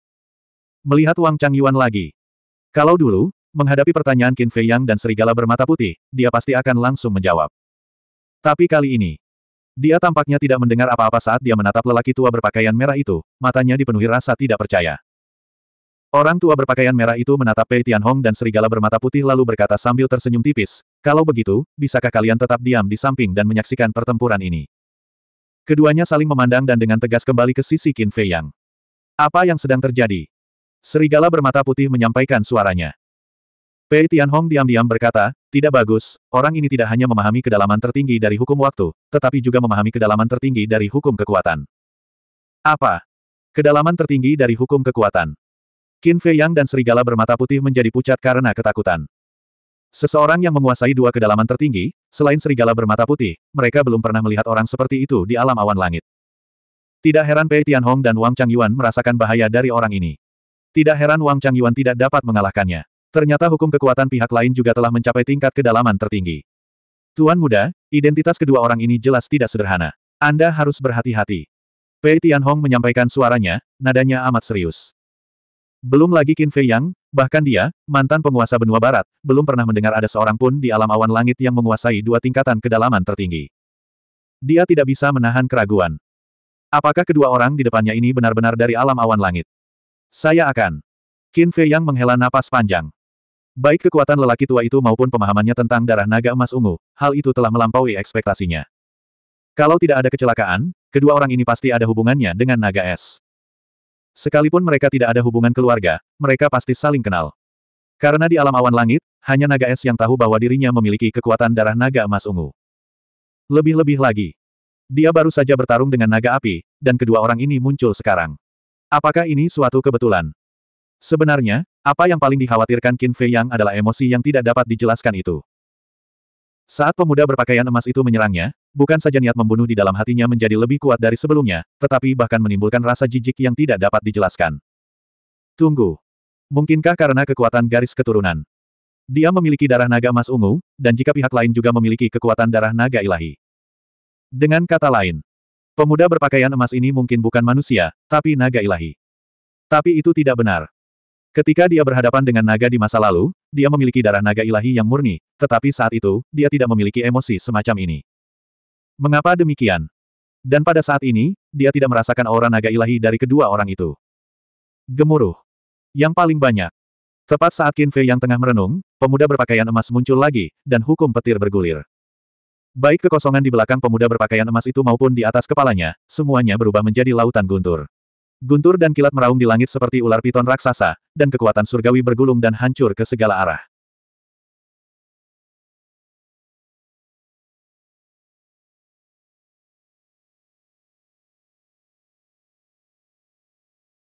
Melihat Wang Chang Yuan lagi. Kalau dulu, Menghadapi pertanyaan Qin Fei Yang dan serigala bermata putih, dia pasti akan langsung menjawab. Tapi kali ini, dia tampaknya tidak mendengar apa-apa saat dia menatap lelaki tua berpakaian merah itu, matanya dipenuhi rasa tidak percaya. Orang tua berpakaian merah itu menatap Pei Hong dan serigala bermata putih lalu berkata sambil tersenyum tipis, kalau begitu, bisakah kalian tetap diam di samping dan menyaksikan pertempuran ini? Keduanya saling memandang dan dengan tegas kembali ke sisi Qin Fei Yang. Apa yang sedang terjadi? Serigala bermata putih menyampaikan suaranya. Pei Tianhong diam-diam berkata, tidak bagus, orang ini tidak hanya memahami kedalaman tertinggi dari hukum waktu, tetapi juga memahami kedalaman tertinggi dari hukum kekuatan. Apa? Kedalaman tertinggi dari hukum kekuatan. Qin Fei Yang dan serigala bermata putih menjadi pucat karena ketakutan. Seseorang yang menguasai dua kedalaman tertinggi, selain serigala bermata putih, mereka belum pernah melihat orang seperti itu di alam awan langit. Tidak heran Pei Tianhong dan Wang Changyuan merasakan bahaya dari orang ini. Tidak heran Wang Changyuan tidak dapat mengalahkannya. Ternyata hukum kekuatan pihak lain juga telah mencapai tingkat kedalaman tertinggi. Tuan muda, identitas kedua orang ini jelas tidak sederhana. Anda harus berhati-hati. Pei Tianhong menyampaikan suaranya, nadanya amat serius. Belum lagi Qin Fei Yang, bahkan dia, mantan penguasa benua barat, belum pernah mendengar ada seorang pun di alam awan langit yang menguasai dua tingkatan kedalaman tertinggi. Dia tidak bisa menahan keraguan. Apakah kedua orang di depannya ini benar-benar dari alam awan langit? Saya akan. Qin Fei Yang menghela napas panjang. Baik kekuatan lelaki tua itu maupun pemahamannya tentang darah naga emas ungu, hal itu telah melampaui ekspektasinya. Kalau tidak ada kecelakaan, kedua orang ini pasti ada hubungannya dengan naga es. Sekalipun mereka tidak ada hubungan keluarga, mereka pasti saling kenal. Karena di alam awan langit, hanya naga es yang tahu bahwa dirinya memiliki kekuatan darah naga emas ungu. Lebih-lebih lagi. Dia baru saja bertarung dengan naga api, dan kedua orang ini muncul sekarang. Apakah ini suatu kebetulan? Sebenarnya, apa yang paling dikhawatirkan Qin Fei Yang adalah emosi yang tidak dapat dijelaskan itu. Saat pemuda berpakaian emas itu menyerangnya, bukan saja niat membunuh di dalam hatinya menjadi lebih kuat dari sebelumnya, tetapi bahkan menimbulkan rasa jijik yang tidak dapat dijelaskan. Tunggu. Mungkinkah karena kekuatan garis keturunan? Dia memiliki darah naga emas ungu, dan jika pihak lain juga memiliki kekuatan darah naga ilahi. Dengan kata lain, pemuda berpakaian emas ini mungkin bukan manusia, tapi naga ilahi. Tapi itu tidak benar. Ketika dia berhadapan dengan naga di masa lalu, dia memiliki darah naga ilahi yang murni, tetapi saat itu, dia tidak memiliki emosi semacam ini. Mengapa demikian? Dan pada saat ini, dia tidak merasakan aura naga ilahi dari kedua orang itu. Gemuruh. Yang paling banyak. Tepat saat Qin Fei yang tengah merenung, pemuda berpakaian emas muncul lagi, dan hukum petir bergulir. Baik kekosongan di belakang pemuda berpakaian emas itu maupun di atas kepalanya, semuanya berubah menjadi lautan guntur. Guntur dan kilat meraung di langit seperti ular piton raksasa, dan kekuatan surgawi bergulung dan hancur ke segala arah.